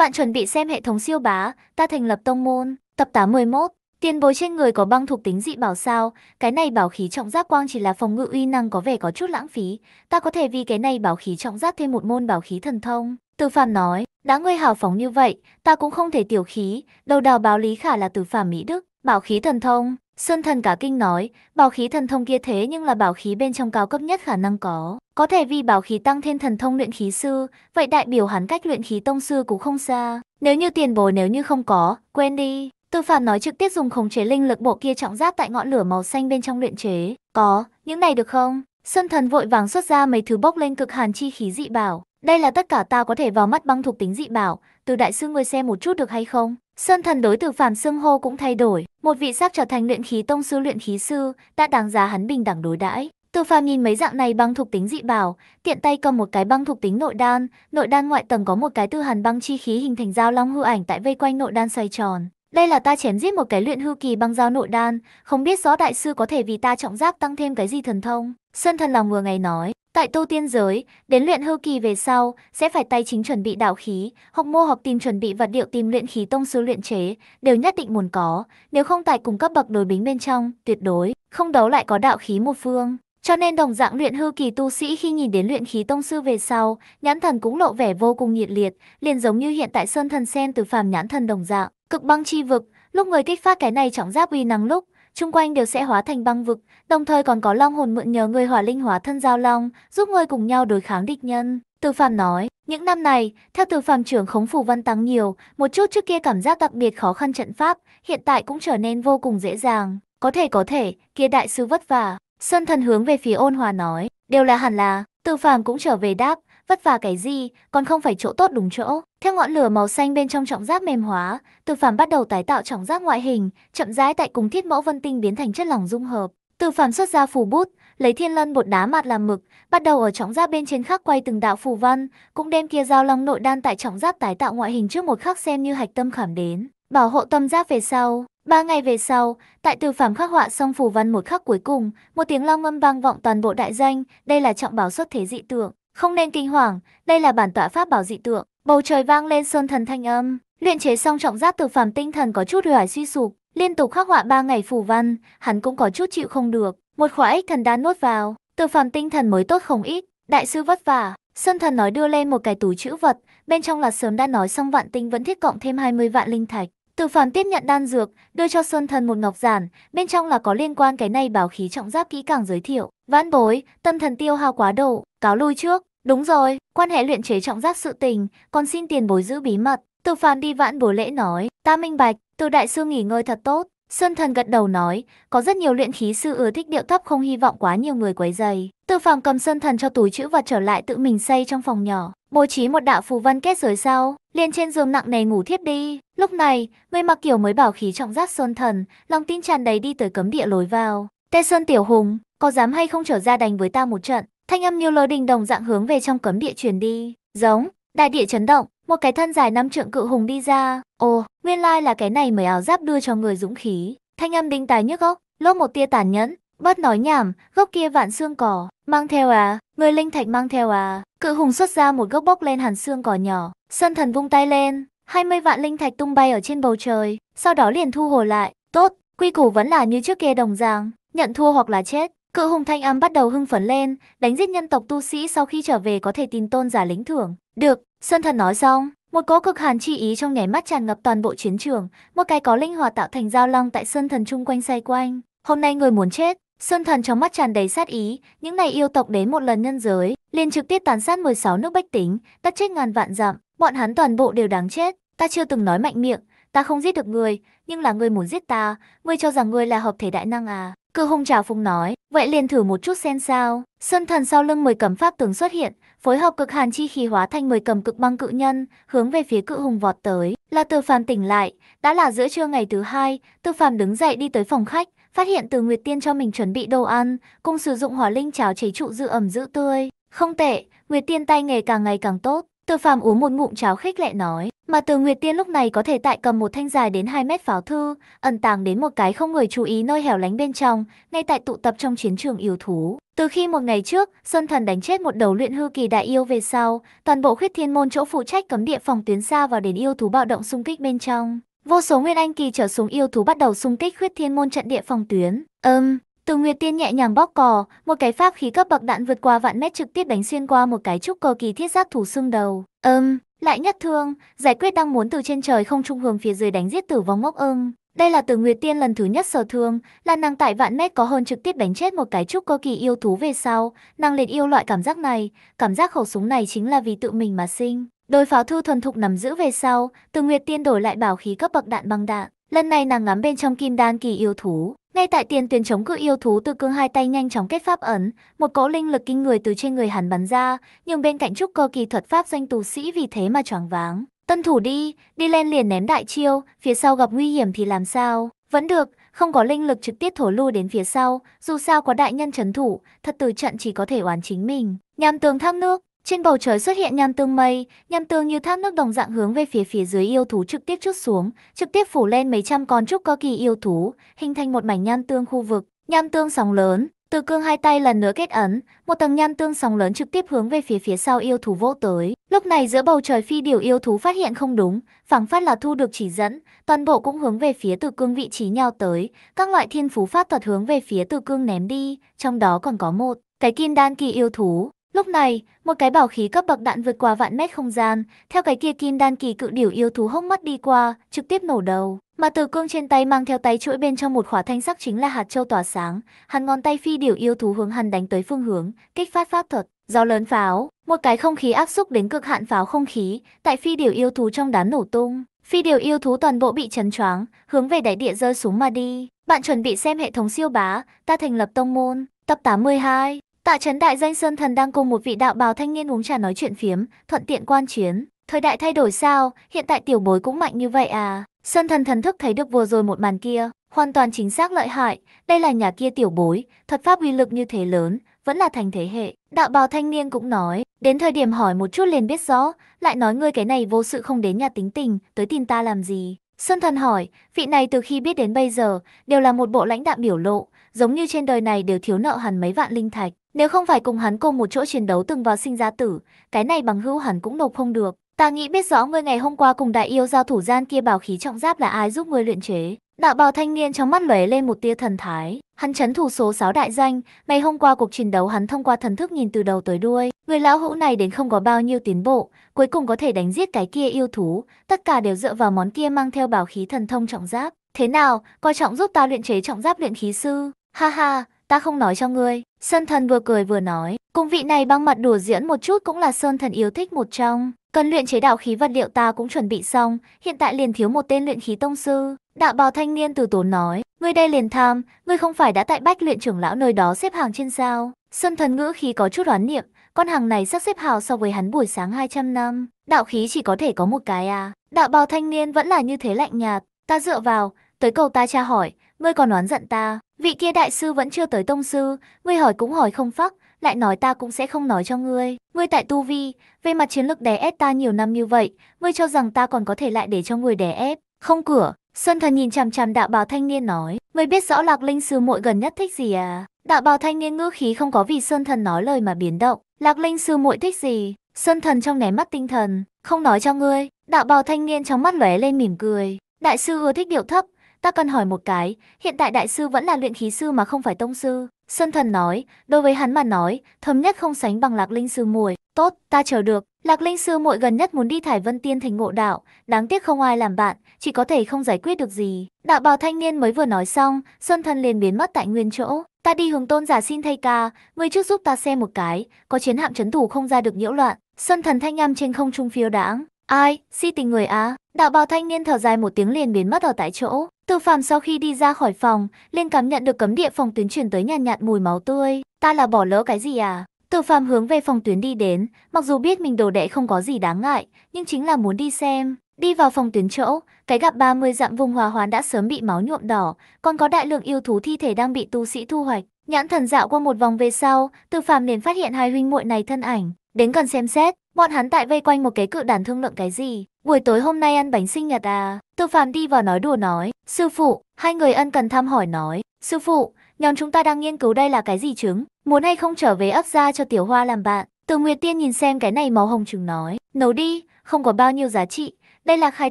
Bạn chuẩn bị xem hệ thống siêu bá, ta thành lập tông môn, tập 81. Tiền bối trên người có băng thuộc tính dị bảo sao, cái này bảo khí trọng giác quang chỉ là phòng ngự uy năng có vẻ có chút lãng phí, ta có thể vì cái này bảo khí trọng giác thêm một môn bảo khí thần thông. Từ phàm nói, đã ngươi hào phóng như vậy, ta cũng không thể tiểu khí, đầu đào báo lý khả là từ phàm Mỹ Đức, Bảo khí thần thông, Sơn thần cả kinh nói, bảo khí thần thông kia thế nhưng là bảo khí bên trong cao cấp nhất khả năng có. Có thể vì bảo khí tăng thêm thần thông luyện khí sư, vậy đại biểu hắn cách luyện khí tông sư cũng không xa. Nếu như tiền bồi nếu như không có, quên đi. Tư phản nói trực tiếp dùng khống chế linh lực bộ kia trọng giáp tại ngọn lửa màu xanh bên trong luyện chế. Có, những này được không? Sơn thần vội vàng xuất ra mấy thứ bốc lên cực hàn chi khí dị bảo. Đây là tất cả ta có thể vào mắt băng thuộc tính dị bảo, từ đại sư ngươi xem một chút được hay không? Sơn thần đối từ phàm xưng hô cũng thay đổi, một vị sắp trở thành luyện khí tông sư luyện khí sư, đã đáng giá hắn bình đẳng đối đãi. Từ phàm nhìn mấy dạng này băng thuộc tính dị bảo, tiện tay cầm một cái băng thuộc tính nội đan, nội đan ngoại tầng có một cái tư hàn băng chi khí hình thành dao long hư ảnh tại vây quanh nội đan xoay tròn. Đây là ta chém giết một cái luyện hư kỳ băng dao nội đan, không biết gió đại sư có thể vì ta trọng giáp tăng thêm cái gì thần thông. Sơn thần lòng vừa ngày nói, Tại tu tiên giới, đến luyện hư kỳ về sau, sẽ phải tay chính chuẩn bị đạo khí, hoặc mua hoặc tìm chuẩn bị vật liệu tìm luyện khí tông sư luyện chế, đều nhất định muốn có, nếu không tại cùng cấp bậc đối bính bên trong, tuyệt đối, không đấu lại có đạo khí một phương. Cho nên đồng dạng luyện hư kỳ tu sĩ khi nhìn đến luyện khí tông sư về sau, nhãn thần cũng lộ vẻ vô cùng nhiệt liệt, liền giống như hiện tại sơn thần sen từ phàm nhãn thần đồng dạng, cực băng chi vực, lúc người kích phát cái này trọng giáp uy năng lúc, chung quanh đều sẽ hóa thành băng vực, đồng thời còn có long hồn mượn nhờ người hỏa linh hóa thân giao long, giúp ngươi cùng nhau đối kháng địch nhân. Từ Phàm nói, những năm này, theo Từ Phàm trưởng khống phủ văn tăng nhiều, một chút trước kia cảm giác đặc biệt khó khăn trận pháp, hiện tại cũng trở nên vô cùng dễ dàng. Có thể có thể, kia đại sư vất vả. Sơn thần hướng về phía ôn hòa nói, đều là hẳn là, Từ Phàm cũng trở về đáp, Vất vả cái gì, còn không phải chỗ tốt đúng chỗ. Theo ngọn lửa màu xanh bên trong trọng giác mềm hóa, Từ Phàm bắt đầu tái tạo trọng giác ngoại hình, chậm rãi tại cùng thiết mẫu vân tinh biến thành chất lỏng dung hợp. Từ Phàm xuất ra phù bút, lấy thiên lân bột đá mạt làm mực, bắt đầu ở trọng giác bên trên khắc quay từng đạo phù văn, cũng đem kia dao long nội đan tại trọng giác tái tạo ngoại hình trước một khắc xem như hạch tâm khảm đến, bảo hộ tâm giác về sau. Ba ngày về sau, tại Từ Phàm khắc họa xong phù văn một khắc cuối cùng, một tiếng long ngâm vang vọng toàn bộ đại danh, đây là trọng bảo xuất thế dị tượng. Không nên kinh hoàng, đây là bản tọa pháp bảo dị tượng. Bầu trời vang lên sơn thần thanh âm, luyện chế xong trọng giáp từ phàm tinh thần có chút hoài suy sụp, liên tục khắc họa ba ngày phù văn, hắn cũng có chút chịu không được. Một khỏa ích thần đan nuốt vào, từ phàm tinh thần mới tốt không ít, đại sư vất vả. Sơn thần nói đưa lên một cái túi chữ vật, bên trong là sớm đã nói xong vạn tinh vẫn thiết cộng thêm 20 vạn linh thạch. Từ phàm tiếp nhận đan dược, đưa cho Sơn Thần một ngọc giản, bên trong là có liên quan cái này bảo khí trọng giáp kỹ càng giới thiệu. Vãn bối, tâm thần tiêu hao quá độ, cáo lui trước. Đúng rồi, quan hệ luyện chế trọng giác sự tình, còn xin tiền bối giữ bí mật. Từ phàm đi vãn bố lễ nói, ta minh bạch, từ đại sư nghỉ ngơi thật tốt. Sơn thần gật đầu nói, có rất nhiều luyện khí sư ưa thích điệu thấp không hy vọng quá nhiều người quấy dày. Từ phàm cầm sơn thần cho túi chữ và trở lại tự mình xây trong phòng nhỏ, bố trí một đạo phù văn kết giới sau, liền trên giường nặng nề ngủ thiếp đi. Lúc này, người mặc kiểu mới bảo khí trọng giác sơn thần, lòng tin tràn đầy đi tới cấm địa lối vào. Tê Sơn Tiểu Hùng, có dám hay không trở ra đánh với ta một trận? Thanh âm như lối đình đồng dạng hướng về trong cấm địa truyền đi, giống, đại địa chấn động, một cái thân dài năm trượng cự hùng đi ra. Ồ, nguyên lai là cái này mới áo giáp đưa cho người dũng khí. Thanh âm đinh tài nhức gốc, lốp một tia tàn nhẫn, bớt nói nhảm, gốc kia vạn xương cỏ, mang theo à, người linh thạch mang theo à. Cự hùng xuất ra một gốc bốc lên hàn xương cỏ nhỏ, sân thần vung tay lên, 20 vạn linh thạch tung bay ở trên bầu trời, sau đó liền thu hồi lại. Tốt, quy củ vẫn là như trước kia đồng dạng, nhận thua hoặc là chết. Cự hùng thanh âm bắt đầu hưng phấn lên, đánh giết nhân tộc tu sĩ sau khi trở về có thể tin tôn giả lính thưởng. Được, Sơn Thần nói xong, một cỗ cực hàn chi ý trong nháy mắt tràn ngập toàn bộ chiến trường, một cái có linh hoạt tạo thành dao long tại Sơn Thần chung quanh xoay quanh. Hôm nay người muốn chết, Sơn Thần trong mắt tràn đầy sát ý, những này yêu tộc đến một lần nhân giới, liền trực tiếp tàn sát 16 nước bách tính, tất chết ngàn vạn dặm, bọn hắn toàn bộ đều đáng chết, ta chưa từng nói mạnh miệng, ta không giết được người, nhưng là người muốn giết ta, ngươi cho rằng ngươi là hợp thể đại năng à? Cự hùng trào phung nói, vậy liền thử một chút xem sao. Sơn thần sau lưng mười cầm pháp tướng xuất hiện, phối hợp cực hàn chi khí hóa thành mười cầm cực băng cự nhân, hướng về phía cự hùng vọt tới. Là Từ Phàm tỉnh lại, đã là giữa trưa ngày thứ hai, Từ Phàm đứng dậy đi tới phòng khách, phát hiện Từ Nguyệt Tiên cho mình chuẩn bị đồ ăn, cùng sử dụng hỏa linh cháo chế trụ giữ ẩm giữ tươi. Không tệ, Nguyệt Tiên tay nghề càng ngày càng tốt. Từ Phàm uống một ngụm cháo khích lệ nói, mà từ Nguyệt Tiên lúc này có thể tại cầm một thanh dài đến 2 mét pháo thư, ẩn tàng đến một cái không người chú ý nơi hẻo lánh bên trong, ngay tại tụ tập trong chiến trường yêu thú. Từ khi một ngày trước, Sơn Thần đánh chết một đầu luyện hư kỳ đại yêu về sau, toàn bộ khuyết thiên môn chỗ phụ trách cấm địa phòng tuyến xa vào đến yêu thú bạo động xung kích bên trong. Vô số nguyên anh kỳ trở xuống yêu thú bắt đầu xung kích khuyết thiên môn trận địa phòng tuyến. Ừm, um, từ Nguyệt Tiên nhẹ nhàng bóp cò, một cái pháp khí cấp bậc đạn vượt qua vạn mét trực tiếp đánh xuyên qua một cái trúc cơ kỳ thiết giáp thủ xương đầu. Ừm, lại nhất thương, giải quyết đang muốn từ trên trời không trung hướng phía dưới đánh giết tử vong ngốc ưng. Đây là từ Nguyệt Tiên lần thứ nhất sở thương, là nàng tại vạn mét có hơn trực tiếp đánh chết một cái trúc cơ kỳ yêu thú về sau, nàng liệt yêu loại cảm giác này, cảm giác khẩu súng này chính là vì tự mình mà sinh. Đôi pháo thư thuần thục nắm giữ về sau, từ Nguyệt Tiên đổi lại bảo khí cấp bậc đạn băng đạn. Lần này nàng ngắm bên trong kim đan kỳ yêu thú, ngay tại tiền tuyến chống cự yêu thú Tư Cương hai tay nhanh chóng kết pháp ấn, một cỗ linh lực kinh người từ trên người hắn bắn ra, nhưng bên cạnh trúc cơ kỳ thuật pháp doanh tù sĩ vì thế mà choáng váng. Tân thủ đi, đi lên liền ném đại chiêu, phía sau gặp nguy hiểm thì làm sao? Vẫn được, không có linh lực trực tiếp thổ lui đến phía sau, dù sao có đại nhân trấn thủ, thật từ trận chỉ có thể oán chính mình. Nham tường thác nước, trên bầu trời xuất hiện nham tương mây, nham tương như thác nước đồng dạng hướng về phía phía dưới yêu thú trực tiếp chút xuống, trực tiếp phủ lên mấy trăm con trúc cơ kỳ yêu thú, hình thành một mảnh nham tương khu vực, nham tương sóng lớn, từ cương hai tay lần nữa kết ấn, một tầng nham tương sóng lớn trực tiếp hướng về phía phía sau yêu thú vô tới. Lúc này giữa bầu trời phi điều yêu thú phát hiện không đúng, phảng phát là thu được chỉ dẫn, toàn bộ cũng hướng về phía từ cương vị trí nhau tới, các loại thiên phú pháp thuật hướng về phía từ cương ném đi, trong đó còn có một cái kim đan kỳ yêu thú. Lúc này, một cái bảo khí cấp bậc đạn vượt qua vạn mét không gian, theo cái kia kim đan kỳ cự điểu yêu thú hốc mắt đi qua, trực tiếp nổ đầu. Mà Từ Cương trên tay mang theo tay chuỗi bên trong một khỏa thanh sắc chính là hạt châu tỏa sáng, hắn ngón tay phi điểu yêu thú hướng hắn đánh tới phương hướng, kích phát pháp thuật, gió lớn pháo, một cái không khí áp xúc đến cực hạn pháo không khí, tại phi điểu yêu thú trong đám nổ tung. Phi điều yêu thú toàn bộ bị chấn choáng, hướng về đại địa rơi xuống mà đi. Bạn chuẩn bị xem hệ thống siêu bá, ta thành lập tông môn, tập 82. Tạ Trấn Đại danh Sơn Thần đang cùng một vị đạo bào thanh niên uống trà nói chuyện phiếm, thuận tiện quan chiến. Thời đại thay đổi sao, hiện tại tiểu bối cũng mạnh như vậy à? Sơn Thần thần thức thấy được vừa rồi một màn kia, hoàn toàn chính xác lợi hại, đây là nhà kia tiểu bối, thuật pháp uy lực như thế lớn, vẫn là thành thế hệ. Đạo bào thanh niên cũng nói, đến thời điểm hỏi một chút liền biết rõ, lại nói ngươi cái này vô sự không đến nhà tính tình, tới tin ta làm gì? Sơn thần hỏi, vị này từ khi biết đến bây giờ, đều là một bộ lãnh đạo biểu lộ, giống như trên đời này đều thiếu nợ hẳn mấy vạn linh thạch. Nếu không phải cùng hắn cùng một chỗ chiến đấu từng vào sinh ra tử, cái này bằng hữu hắn cũng nộp không được. Ta nghĩ biết rõ ngươi ngày hôm qua cùng đại yêu giao thủ gian kia bảo khí trọng giáp là ai giúp ngươi luyện chế. Đạo bào thanh niên trong mắt lóe lên một tia thần thái, hắn chấn thủ số 6 đại danh, ngày hôm qua cuộc chiến đấu hắn thông qua thần thức nhìn từ đầu tới đuôi, người lão hữu này đến không có bao nhiêu tiến bộ, cuối cùng có thể đánh giết cái kia yêu thú, tất cả đều dựa vào món kia mang theo bảo khí thần thông trọng giáp. Thế nào, coi trọng giúp ta luyện chế trọng giáp luyện khí sư. Ha ha, ta không nói cho ngươi. Sơn thần vừa cười vừa nói, cung vị này băng mặt đùa diễn một chút cũng là sơn thần yêu thích một trong. Cần luyện chế đạo khí vật liệu ta cũng chuẩn bị xong, hiện tại liền thiếu một tên luyện khí tông sư. Đạo bào thanh niên từ tốn nói, ngươi đây liền tham, ngươi không phải đã tại bách luyện trưởng lão nơi đó xếp hàng trên sao. Sơn thần ngữ khí có chút đoán niệm, con hàng này sắc xếp hào so với hắn buổi sáng 200 năm. Đạo khí chỉ có thể có một cái à. Đạo bào thanh niên vẫn là như thế lạnh nhạt, ta dựa vào, tới cầu ta tra hỏi, ngươi còn oán giận ta, Vị kia đại sư vẫn chưa tới tông sư, ngươi hỏi cũng hỏi không phắc, lại nói ta cũng sẽ không nói cho ngươi. Ngươi tại tu vi, về mặt chiến lực đè ép ta nhiều năm như vậy, ngươi cho rằng ta còn có thể lại để cho ngươi đè ép. Không cửa, Sơn thần nhìn chằm chằm đạo bào thanh niên nói, ngươi biết rõ lạc linh sư muội gần nhất thích gì à? Đạo bào thanh niên ngữ khí không có vì Sơn thần nói lời mà biến động. Lạc linh sư muội thích gì? Sơn thần trong ném mắt tinh thần, không nói cho ngươi. Đạo bào thanh niên trong mắt lóe lên mỉm cười. Đại sư ưa thích điệu thấp, ta cần hỏi một cái, hiện tại đại sư vẫn là luyện khí sư mà không phải tông sư. Sơn thần nói, đối với hắn mà nói, thấm nhất không sánh bằng lạc linh sư muội. Tốt, ta chờ được. Lạc linh sư muội gần nhất muốn đi thải vân tiên thành ngộ đạo, đáng tiếc không ai làm bạn, chỉ có thể không giải quyết được gì. Đạo bào thanh niên mới vừa nói xong, sơn thần liền biến mất tại nguyên chỗ. Ta đi hướng tôn giả xin thay ca, người trước giúp ta xem một cái, có chiến hạm chấn thủ không ra được nhiễu loạn. Sơn thần thanh âm trên không trung phiêu đãng. Ai, si tình người á? Đạo bào thanh niên thở dài một tiếng liền biến mất ở tại chỗ. Từ phàm sau khi đi ra khỏi phòng, liền cảm nhận được cấm địa phòng tuyến truyền tới nhàn nhạt, nhạt mùi máu tươi. Ta là bỏ lỡ cái gì à? Từ phàm hướng về phòng tuyến đi đến, mặc dù biết mình đồ đệ không có gì đáng ngại, nhưng chính là muốn đi xem. Đi vào phòng tuyến chỗ, cái gặp 30 dặm vùng hòa hoán đã sớm bị máu nhuộm đỏ, còn có đại lượng yêu thú thi thể đang bị tu sĩ thu hoạch. Nhãn thần dạo qua một vòng về sau, từ phàm liền phát hiện hai huynh muội này thân ảnh, đến gần xem xét, Bọn hắn tại vây quanh một cái cự đàn thương lượng cái gì? Buổi tối hôm nay ăn bánh sinh nhật à? Tô Phạm đi vào nói đùa nói. Sư phụ, hai người ân cần thăm hỏi nói. Sư phụ, nhóm chúng ta đang nghiên cứu đây là cái gì trứng? Muốn hay không trở về ấp ra cho tiểu hoa làm bạn? Từ Nguyệt Tiên nhìn xem cái này màu hồng trứng nói. Nấu đi, không có bao nhiêu giá trị. Đây là khai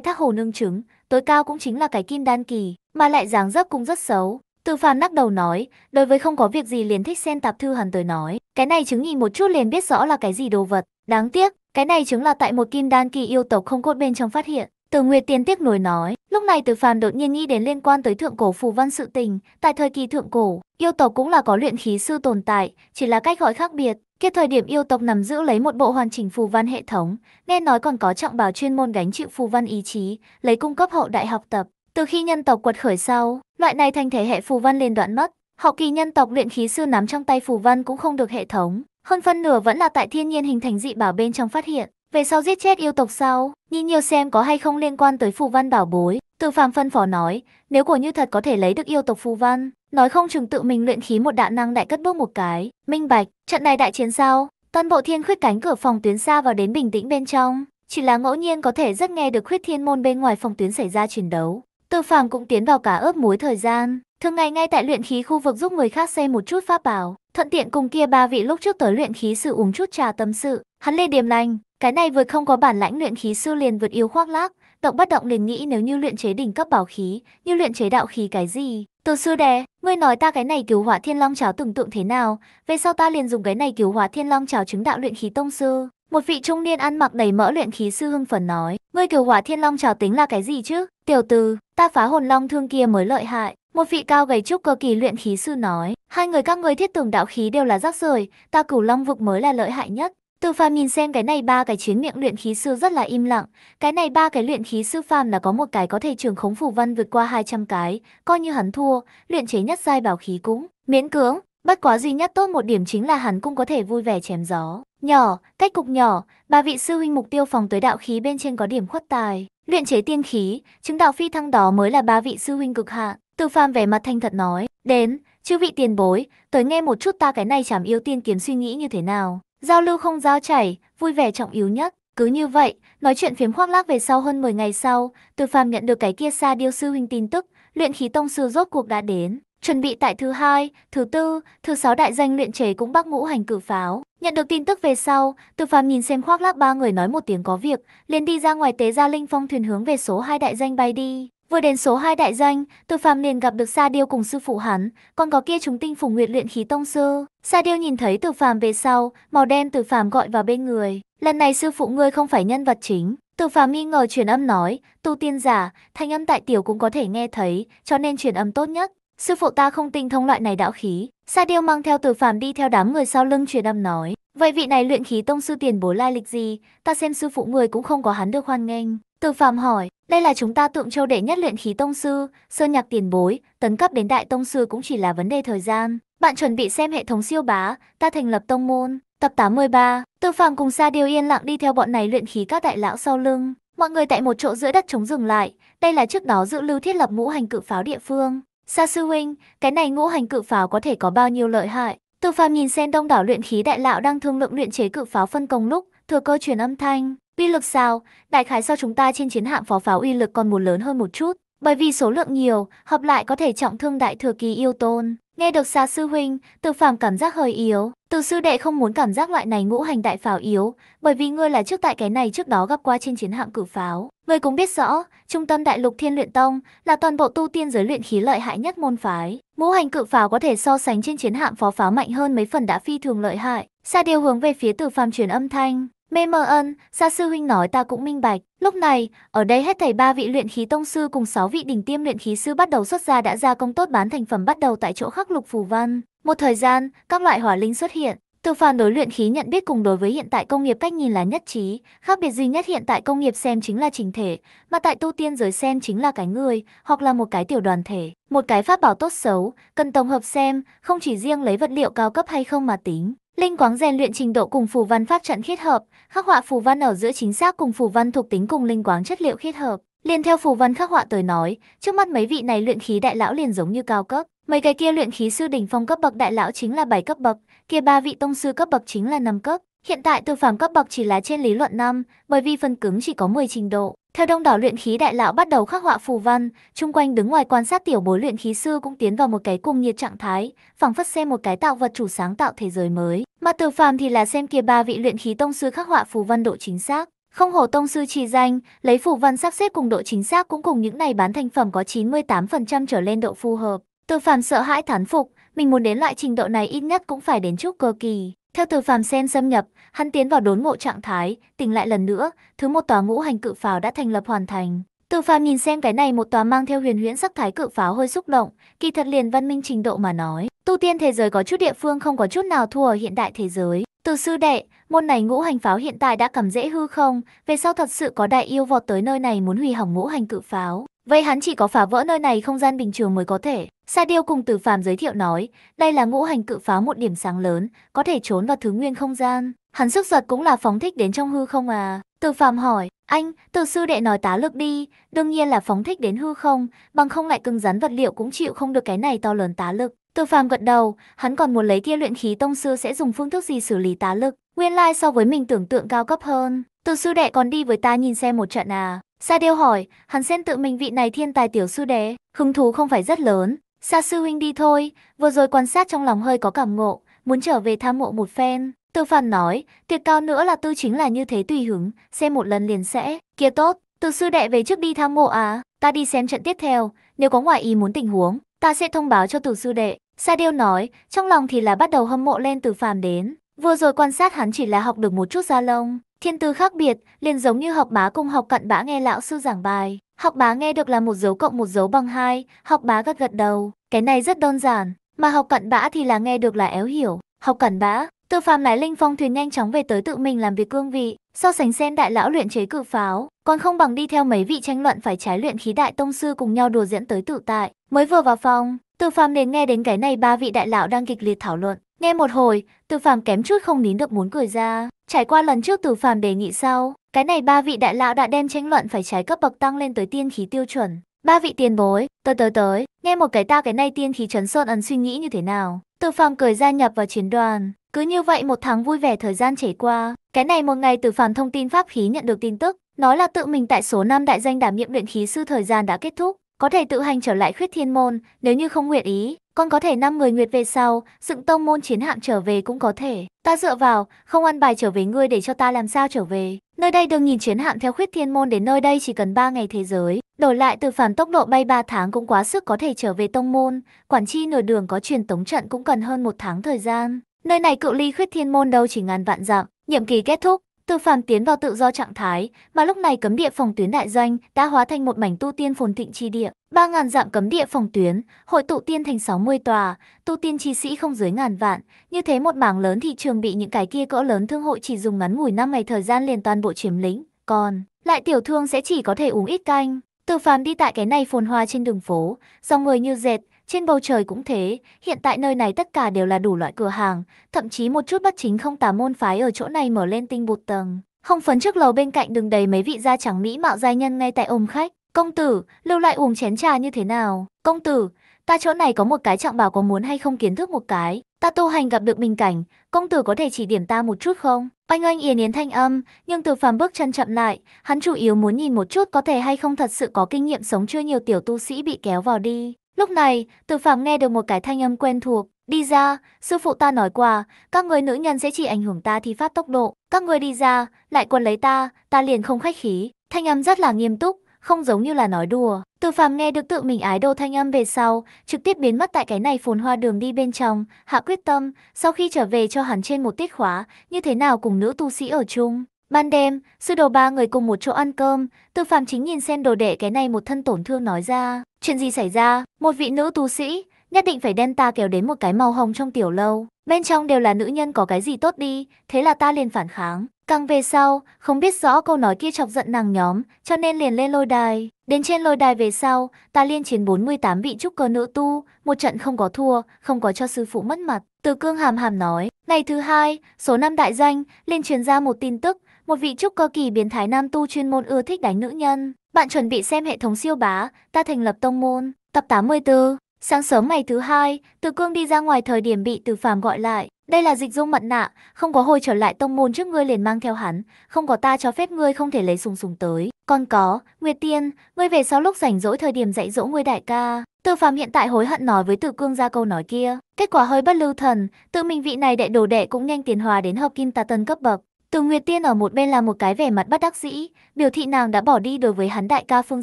thác hồ nương trứng, tối cao cũng chính là cái kim đan kỳ, mà lại dáng dấp cũng rất xấu. Từ phàm lắc đầu nói, đối với không có việc gì liền thích xen tạp thư hắn tới nói, cái này chứng nhìn một chút liền biết rõ là cái gì đồ vật, đáng tiếc, cái này chứng là tại một kim đan kỳ yêu tộc không cốt bên trong phát hiện. Từ Nguyệt Tiên tiếc nổi nói, lúc này Từ Phàm đột nhiên nghĩ đến liên quan tới thượng cổ phù văn sự tình, tại thời kỳ thượng cổ, yêu tộc cũng là có luyện khí sư tồn tại, chỉ là cách gọi khác biệt. Kia thời điểm yêu tộc nắm giữ lấy một bộ hoàn chỉnh phù văn hệ thống, nghe nói còn có trọng bảo chuyên môn gánh chịu phù văn ý chí, lấy cung cấp hậu đại học tập. Từ khi nhân tộc quật khởi sau, loại này thành thể hệ phù văn liền đoạn mất, hậu kỳ nhân tộc luyện khí sư nắm trong tay phù văn cũng không được hệ thống, hơn phân nửa vẫn là tại thiên nhiên hình thành dị bảo bên trong phát hiện. Về sau giết chết yêu tộc sau, nhìn nhiều xem có hay không liên quan tới phù văn bảo bối. Từ phàm phân phó nói, nếu của như thật có thể lấy được yêu tộc phù văn, nói không chừng tự mình luyện khí một đạn năng đại cất bước một cái. Minh bạch, trận này đại chiến sao? Toàn bộ thiên khuyết cánh cửa phòng tuyến xa vào đến bình tĩnh bên trong. Chỉ là ngẫu nhiên có thể rất nghe được khuyết thiên môn bên ngoài phòng tuyến xảy ra chiến đấu. Tư Phàm cũng tiến vào cả ướp muối thời gian, thường ngày ngay tại luyện khí khu vực giúp người khác xây một chút pháp bảo, thuận tiện cùng kia ba vị lúc trước tới luyện khí sư uống chút trà tâm sự. Hắn lê điềm lành, cái này vừa không có bản lãnh luyện khí sư liền vượt yếu khoác lác, động bất động liền nghĩ nếu như luyện chế đỉnh cấp bảo khí, như luyện chế đạo khí cái gì. Từ sư đè, ngươi nói ta cái này cứu hỏa thiên long cháo tưởng tượng thế nào, về sau ta liền dùng cái này cứu hỏa thiên long cháo chứng đạo luyện khí tông sư. Một vị trung niên ăn mặc đầy mỡ luyện khí sư hưng phấn nói, ngươi cứu hỏa thiên long cháo tính là cái gì chứ? Tiểu tử, ta phá hồn long thương kia mới lợi hại. Một vị cao gầy trúc cơ kỳ luyện khí sư nói, hai người các người thiết tưởng đạo khí đều là rác rưởi, ta cửu long vực mới là lợi hại nhất. Từ phàm nhìn xem cái này ba cái chiến miệng luyện khí sư rất là im lặng, cái này ba cái luyện khí sư phàm là có một cái có thể trường khống phủ văn vượt qua 200 cái, coi như hắn thua, luyện chế nhất giai bảo khí cũng miễn cưỡng, bất quá duy nhất tốt một điểm chính là hắn cũng có thể vui vẻ chém gió. Nhỏ, cách cục nhỏ, ba vị sư huynh mục tiêu phòng tới đạo khí bên trên có điểm khuất tài. Luyện chế tiên khí, chứng đạo phi thăng đó mới là ba vị sư huynh cực hạn. Từ phàm vẻ mặt thanh thật nói, đến, chư vị tiền bối, tới nghe một chút ta cái này chảm yêu tiên kiếm suy nghĩ như thế nào. Giao lưu không giao chảy, vui vẻ trọng yếu nhất. Cứ như vậy, nói chuyện phiếm khoác lác về sau hơn 10 ngày sau, Từ Phàm nhận được cái kia xa điêu sư huynh tin tức, luyện khí tông sư rốt cuộc đã đến, chuẩn bị tại thứ hai, thứ tư, thứ sáu đại danh luyện chế cũng bắc ngũ hành cử pháo. Nhận được tin tức về sau, Từ Phàm nhìn xem khoác lác ba người nói một tiếng có việc, liền đi ra ngoài tế ra linh phong thuyền hướng về số 2 đại danh bay đi. Vừa đến số 2 đại danh, Từ Phàm liền gặp được Sa Điêu cùng sư phụ hắn, còn có kia chúng tinh phủ nguyệt luyện khí tông sư. Sa Điêu nhìn thấy Từ Phàm về sau, màu đen Từ Phàm gọi vào bên người, "Lần này sư phụ ngươi không phải nhân vật chính." Từ Phàm nghi ngờ truyền âm nói, "Tu tiên giả, thanh âm tại tiểu cũng có thể nghe thấy, cho nên truyền âm tốt nhất." Sư phụ ta không tinh thông loại này đạo khí. Sa Điêu mang theo tử phàm đi theo đám người sau lưng truyền âm nói. Vậy vị này luyện khí tông sư tiền bối lai lịch gì? Ta xem sư phụ người cũng không có hắn được hoan nghênh. Tử phàm hỏi. Đây là chúng ta tượng châu đệ nhất luyện khí tông sư, sơn nhạc tiền bối, tấn cấp đến đại tông sư cũng chỉ là vấn đề thời gian. Bạn chuẩn bị xem hệ thống siêu bá, ta thành lập tông môn. Tập 83, Tư Phàm cùng Sa Điêu yên lặng đi theo bọn này luyện khí các đại lão sau lưng. Mọi người tại một chỗ giữa đất chống dừng lại, đây là trước đó giữ lưu thiết lập ngũ hành cự pháo địa phương. Sa sư huynh, cái này ngũ hành cự pháo có thể có bao nhiêu lợi hại? Từ phàm nhìn xem đông đảo luyện khí đại lão đang thương lượng luyện chế cự pháo phân công lúc, thừa cơ truyền âm thanh. Uy lực sao? Đại khái so chúng ta trên chiến hạm phó pháo uy lực còn muốn lớn hơn một chút. Bởi vì số lượng nhiều, hợp lại có thể trọng thương đại thừa kỳ yêu tôn. Nghe được xa sư huynh, từ phàm cảm giác hơi yếu, từ sư đệ không muốn cảm giác loại này ngũ hành đại pháo yếu, bởi vì ngươi là trước tại cái này trước đó gặp qua trên chiến hạm cử pháo. Ngươi cũng biết rõ, trung tâm đại lục thiên luyện tông là toàn bộ tu tiên giới luyện khí lợi hại nhất môn phái. Ngũ hành cự pháo có thể so sánh trên chiến hạm phó pháo mạnh hơn mấy phần đã phi thường lợi hại. Sa điều hướng về phía từ phàm truyền âm thanh. Mê mờ ân, Sa sư huynh nói ta cũng minh bạch. Lúc này, ở đây hết thảy ba vị luyện khí tông sư cùng sáu vị đỉnh tiêm luyện khí sư bắt đầu xuất ra đã ra công tốt bán thành phẩm bắt đầu tại chỗ khắc lục phù văn. Một thời gian, các loại hỏa linh xuất hiện, từ phàm đối luyện khí nhận biết cùng đối với hiện tại công nghiệp cách nhìn là nhất trí, khác biệt duy nhất hiện tại công nghiệp xem chính là trình thể, mà tại tu tiên giới xem chính là cái người, hoặc là một cái tiểu đoàn thể, một cái pháp bảo tốt xấu, cần tổng hợp xem, không chỉ riêng lấy vật liệu cao cấp hay không mà tính. Linh quáng rèn luyện trình độ cùng phù văn pháp trận khiết hợp, khắc họa phù văn ở giữa chính xác cùng phù văn thuộc tính cùng linh quáng chất liệu khiết hợp. Liên theo phù văn khắc họa tới nói, trước mắt mấy vị này luyện khí đại lão liền giống như cao cấp, Mấy cái kia luyện khí sư đỉnh phong cấp bậc đại lão chính là 7 cấp bậc, kia ba vị tông sư cấp bậc chính là 5 cấp. Hiện tại từ phàm cấp bậc chỉ là trên lý luận 5, bởi vì phần cứng chỉ có 10 trình độ. Theo đông đảo luyện khí đại lão bắt đầu khắc họa phù văn, chung quanh đứng ngoài quan sát tiểu bối luyện khí sư cũng tiến vào một cái cuồng nhiệt trạng thái, phảng phất xem một cái tạo vật chủ sáng tạo thế giới mới. Mà từ phàm thì là xem kia ba vị luyện khí tông sư khắc họa phù văn độ chính xác. Không hổ tông sư chỉ danh, lấy phù văn sắp xếp cùng độ chính xác cũng cùng những này bán thành phẩm có 98% trở lên độ phù hợp. Từ phàm sợ hãi thán phục, mình muốn đến loại trình độ này ít nhất cũng phải đến chút cơ kỳ. Theo từ phàm sen xâm nhập, hắn tiến vào đốn ngộ trạng thái, tỉnh lại lần nữa, thứ một tòa ngũ hành cự pháo đã thành lập hoàn thành. Từ phàm nhìn xem cái này một tòa mang theo huyền huyễn sắc thái cự pháo hơi xúc động, kỳ thật liền văn minh trình độ mà nói. Tu tiên thế giới có chút địa phương không có chút nào thua ở hiện đại thế giới. Từ sư đệ, môn này ngũ hành pháo hiện tại đã cầm dễ hư không, về sau thật sự có đại yêu vọt tới nơi này muốn hủy hỏng ngũ hành cự pháo. Vậy hắn chỉ có phá vỡ nơi này không gian bình thường mới có thể. Sa Điêu cùng Tử Phàm giới thiệu nói, đây là ngũ hành cự pháo một điểm sáng lớn, có thể trốn vào thứ nguyên không gian. Hắn sức giật cũng là phóng thích đến trong hư không à? Tử Phàm hỏi, anh, từ sư đệ nói tá lực đi, đương nhiên là phóng thích đến hư không, bằng không lại cứng rắn vật liệu cũng chịu không được cái này to lớn tá lực. Từ phàm gật đầu, hắn còn muốn lấy kia luyện khí tông sư sẽ dùng phương thức gì xử lý tá lực, nguyên lai like so với mình tưởng tượng cao cấp hơn. Từ sư đệ còn đi với ta nhìn xem một trận à? Sa Điêu hỏi, hắn xem tự mình vị này thiên tài tiểu sư đệ, hứng thú không phải rất lớn, Sa sư huynh đi thôi, vừa rồi quan sát trong lòng hơi có cảm ngộ, muốn trở về tham mộ một phen. tư Phàm nói, tiệc cao nữa là tư chính là như thế tùy hứng, xem một lần liền sẽ. Kia tốt, tư sư đệ về trước đi tham mộ à, ta đi xem trận tiếp theo, nếu có ngoại ý muốn tình huống, ta sẽ thông báo cho tư sư đệ. Sa Điêu nói, trong lòng thì là bắt đầu hâm mộ lên từ Phàm đến. Vừa rồi quan sát hắn chỉ là học được một chút da lông, Thiên tư khác biệt, liền giống như học bá cùng học cặn bã nghe lão sư giảng bài. Học bá nghe được là một dấu cộng một dấu bằng hai, học bá gật gật đầu. Cái này rất đơn giản, mà học cặn bã thì là nghe được là éo hiểu. Học cặn bã, Tư phàm lái linh phong thuyền nhanh chóng về tới tự mình làm việc cương vị, so sánh sen đại lão luyện chế cự pháo, còn không bằng đi theo mấy vị tranh luận phải trái luyện khí đại tông sư cùng nhau đùa diễn tới tự tại. Mới vừa vào phòng, Tư phàm liền nghe đến cái này ba vị đại lão đang kịch liệt thảo luận, Nghe một hồi, Từ Phàm kém chút không nín được muốn cười ra. Trải qua lần trước Từ Phàm đề nghị sau, cái này ba vị đại lão đã đem tranh luận phải trái cấp bậc tăng lên tới tiên khí tiêu chuẩn. Ba vị tiền bối, tới tới tới, nghe một cái ta cái này tiên khí trấn sơn ấn suy nghĩ như thế nào. Từ Phàm cười gia nhập vào chiến đoàn, cứ như vậy một tháng vui vẻ thời gian chảy qua. Cái này một ngày Từ Phàm thông tin pháp khí nhận được tin tức, nói là tự mình tại số 5 đại danh đảm nhiệm luyện khí sư thời gian đã kết thúc, có thể tự hành trở lại khuyết thiên môn, nếu như không nguyện ý, con có thể năm người nguyệt về sau, dựng tông môn chiến hạm trở về cũng có thể. Ta dựa vào, không ăn bài trở về ngươi để cho ta làm sao trở về. Nơi đây đừng nhìn chiến hạm theo khuyết thiên môn đến nơi đây chỉ cần 3 ngày thế giới. Đổi lại từ phản tốc độ bay 3 tháng cũng quá sức có thể trở về tông môn. Quản chi nửa đường có truyền tống trận cũng cần hơn một tháng thời gian. Nơi này cự ly khuyết thiên môn đâu chỉ ngàn vạn dặm. Nhiệm kỳ kết thúc, từ phàm tiến vào tự do trạng thái, mà lúc này cấm địa phòng tuyến đại doanh đã hóa thành một mảnh tu tiên phồn thịnh chi địa. ba ngàn dặm cấm địa phòng tuyến, hội tụ tiên thành 60 tòa, tu tiên chi sĩ không dưới ngàn vạn. Như thế một mảng lớn thị trường bị những cái kia cỡ lớn thương hội chỉ dùng ngắn ngủi năm ngày thời gian liền toàn bộ chiếm lĩnh. Còn lại tiểu thương sẽ chỉ có thể uống ít canh. Từ phàm đi tại cái này phồn hoa trên đường phố, dòng người như dệt, trên bầu trời cũng thế, hiện tại nơi này tất cả đều là đủ loại cửa hàng, thậm chí một chút bất chính không tà môn phái ở chỗ này mở lên tinh bụt tầng. Không phấn trước lầu bên cạnh đừng đầy mấy vị da trắng mỹ mạo giai nhân ngay tại ôm khách. Công tử, lưu lại uống chén trà như thế nào? Công tử, ta chỗ này có một cái trọng bảo có muốn hay không kiến thức một cái? Ta tu hành gặp được bình cảnh, công tử có thể chỉ điểm ta một chút không? anh anh yến yến thanh âm, nhưng từ phàm bước chân chậm lại, hắn chủ yếu muốn nhìn một chút có thể hay không thật sự có kinh nghiệm sống chưa nhiều tiểu tu sĩ bị kéo vào đi. Lúc này, tử phạm nghe được một cái thanh âm quen thuộc. Đi ra, sư phụ ta nói qua, các người nữ nhân sẽ chỉ ảnh hưởng ta thi pháp tốc độ. Các người đi ra, lại quần lấy ta, ta liền không khách khí. Thanh âm rất là nghiêm túc, không giống như là nói đùa. Từ phàm nghe được tự mình ái đồ thanh âm về sau, trực tiếp biến mất tại cái này phồn hoa đường đi bên trong, hạ quyết tâm, sau khi trở về cho hắn trên một tiết khóa, như thế nào cùng nữ tu sĩ ở chung. Ban đêm, sư đồ ba người cùng một chỗ ăn cơm, Tư Phạm Chính nhìn xem đồ đệ cái này một thân tổn thương nói ra. Chuyện gì xảy ra? Một vị nữ tu sĩ, nhất định phải đem ta kéo đến một cái màu hồng trong tiểu lâu. Bên trong đều là nữ nhân có cái gì tốt đi, thế là ta liền phản kháng. Càng về sau, không biết rõ câu nói kia chọc giận nàng nhóm, cho nên liền lên lôi đài. Đến trên lôi đài về sau, ta liên chiến 48 vị trúc cơ nữ tu, một trận không có thua, không có cho sư phụ mất mặt. Từ cương hàm hàm nói, ngày thứ hai, số năm đại danh, liên truyền ra một tin tức, một vị trúc cơ kỳ biến thái nam tu chuyên môn ưa thích đánh nữ nhân. Bạn chuẩn bị xem hệ thống siêu bá, ta thành lập tông môn, tập 84. Sáng sớm ngày thứ hai, Từ Cương đi ra ngoài thời điểm bị Từ Phàm gọi lại. Đây là dịch dung mật nạ, không có hồi trở lại tông môn trước ngươi liền mang theo hắn, không có ta cho phép ngươi không thể lấy sùng sùng tới. Còn có, Nguyệt Tiên, ngươi về sau lúc rảnh rỗi thời điểm dạy dỗ ngươi đại ca. Từ Phàm hiện tại hối hận nói với Từ Cương ra câu nói kia, kết quả hơi bất lưu thần, tự mình vị này đệ đồ đệ cũng nhanh tiến hóa đến hợp kim tà tân cấp bậc. Từ Nguyệt Tiên ở một bên là một cái vẻ mặt bất đắc dĩ, biểu thị nàng đã bỏ đi đối với hắn đại ca phương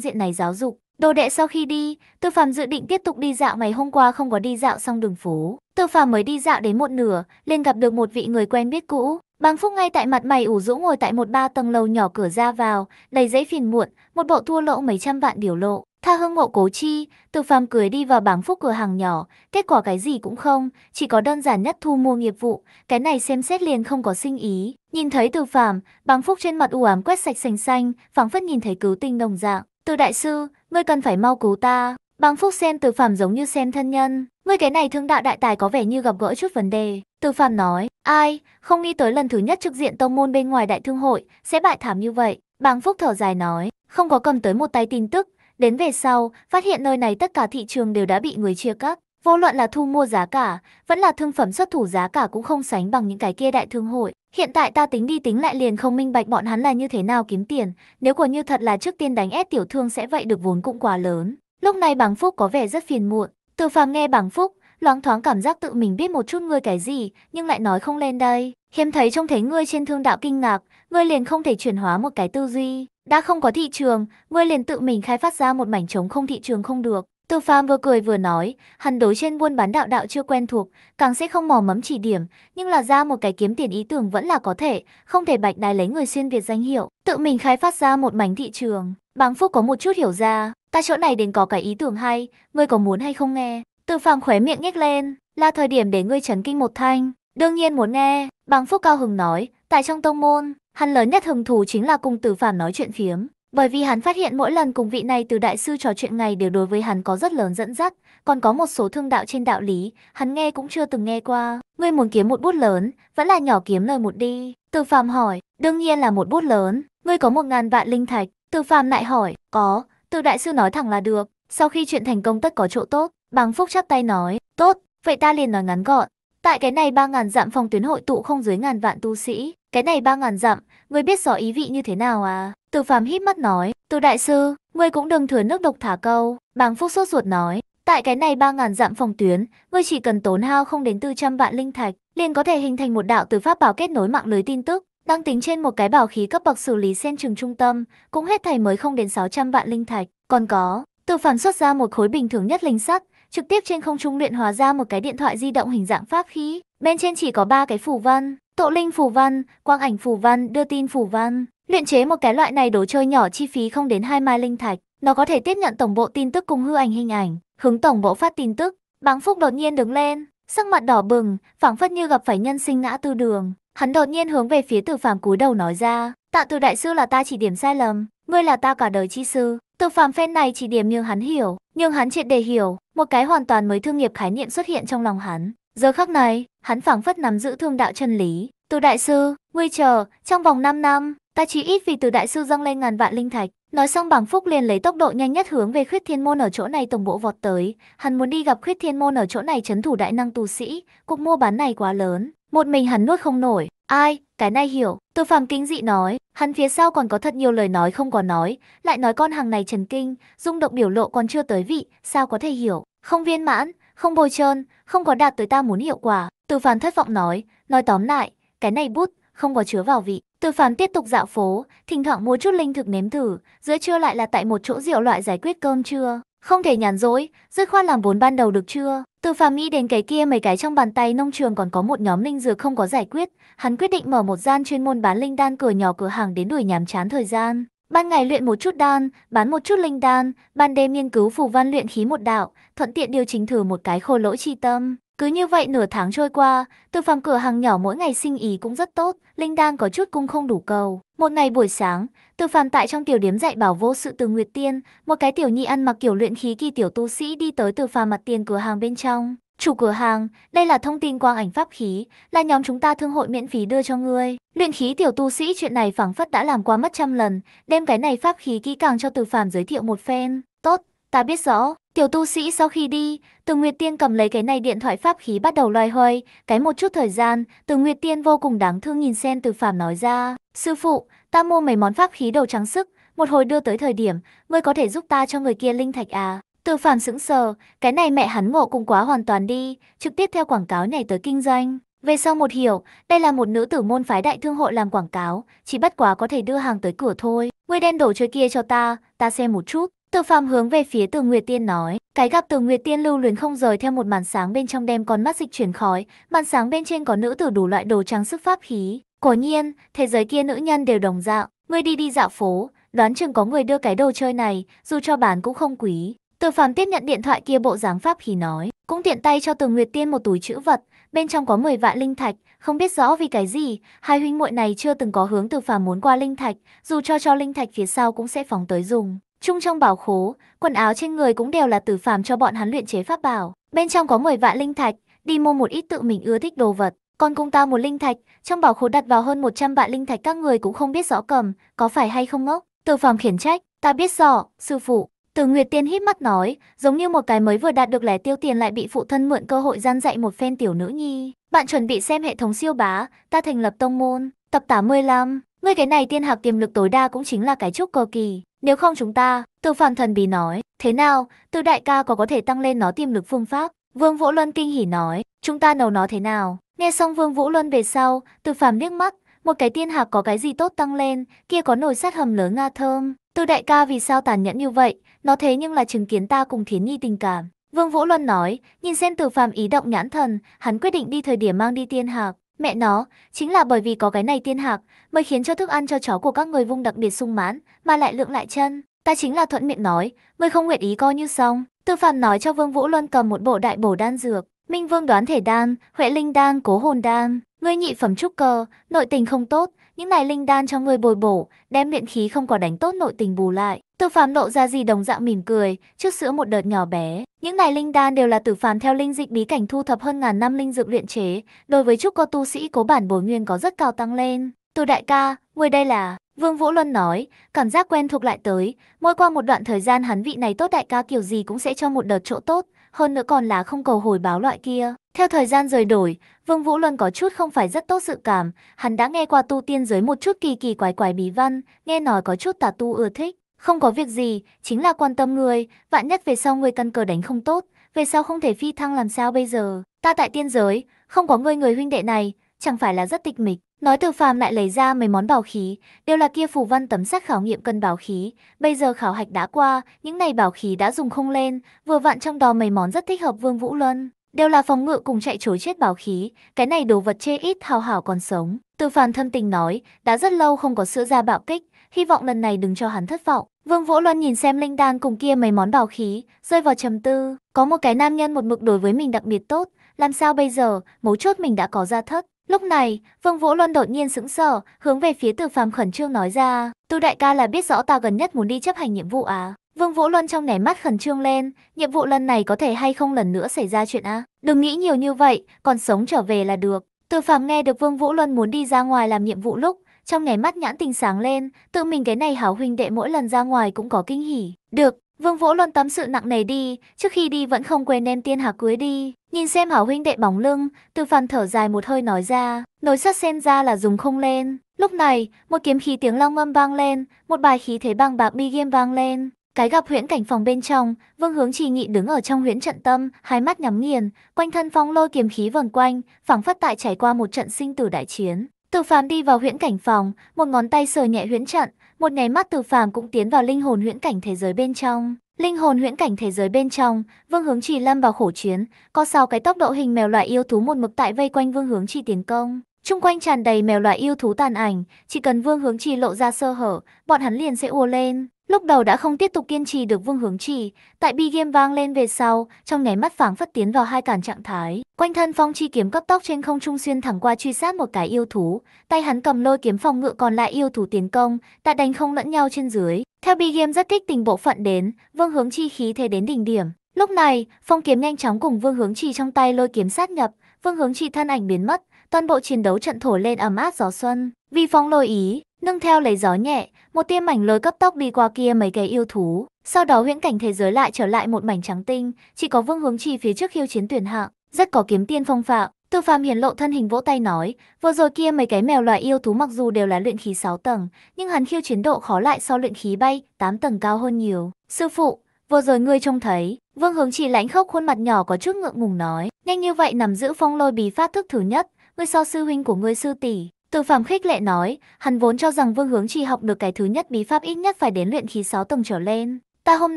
diện này giáo dục. Đồ đệ sau khi đi, Tư Phạm dự định tiếp tục đi dạo ngày hôm qua không có đi dạo xong đường phố. Tư Phạm mới đi dạo đến một nửa, liền gặp được một vị người quen biết cũ. Bằng phúc ngay tại mặt mày ủ rũ ngồi tại một ba tầng lầu nhỏ cửa ra vào, đầy giấy phiền muộn, một bộ thua lỗ mấy trăm vạn biểu lộ. Tha hương ngộ cố chi, từ phàm cười đi vào bảng phúc cửa hàng nhỏ, kết quả cái gì cũng không, chỉ có đơn giản nhất thu mua nghiệp vụ, cái này xem xét liền không có sinh ý. Nhìn thấy từ phàm, bảng phúc trên mặt u ám quét sạch xanh xanh, phảng phất nhìn thấy cứu tinh đồng dạng. Từ đại sư, ngươi cần phải mau cứu ta. bảng Phúc xem Từ Phàm giống như xem thân nhân, ngươi cái này thương đạo đại tài có vẻ như gặp gỡ chút vấn đề. Từ Phàm nói, ai, không nghĩ tới lần thứ nhất trực diện tông môn bên ngoài đại thương hội, sẽ bại thảm như vậy. bảng Phúc thở dài nói, không có cầm tới một tay tin tức, Đến về sau, phát hiện nơi này tất cả thị trường đều đã bị người chia cắt. Vô luận là thu mua giá cả, vẫn là thương phẩm xuất thủ giá cả cũng không sánh bằng những cái kia đại thương hội. Hiện tại ta tính đi tính lại liền không minh bạch bọn hắn là như thế nào kiếm tiền. Nếu quả như thật là trước tiên đánh ép tiểu thương sẽ vậy được vốn cũng quá lớn. Lúc này bảng phúc có vẻ rất phiền muộn. Từ phàm nghe bảng phúc, loáng thoáng cảm giác tự mình biết một chút ngươi cái gì, nhưng lại nói không lên đây. Hiếm thấy trông thấy ngươi trên thương đạo kinh ngạc, ngươi liền không thể chuyển hóa một cái tư duy. Đã không có thị trường, ngươi liền tự mình khai phát ra một mảnh trống không thị trường không được. Tô phàm vừa cười vừa nói, hắn đối trên buôn bán đạo đạo chưa quen thuộc, càng sẽ không mò mẫm chỉ điểm, nhưng là ra một cái kiếm tiền ý tưởng vẫn là có thể, không thể bạch đài lấy người xuyên Việt danh hiệu, tự mình khai phát ra một mảnh thị trường. Bàng Phúc có một chút hiểu ra, ta chỗ này đến có cái ý tưởng hay, ngươi có muốn hay không nghe? Tô phàm khóe miệng nhếch lên, là thời điểm để ngươi chấn kinh một thanh, đương nhiên muốn nghe, Bàng Phúc cao hứng nói, tại trong tông môn, Hắn lớn nhất hứng thú chính là cùng Tử Phàm nói chuyện phiếm, bởi vì hắn phát hiện mỗi lần cùng vị này từ đại sư trò chuyện ngày đều đối với hắn có rất lớn dẫn dắt, còn có một số thương đạo trên đạo lý, hắn nghe cũng chưa từng nghe qua. Ngươi muốn kiếm một bút lớn, vẫn là nhỏ kiếm lời một đi. tử phàm hỏi, đương nhiên là một bút lớn, ngươi có một ngàn vạn linh thạch. tử phàm lại hỏi, có, từ đại sư nói thẳng là được, sau khi chuyện thành công tất có chỗ tốt. Bằng phúc chắp tay nói, tốt, vậy ta liền nói ngắn gọn. Tại cái này ba ngàn dặm phòng tuyến hội tụ không dưới ngàn vạn tu sĩ, cái này ba ngàn dặm, ngươi biết rõ ý vị như thế nào à? Từ phàm hít mắt nói, từ đại sư, ngươi cũng đừng thừa nước độc thả câu. Bàng Phúc sốt ruột nói, tại cái này 3.000 dặm phòng tuyến, ngươi chỉ cần tốn hao không đến 400 vạn linh thạch, liền có thể hình thành một đạo từ pháp bảo kết nối mạng lưới tin tức. đăng tính trên một cái bảo khí cấp bậc xử lý sen trường trung tâm, cũng hết thảy mới không đến 600 vạn linh thạch. Còn có, từ phản xuất ra một khối bình thường nhất linh sắt, trực tiếp trên không trung luyện hóa ra một cái điện thoại di động hình dạng pháp khí. Bên trên chỉ có ba cái phù văn, tộ linh phù văn, quang ảnh phù văn, đưa tin phù văn. Luyện chế một cái loại này đồ chơi nhỏ chi phí không đến hai mai linh thạch. Nó có thể tiếp nhận tổng bộ tin tức cùng hư ảnh hình ảnh, hướng tổng bộ phát tin tức. Báng Phúc đột nhiên đứng lên, sắc mặt đỏ bừng, phảng phất như gặp phải nhân sinh ngã tư đường. Hắn đột nhiên hướng về phía Từ Phàm cúi đầu nói ra, "Tạ Từ đại sư là ta chỉ điểm sai lầm, ngươi là ta cả đời chi sư." Từ Phàm phen này chỉ điểm nhưng hắn hiểu, nhưng hắn triệt để hiểu, một cái hoàn toàn mới thương nghiệp khái niệm xuất hiện trong lòng hắn. Giờ khắc này, hắn phảng phất nắm giữ thương đạo chân lý. Từ đại sư, nguy chờ, trong vòng 5 năm, ta chỉ ít vì từ đại sư dâng lên ngàn vạn linh thạch. Nói xong bảng phúc liền lấy tốc độ nhanh nhất hướng về khuyết thiên môn ở chỗ này tổng bộ vọt tới. Hắn muốn đi gặp khuyết thiên môn ở chỗ này chấn thủ đại năng tu sĩ, cuộc mua bán này quá lớn. Một mình hắn nuốt không nổi, Ai, cái này hiểu, Tô Phàm kính dị nói, hắn phía sau còn có thật nhiều lời nói không có nói, lại nói con hàng này trần kinh, rung động biểu lộ còn chưa tới vị, sao có thể hiểu, không viên mãn, không bồi trơn, không có đạt tới ta muốn hiệu quả. Từ Phàm thất vọng nói, nói tóm lại, cái này bút, không có chứa vào vị. Từ Phàm tiếp tục dạo phố, thỉnh thoảng mua chút linh thực nếm thử, giữa trưa lại là tại một chỗ rượu loại giải quyết cơm trưa. Không thể nhàn rỗi, dứt khoát làm vốn ban đầu được chưa? Từ Phạm nghĩ đến cái kia mấy cái trong bàn tay nông trường còn có một nhóm linh dược không có giải quyết, hắn quyết định mở một gian chuyên môn bán linh đan cửa nhỏ cửa hàng đến đuổi nhàm chán thời gian. Ban ngày luyện một chút đan, bán một chút linh đan, ban đêm nghiên cứu phù văn luyện khí một đạo, thuận tiện điều chỉnh thử một cái khô lỗi chi tâm. Cứ như vậy nửa tháng trôi qua, từ phòng cửa hàng nhỏ mỗi ngày sinh ý cũng rất tốt, Linh Đan có chút cung không đủ cầu. Một ngày buổi sáng, từ phàm tại trong tiểu điếm dạy bảo vô sự từ Nguyệt Tiên, một cái tiểu nhi ăn mặc kiểu luyện khí kỳ tiểu tu sĩ đi tới từ phàm mặt tiền cửa hàng bên trong. Chủ cửa hàng, đây là thông tin quang ảnh pháp khí, là nhóm chúng ta thương hội miễn phí đưa cho ngươi. Luyện khí tiểu tu sĩ chuyện này phảng phất đã làm qua mất trăm lần, đem cái này pháp khí kỹ càng cho từ phàm giới thiệu một phen. Tốt, ta biết rõ, Tiểu tu sĩ sau khi đi, Từ Nguyệt Tiên cầm lấy cái này điện thoại pháp khí bắt đầu loay hoay, cái một chút thời gian, Từ Nguyệt Tiên vô cùng đáng thương nhìn sen Từ Phạm nói ra, "Sư phụ, ta mua mấy món pháp khí đầu trắng sức, một hồi đưa tới thời điểm, ngươi có thể giúp ta cho người kia linh thạch à?" Từ Phạm sững sờ, cái này mẹ hắn ngộ cùng quá hoàn toàn đi, trực tiếp theo quảng cáo này tới kinh doanh. Về sau một hiểu, đây là một nữ tử môn phái đại thương hội làm quảng cáo, chỉ bất quá có thể đưa hàng tới cửa thôi. Ngươi đem đồ chơi kia cho ta, ta xem một chút. Tiêu Phạm hướng về phía Từ Nguyệt Tiên nói, cái gặp Từ Nguyệt Tiên lưu luyến không rời theo một màn sáng bên trong đem con mắt dịch chuyển khói, màn sáng bên trên có nữ tử đủ loại đồ trang sức pháp khí. Quả nhiên, thế giới kia nữ nhân đều đồng dạng, ngươi đi đi dạo phố, đoán chừng có người đưa cái đồ chơi này, dù cho bán cũng không quý. Từ Phạm tiếp nhận điện thoại kia bộ dáng pháp khí nói, cũng tiện tay cho Từ Nguyệt Tiên một túi chữ vật, bên trong có 10 vạn linh thạch, không biết rõ vì cái gì, hai huynh muội này chưa từng có hướng Từ Phạm muốn qua linh thạch, dù cho cho linh thạch phía sau cũng sẽ phóng tới dùng. Chung trong bảo khố, quần áo trên người cũng đều là tử phàm cho bọn hắn luyện chế pháp bảo. Bên trong có 10 vạn linh thạch, đi mua một ít tự mình ưa thích đồ vật. Còn cùng ta một linh thạch, trong bảo khố đặt vào hơn 100 vạn linh thạch các người cũng không biết rõ cầm, có phải hay không ngốc? tử phàm khiển trách, ta biết rõ, sư phụ. Từ Nguyệt Tiên hít mắt nói, giống như một cái mới vừa đạt được lẻ tiêu tiền lại bị phụ thân mượn cơ hội gian dạy một phen tiểu nữ nhi. Bạn chuẩn bị xem hệ thống siêu bá, ta thành lập tông môn, tập 85. Ngươi cái này tiên học tiềm lực tối đa cũng chính là cái trúc cơ kỳ. Nếu không chúng ta, từ Phàm thần bí nói, thế nào, từ đại ca có có thể tăng lên nó tiềm lực phương pháp? Vương Vũ Luân kinh hỉ nói, chúng ta nấu nó thế nào? Nghe xong Vương Vũ Luân về sau, từ Phàm liếc mắt, một cái tiên hạc có cái gì tốt tăng lên, kia có nồi sắt hầm lớn nga thơm, từ đại ca vì sao tàn nhẫn như vậy? Nó thế nhưng là chứng kiến ta cùng Thiến Nhi tình cảm. Vương Vũ Luân nói, nhìn xem từ Phàm ý động nhãn thần, hắn quyết định đi thời điểm mang đi tiên hạc. Mẹ nó, chính là bởi vì có cái này tiên hạc, mới khiến cho thức ăn cho chó của các người vung đặc biệt sung mãn, mà lại lượng lại chân. Ta chính là thuận miệng nói, mới không nguyện ý coi như xong. Tư phạm nói cho Vương Vũ Luân cầm một bộ đại bổ đan dược. Minh Vương đoán thể đan, Huệ Linh đan, Cố hồn đan, ngươi nhị phẩm trúc cơ, nội tình không tốt, những này linh đan cho ngươi bồi bổ, đem luyện khí không có đánh tốt nội tình bù lại. Tư phàm lộ ra gì đồng dạng mỉm cười, trước sữa một đợt nhỏ bé. Những này linh đan đều là tử phàm theo linh dịch bí cảnh thu thập hơn ngàn năm linh dược luyện chế, đối với trúc cơ tu sĩ cố bản bồi nguyên có rất cao tăng lên. Từ đại ca, người đây là... Vương Vũ Luân nói, cảm giác quen thuộc lại tới, mỗi qua một đoạn thời gian hắn vị này tốt đại ca kiểu gì cũng sẽ cho một đợt chỗ tốt, hơn nữa còn là không cầu hồi báo loại kia. Theo thời gian rời đổi, Vương Vũ Luân có chút không phải rất tốt sự cảm, hắn đã nghe qua tu tiên giới một chút kỳ kỳ quái quái bí văn, nghe nói có chút tà tu ưa thích. Không có việc gì, chính là quan tâm người vạn nhất về sau người căn cờ đánh không tốt, về sau không thể phi thăng làm sao bây giờ. Ta tại tiên giới, không có ngươi người huynh đệ này, chẳng phải là rất tịch mịch. Nói từ phàm lại lấy ra mấy món bảo khí, đều là kia phù văn tấm sắc khảo nghiệm cần bảo khí. Bây giờ khảo hạch đã qua, những này bảo khí đã dùng không lên, vừa vặn trong đó mấy món rất thích hợp Vương Vũ Luân. Đều là phòng ngự cùng chạy chối chết bảo khí, cái này đồ vật chê ít hào hảo còn sống. Từ phàm thâm tình nói, đã rất lâu không có sữa ra bạo kích, hy vọng lần này đừng cho hắn thất vọng. Vương Vũ Luân nhìn xem linh đan cùng kia mấy món bảo khí, rơi vào trầm tư. Có một cái nam nhân một mực đối với mình đặc biệt tốt, làm sao bây giờ, mấu chốt mình đã có ra thất. Lúc này, Vương Vũ Luân đột nhiên sững sờ, hướng về phía Từ Phàm khẩn trương nói ra, "Tư đại ca là biết rõ ta gần nhất muốn đi chấp hành nhiệm vụ à?" Vương Vũ Luân trong nẻ mắt khẩn trương lên, nhiệm vụ lần này có thể hay không lần nữa xảy ra chuyện à? Đừng nghĩ nhiều như vậy, còn sống trở về là được. Từ Phàm nghe được Vương Vũ Luân muốn đi ra ngoài làm nhiệm vụ lúc, trong ngày mắt nhãn tình sáng lên, tự mình cái này hảo huynh đệ mỗi lần ra ngoài cũng có kinh hỉ. Được, Vương Vũ luôn tâm sự nặng nề đi, trước khi đi vẫn không quên đem tiên hạc cưới đi. Nhìn xem hảo huynh đệ bóng lưng, Từ Phàm thở dài một hơi nói ra, nối sắt sen ra là dùng không lên. Lúc này, một kiếm khí tiếng long âm vang lên, một bài khí thế bang bạc bi game vang lên. Cái gặp huyễn cảnh phòng bên trong, Vương Hướng Trì Nghị đứng ở trong huyễn trận tâm, hai mắt nhắm nghiền, quanh thân phong lôi kiếm khí vần quanh, phảng phất tại trải qua một trận sinh tử đại chiến. Từ phàm đi vào huyễn cảnh phòng, một ngón tay sờ nhẹ huyễn trận, một nháy mắt từ phàm cũng tiến vào linh hồn huyễn cảnh thế giới bên trong. Linh hồn huyễn cảnh thế giới bên trong, Vương Hướng Chỉ lâm vào khổ chiến, có sáu cái tốc độ hình mèo loại yêu thú một mực tại vây quanh Vương Hướng Chỉ tiến công. Trung quanh tràn đầy mèo loại yêu thú tàn ảnh, chỉ cần Vương Hướng Chỉ lộ ra sơ hở, bọn hắn liền sẽ ùa lên. Lúc đầu đã không tiếp tục kiên trì được Vương Hướng Trì, tại bi game vang lên về sau, trong nháy mắt phảng phất tiến vào hai cản trạng thái. Quanh thân phong chi kiếm cấp tốc trên không trung xuyên thẳng qua truy sát một cái yêu thú, tay hắn cầm lôi kiếm phòng ngự còn lại yêu thú tiến công, đã đánh không lẫn nhau trên dưới. Theo bi game rất kích tình bộ phận đến, Vương Hướng Chi khí thế đến đỉnh điểm. Lúc này, phong kiếm nhanh chóng cùng Vương Hướng Chi trong tay lôi kiếm sát nhập, Vương Hướng Chi thân ảnh biến mất, toàn bộ chiến đấu trận thổi lên ấm áp gió xuân. Vì phong lôi ý, nâng theo lấy gió nhẹ, một tia mảnh lối cấp tốc đi qua kia mấy cái yêu thú, sau đó huyễn cảnh thế giới lại trở lại một mảnh trắng tinh, chỉ có Vương Hướng Chi phía trước khiêu chiến tuyển hạng, rất có kiếm tiên phong phạm. Tư Phàm hiển lộ thân hình vỗ tay nói, vừa rồi kia mấy cái mèo loài yêu thú mặc dù đều là luyện khí 6 tầng, nhưng hắn khiêu chiến độ khó lại so luyện khí bay 8 tầng cao hơn nhiều. Sư phụ, vừa rồi ngươi trông thấy, Vương Hướng Chỉ lãnh khốc khuôn mặt nhỏ có chút ngượng ngùng nói, nhanh như vậy nằm giữ phong lôi bí pháp thức thứ nhất, ngươi so sư huynh của ngươi sư tỷ, từ Phạm khích lệ nói, hắn vốn cho rằng Vương Hướng Chỉ học được cái thứ nhất bí pháp ít nhất phải đến luyện khí 6 tầng trở lên. Ta hôm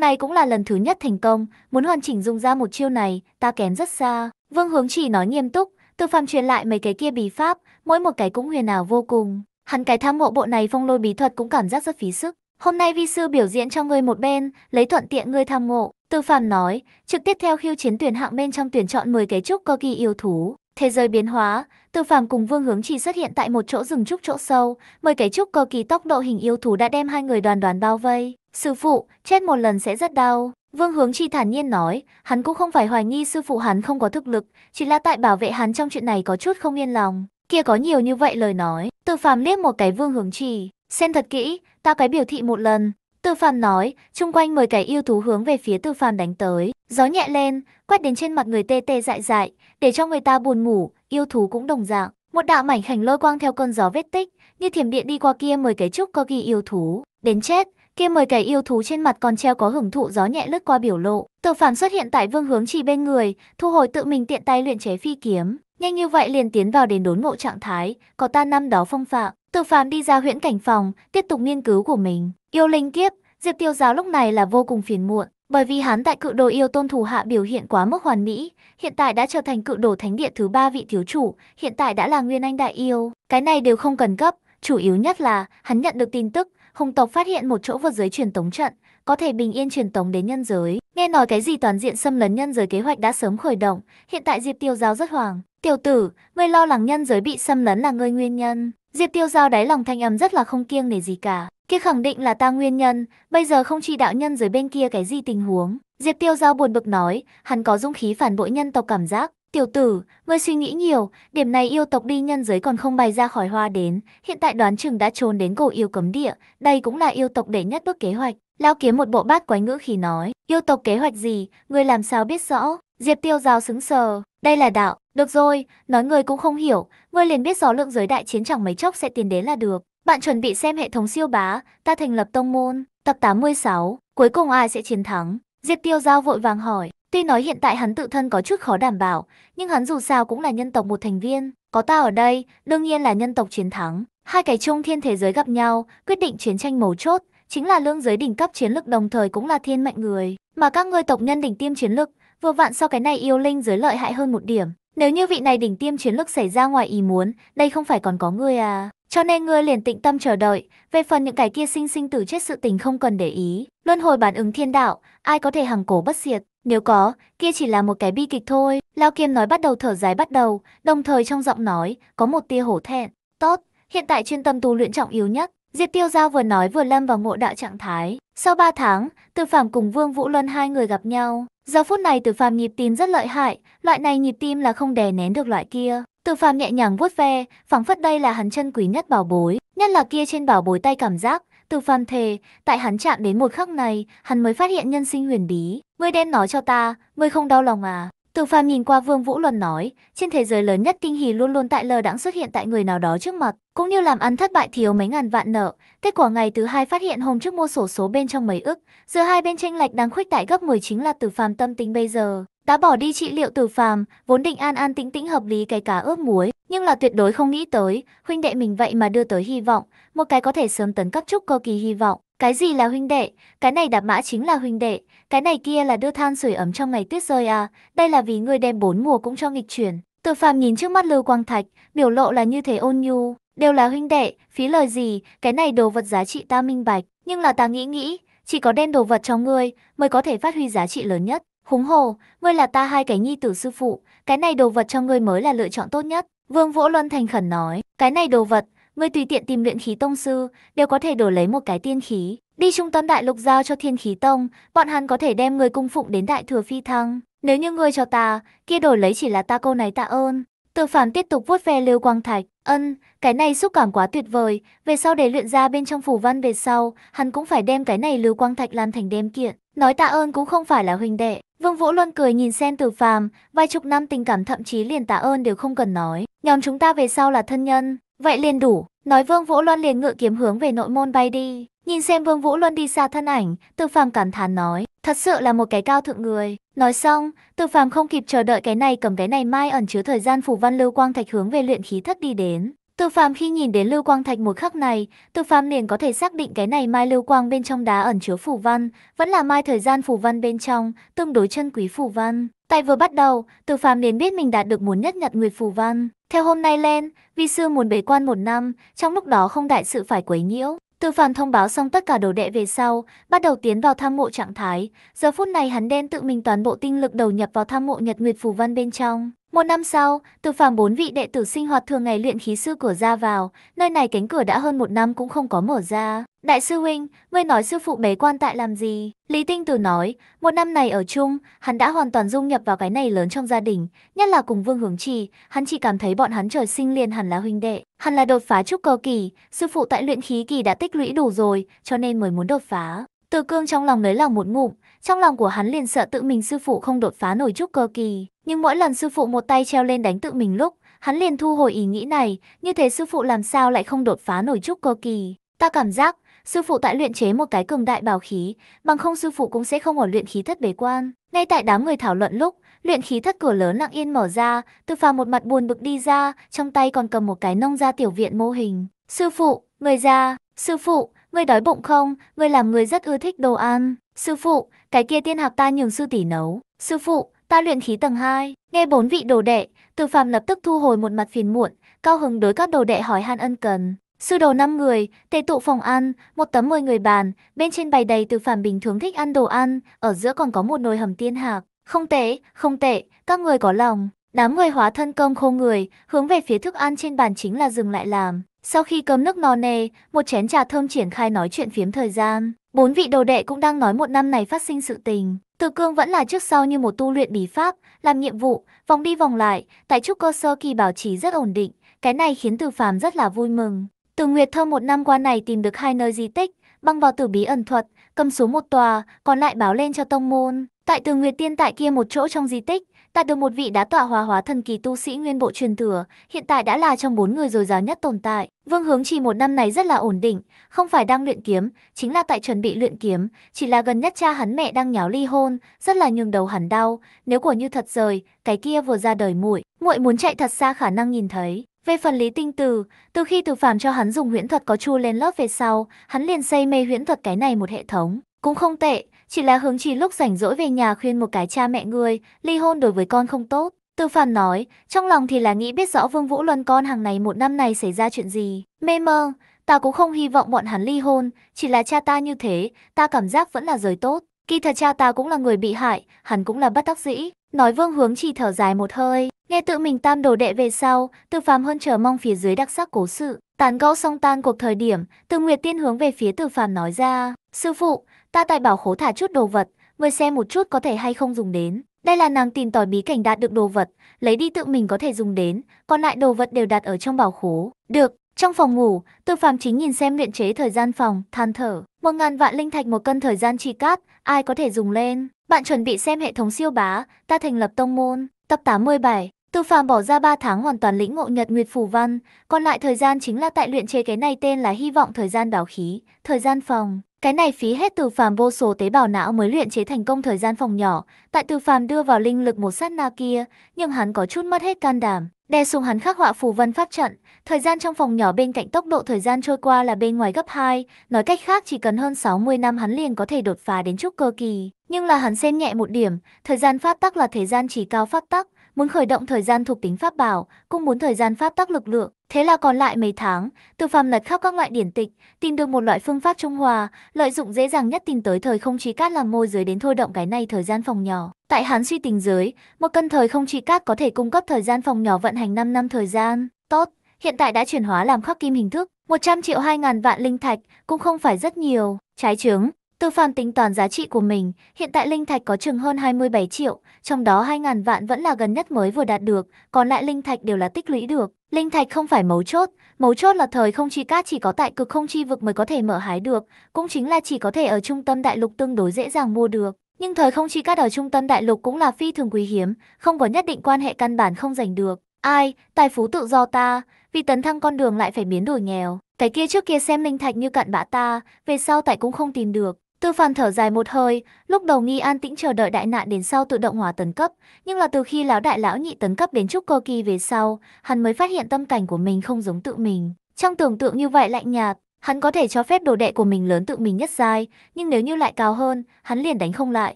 nay cũng là lần thứ nhất thành công, muốn hoàn chỉnh dùng ra một chiêu này, ta kém rất xa. Vương Hướng Chỉ nói nghiêm túc, Từ Phạm truyền lại mấy cái kia bí pháp, mỗi một cái cũng huyền ảo vô cùng. Hắn cái tham mộ bộ này phong lôi bí thuật cũng cảm giác rất phí sức. Hôm nay vi sư biểu diễn cho ngươi một bên, lấy thuận tiện ngươi tham mộ. Từ Phạm nói, trực tiếp theo khiêu chiến tuyển hạng bên trong tuyển chọn 10 cái trúc cơ kỳ yêu thú, Thế giới biến hóa, Tư Phạm cùng Vương Hướng Chỉ xuất hiện tại một chỗ rừng trúc chỗ sâu, mời cái trúc cơ kỳ tốc độ hình yêu thú đã đem hai người đoàn đoàn bao vây. Sư phụ, chết một lần sẽ rất đau. Vương Hướng chỉ thản nhiên nói, hắn cũng không phải hoài nghi sư phụ hắn không có thực lực, chỉ là tại bảo vệ hắn trong chuyện này có chút không yên lòng. Kia có nhiều như vậy lời nói, Tư Phạm liếc một cái Vương Hướng chỉ xem thật kỹ, ta cái biểu thị một lần, Tư Phàm nói, chung quanh mười cái yêu thú hướng về phía Tư Phàm đánh tới. Gió nhẹ lên, quét đến trên mặt người tê tê dại dại, để cho người ta buồn ngủ, yêu thú cũng đồng dạng. Một đạo mảnh khảnh lôi quang theo cơn gió vết tích, như thiểm điện đi qua kia mười cái trúc có ghi yêu thú. Đến chết, kia mười cái yêu thú trên mặt còn treo có hưởng thụ gió nhẹ lướt qua biểu lộ. Tư Phàm xuất hiện tại vương hướng chỉ bên người, thu hồi tự mình tiện tay luyện chế phi kiếm. Nhanh như vậy liền tiến vào đến đốn ngộ trạng thái, có ta năm đó phong phạm. Từ phàm đi ra huyễn cảnh phòng, tiếp tục nghiên cứu của mình. Yêu linh kiếp, Diệp Tiêu Giáo lúc này là vô cùng phiền muộn, bởi vì hắn tại cự đồ yêu tôn thủ hạ biểu hiện quá mức hoàn mỹ, hiện tại đã trở thành cự đồ thánh địa thứ ba vị thiếu chủ, hiện tại đã là nguyên anh đại yêu. Cái này đều không cần cấp, chủ yếu nhất là hắn nhận được tin tức, hùng tộc phát hiện một chỗ vượt giới truyền tống trận, có thể bình yên truyền tống đến nhân giới. Nghe nói cái gì toàn diện xâm lấn nhân giới kế hoạch đã sớm khởi động, hiện tại Diệp Tiêu Giáo rất hoảng. Tiểu tử, ngươi lo lắng nhân giới bị xâm lấn là ngươi nguyên nhân. Diệp Tiêu Giao đáy lòng thanh âm rất là không kiêng nể gì cả. Kia khẳng định là ta nguyên nhân, bây giờ không chỉ đạo nhân dưới bên kia cái gì tình huống. Diệp Tiêu Giao buồn bực nói, hắn có dung khí phản bội nhân tộc cảm giác. Tiểu tử, ngươi suy nghĩ nhiều, điểm này yêu tộc đi nhân giới còn không bày ra khỏi hoa đến, hiện tại đoán chừng đã trốn đến cổ yêu cấm địa, đây cũng là yêu tộc đệ nhất bước kế hoạch. Lao kiếm một bộ bát quái ngữ khi nói, yêu tộc kế hoạch gì, ngươi làm sao biết rõ, Diệp Tiêu Giao xứng sờ, đây là đạo, được rồi, nói người cũng không hiểu, ngươi liền biết gió lượng giới đại chiến chẳng mấy chốc sẽ tiến đến là được. Bạn chuẩn bị xem hệ thống siêu bá, ta thành lập tông môn, tập 86, cuối cùng ai sẽ chiến thắng? Diệp Tiêu Giao vội vàng hỏi, tuy nói hiện tại hắn tự thân có chút khó đảm bảo, nhưng hắn dù sao cũng là nhân tộc một thành viên, có ta ở đây, đương nhiên là nhân tộc chiến thắng. Hai cái chung thiên thế giới gặp nhau, quyết định chiến tranh mấu chốt, chính là lương giới đỉnh cấp chiến lực đồng thời cũng là thiên mệnh người, mà các ngươi tộc nhân đỉnh tiêm chiến lực, vừa vặn sau cái này yêu linh giới lợi hại hơn một điểm, nếu như vị này đỉnh tiêm chiến lực xảy ra ngoài ý muốn, đây không phải còn có ngươi à? Cho nên ngươi liền tĩnh tâm chờ đợi, về phần những cái kia sinh sinh tử chết sự tình không cần để ý. Luân hồi bản ứng thiên đạo, ai có thể hằng cổ bất diệt, nếu có, kia chỉ là một cái bi kịch thôi. Lao Kiêm nói bắt đầu thở dài bắt đầu, đồng thời trong giọng nói, có một tia hổ thẹn. Tốt, hiện tại chuyên tâm tu luyện trọng yếu nhất. Diệp Tiêu Giao vừa nói vừa lâm vào ngộ đạo trạng thái. Sau 3 tháng, Tư Phạm cùng Vương Vũ Luân hai người gặp nhau. Giờ phút này từ phàm nhịp tim rất lợi hại, loại này nhịp tim là không đè nén được loại kia. từ phàm nhẹ nhàng vuốt ve, phảng phất đây là hắn chân quý nhất bảo bối, nhất là kia trên bảo bối tay cảm giác. từ phàm thề, tại hắn chạm đến một khắc này, hắn mới phát hiện nhân sinh huyền bí. Ngươi đem nó cho ta, ngươi không đau lòng à? Từ phàm nhìn qua Vương Vũ Luân nói, trên thế giới lớn nhất tinh hỉ luôn luôn tại lờ đãng xuất hiện tại người nào đó trước mặt, cũng như làm ăn thất bại thiếu mấy ngàn vạn nợ. Kết quả ngày thứ hai phát hiện hôm trước mua sổ số bên trong mấy ức, giờ hai bên tranh lệch đang khuếch tại gấp 10 chính là từ phàm tâm tính bây giờ. Đã bỏ đi trị liệu từ phàm, vốn định an an tĩnh tĩnh hợp lý cái cá ướp muối, nhưng là tuyệt đối không nghĩ tới, huynh đệ mình vậy mà đưa tới hy vọng, một cái có thể sớm tấn cấp trúc cơ kỳ hy vọng. Cái gì là huynh đệ? Cái này đạp mã chính là huynh đệ, cái này kia là đưa than sưởi ấm trong ngày tuyết rơi à, đây là vì ngươi đem bốn mùa cũng cho nghịch chuyển. Từ phàm nhìn trước mắt Lưu Quang Thạch, biểu lộ là như thế ôn nhu, đều là huynh đệ, phí lời gì, cái này đồ vật giá trị ta minh bạch, nhưng là ta nghĩ nghĩ, chỉ có đem đồ vật cho ngươi mới có thể phát huy giá trị lớn nhất. Húng hồ, ngươi là ta hai cái nhi tử sư phụ, cái này đồ vật cho ngươi mới là lựa chọn tốt nhất. Vương Vỗ Luân thành khẩn nói, cái này đồ vật, ngươi tùy tiện tìm luyện khí tông sư, đều có thể đổi lấy một cái tiên khí. Đi trung tâm đại lục giao cho thiên khí tông, bọn hắn có thể đem người cung phụng đến đại thừa phi thăng. Nếu như người cho ta, kia đổi lấy chỉ là ta câu này tạ ơn. Tự phản tiếp tục vuốt ve lưu quang thạch. Ân, cái này xúc cảm quá tuyệt vời. Về sau để luyện ra bên trong phủ văn về sau, hắn cũng phải đem cái này lưu quang thạch làm thành đem kiện. Nói tạ ơn cũng không phải là huynh đệ. Vương Vũ Luân cười nhìn sen Từ phàm, vài chục năm tình cảm thậm chí liền tạ ơn đều không cần nói. Nhóm chúng ta về sau là thân nhân, vậy liền đủ. Nói Vương Vũ Luân liền ngự kiếm hướng về nội môn bay đi. Nhìn xem Vương Vũ Luân đi xa thân ảnh, Tư Phàm cảm thán nói, thật sự là một cái cao thượng người. Nói xong, Tư Phàm không kịp chờ đợi cái này cầm cái này mai ẩn chứa thời gian phủ văn lưu quang thạch hướng về luyện khí thất đi đến. Tư Phàm khi nhìn đến lưu quang thạch một khắc này, Tư Phàm liền có thể xác định cái này mai lưu quang bên trong đá ẩn chứa phủ văn, vẫn là mai thời gian phủ văn bên trong, tương đối chân quý phủ văn. Tại vừa bắt đầu, Từ Phàm liền biết mình đạt được muốn nhất nhật nguyệt phủ văn. Theo hôm nay lên, vi sư muốn bế quan một năm, trong lúc đó không đại sự phải quấy nhiễu, từ phản thông báo xong tất cả đồ đệ về sau, bắt đầu tiến vào tham mộ trạng thái. Giờ phút này hắn đem tự mình toàn bộ tinh lực đầu nhập vào tham mộ Nhật Nguyệt Phù Văn bên trong. Một năm sau, từ phàm bốn vị đệ tử sinh hoạt thường ngày luyện khí sư cửa ra vào, nơi này cánh cửa đã hơn một năm cũng không có mở ra. Đại sư huynh, ngươi nói sư phụ bế quan tại làm gì? Lý Tinh Từ nói, một năm này ở chung, hắn đã hoàn toàn dung nhập vào cái này lớn trong gia đình, nhất là cùng Vương Hướng Trì, hắn chỉ cảm thấy bọn hắn trời sinh liền hẳn là huynh đệ. Hẳn là đột phá trúc cơ kỳ, sư phụ tại luyện khí kỳ đã tích lũy đủ rồi, cho nên mới muốn đột phá. Từ cương trong lòng lấy lòng một ngụm, trong lòng của hắn liền sợ tự mình sư phụ không đột phá nổi trúc cơ kỳ. Nhưng mỗi lần sư phụ một tay treo lên đánh tự mình lúc, hắn liền thu hồi ý nghĩ này, như thế sư phụ làm sao lại không đột phá nổi trúc cơ kỳ. Ta cảm giác, sư phụ tại luyện chế một cái cường đại bảo khí, bằng không sư phụ cũng sẽ không ở luyện khí thất bế quan. Ngay tại đám người thảo luận lúc, luyện khí thất cửa lớn lặng yên mở ra, Tư phàm một mặt buồn bực đi ra, trong tay còn cầm một cái nông gia tiểu viện mô hình. Sư phụ, người ra, sư phụ, người đói bụng không, người làm người rất ưa thích đồ ăn. Sư phụ, cái kia tiên học ta nhường sư tỷ nấu. Sư phụ, ta luyện khí tầng 2. Nghe bốn vị đồ đệ, Từ Phàm lập tức thu hồi một mặt phiền muộn, cao hứng đối các đồ đệ hỏi han ân cần. Sư đồ năm người, tề tụ phòng ăn, một tấm mười người bàn, bên trên bày đầy Từ Phàm bình thường thích ăn đồ ăn, ở giữa còn có một nồi hầm tiên hạc. Không tệ, không tệ, các người có lòng. Đám người hóa thân cơm khô người, hướng về phía thức ăn trên bàn chính là dừng lại làm. Sau khi cơm nước no nê, một chén trà thơm triển khai nói chuyện phiếm thời gian. Bốn vị đồ đệ cũng đang nói một năm này phát sinh sự tình. Từ cương vẫn là trước sau như một tu luyện bí pháp, làm nhiệm vụ, vòng đi vòng lại, tại trúc cơ sơ kỳ bảo trì rất ổn định. Cái này khiến từ phàm rất là vui mừng. Từ Nguyệt Thơm một năm qua này tìm được hai nơi di tích, băng vào tử bí ẩn thuật, cầm xuống một tòa, còn lại báo lên cho tông môn. Tại Tường Nguyệt Tiên tại kia một chỗ trong di tích, ta được một vị đá tọa hòa hóa thần kỳ tu sĩ nguyên bộ truyền thừa, hiện tại đã là trong bốn người rồi dào nhất tồn tại. Vương Hướng chỉ một năm này rất là ổn định, không phải đang luyện kiếm, chính là tại chuẩn bị luyện kiếm, chỉ là gần nhất cha hắn mẹ đang nháo ly hôn, rất là nhường đầu hắn đau, nếu của như thật rời, cái kia vừa ra đời muội, muội muốn chạy thật xa khả năng nhìn thấy. Về phần Lý Tinh Từ, từ khi Từ Phàm cho hắn dùng huyễn thuật có chu lên lớp về sau, hắn liền xây mê huyễn thuật cái này một hệ thống, cũng không tệ, chỉ là hướng chỉ lúc rảnh rỗi về nhà khuyên một cái cha mẹ ngươi, ly hôn đối với con không tốt. Tư phàm nói, trong lòng thì là nghĩ biết rõ Vương Vũ Luân con hàng này một năm này xảy ra chuyện gì. Mê mơ, ta cũng không hy vọng bọn hắn ly hôn, chỉ là cha ta như thế, ta cảm giác vẫn là giới tốt. Kỳ thật cha ta cũng là người bị hại, hắn cũng là bất đắc dĩ. Nói Vương Hướng chỉ thở dài một hơi, nghe tự mình tam đồ đệ về sau, Tư phàm hơn chờ mong phía dưới đặc sắc cố sự. Tán gẫu xong tan cuộc thời điểm, Từ Nguyệt Tiên hướng về phía Từ Phàm nói ra, "Sư phụ, Ta tại bảo khố thả chút đồ vật, người xem một chút có thể hay không dùng đến. Đây là nàng tìm tòi bí cảnh đạt được đồ vật, lấy đi tự mình có thể dùng đến, còn lại đồ vật đều đặt ở trong bảo khố. Được, trong phòng ngủ, Tư Phàm chính nhìn xem luyện chế thời gian phòng, than thở, một ngàn vạn linh thạch một cân thời gian chi cát, ai có thể dùng lên? Bạn chuẩn bị xem hệ thống siêu bá, ta thành lập tông môn, tập 87. Tư Phàm bỏ ra 3 tháng hoàn toàn lĩnh ngộ Nhật Nguyệt phù văn, còn lại thời gian chính là tại luyện chế cái này tên là hy vọng thời gian đảo khí, thời gian phòng. Cái này phí hết từ phàm vô số tế bào não mới luyện chế thành công thời gian phòng nhỏ, tại từ phàm đưa vào linh lực một sát na kia, nhưng hắn có chút mất hết can đảm. Đè xuống hắn khắc họa phù vân pháp trận, thời gian trong phòng nhỏ bên cạnh tốc độ thời gian trôi qua là bên ngoài gấp 2, nói cách khác chỉ cần hơn 60 năm hắn liền có thể đột phá đến trúc cơ kỳ. Nhưng là hắn xem nhẹ một điểm, thời gian phát tắc là thời gian chỉ cao phát tắc, muốn khởi động thời gian thuộc tính pháp bảo, cũng muốn thời gian pháp tắc lực lượng. Thế là còn lại mấy tháng, Từ Phàm lật khắp các loại điển tịch, tìm được một loại phương pháp trung hòa, lợi dụng dễ dàng nhất tìm tới thời không trí cát làm môi giới đến thôi động cái này thời gian phòng nhỏ. Tại hán suy tình giới, một cân thời không trí cát có thể cung cấp thời gian phòng nhỏ vận hành 5 năm thời gian. Tốt, hiện tại đã chuyển hóa làm khắc kim hình thức, 100 triệu 2 ngàn vạn linh thạch cũng không phải rất nhiều. Trái trứng, Tư phàm tính toán giá trị của mình, hiện tại linh thạch có chừng hơn 27 triệu, trong đó 2.000 vạn vẫn là gần nhất mới vừa đạt được, còn lại linh thạch đều là tích lũy được. Linh thạch không phải mấu chốt, mấu chốt là thời không chi cát chỉ có tại cực không chi vực mới có thể mở hái được, cũng chính là chỉ có thể ở trung tâm đại lục tương đối dễ dàng mua được. Nhưng thời không chi cát ở trung tâm đại lục cũng là phi thường quý hiếm, không có nhất định quan hệ căn bản không giành được. Ai, tài phú tự do ta, vì tấn thăng con đường lại phải biến đổi nghèo. Cái kia trước kia xem linh thạch như cặn bã ta, về sau tại cũng không tìm được. Tư Phản thở dài một hơi, lúc đầu nghi an tĩnh chờ đợi đại nạn đến sau tự động hòa tấn cấp, nhưng là từ khi lão đại lão nhị tấn cấp đến trúc cơ kỳ về sau, hắn mới phát hiện tâm cảnh của mình không giống tự mình. Trong tưởng tượng như vậy lạnh nhạt, hắn có thể cho phép đồ đệ của mình lớn tự mình nhất giai, nhưng nếu như lại cao hơn, hắn liền đánh không lại.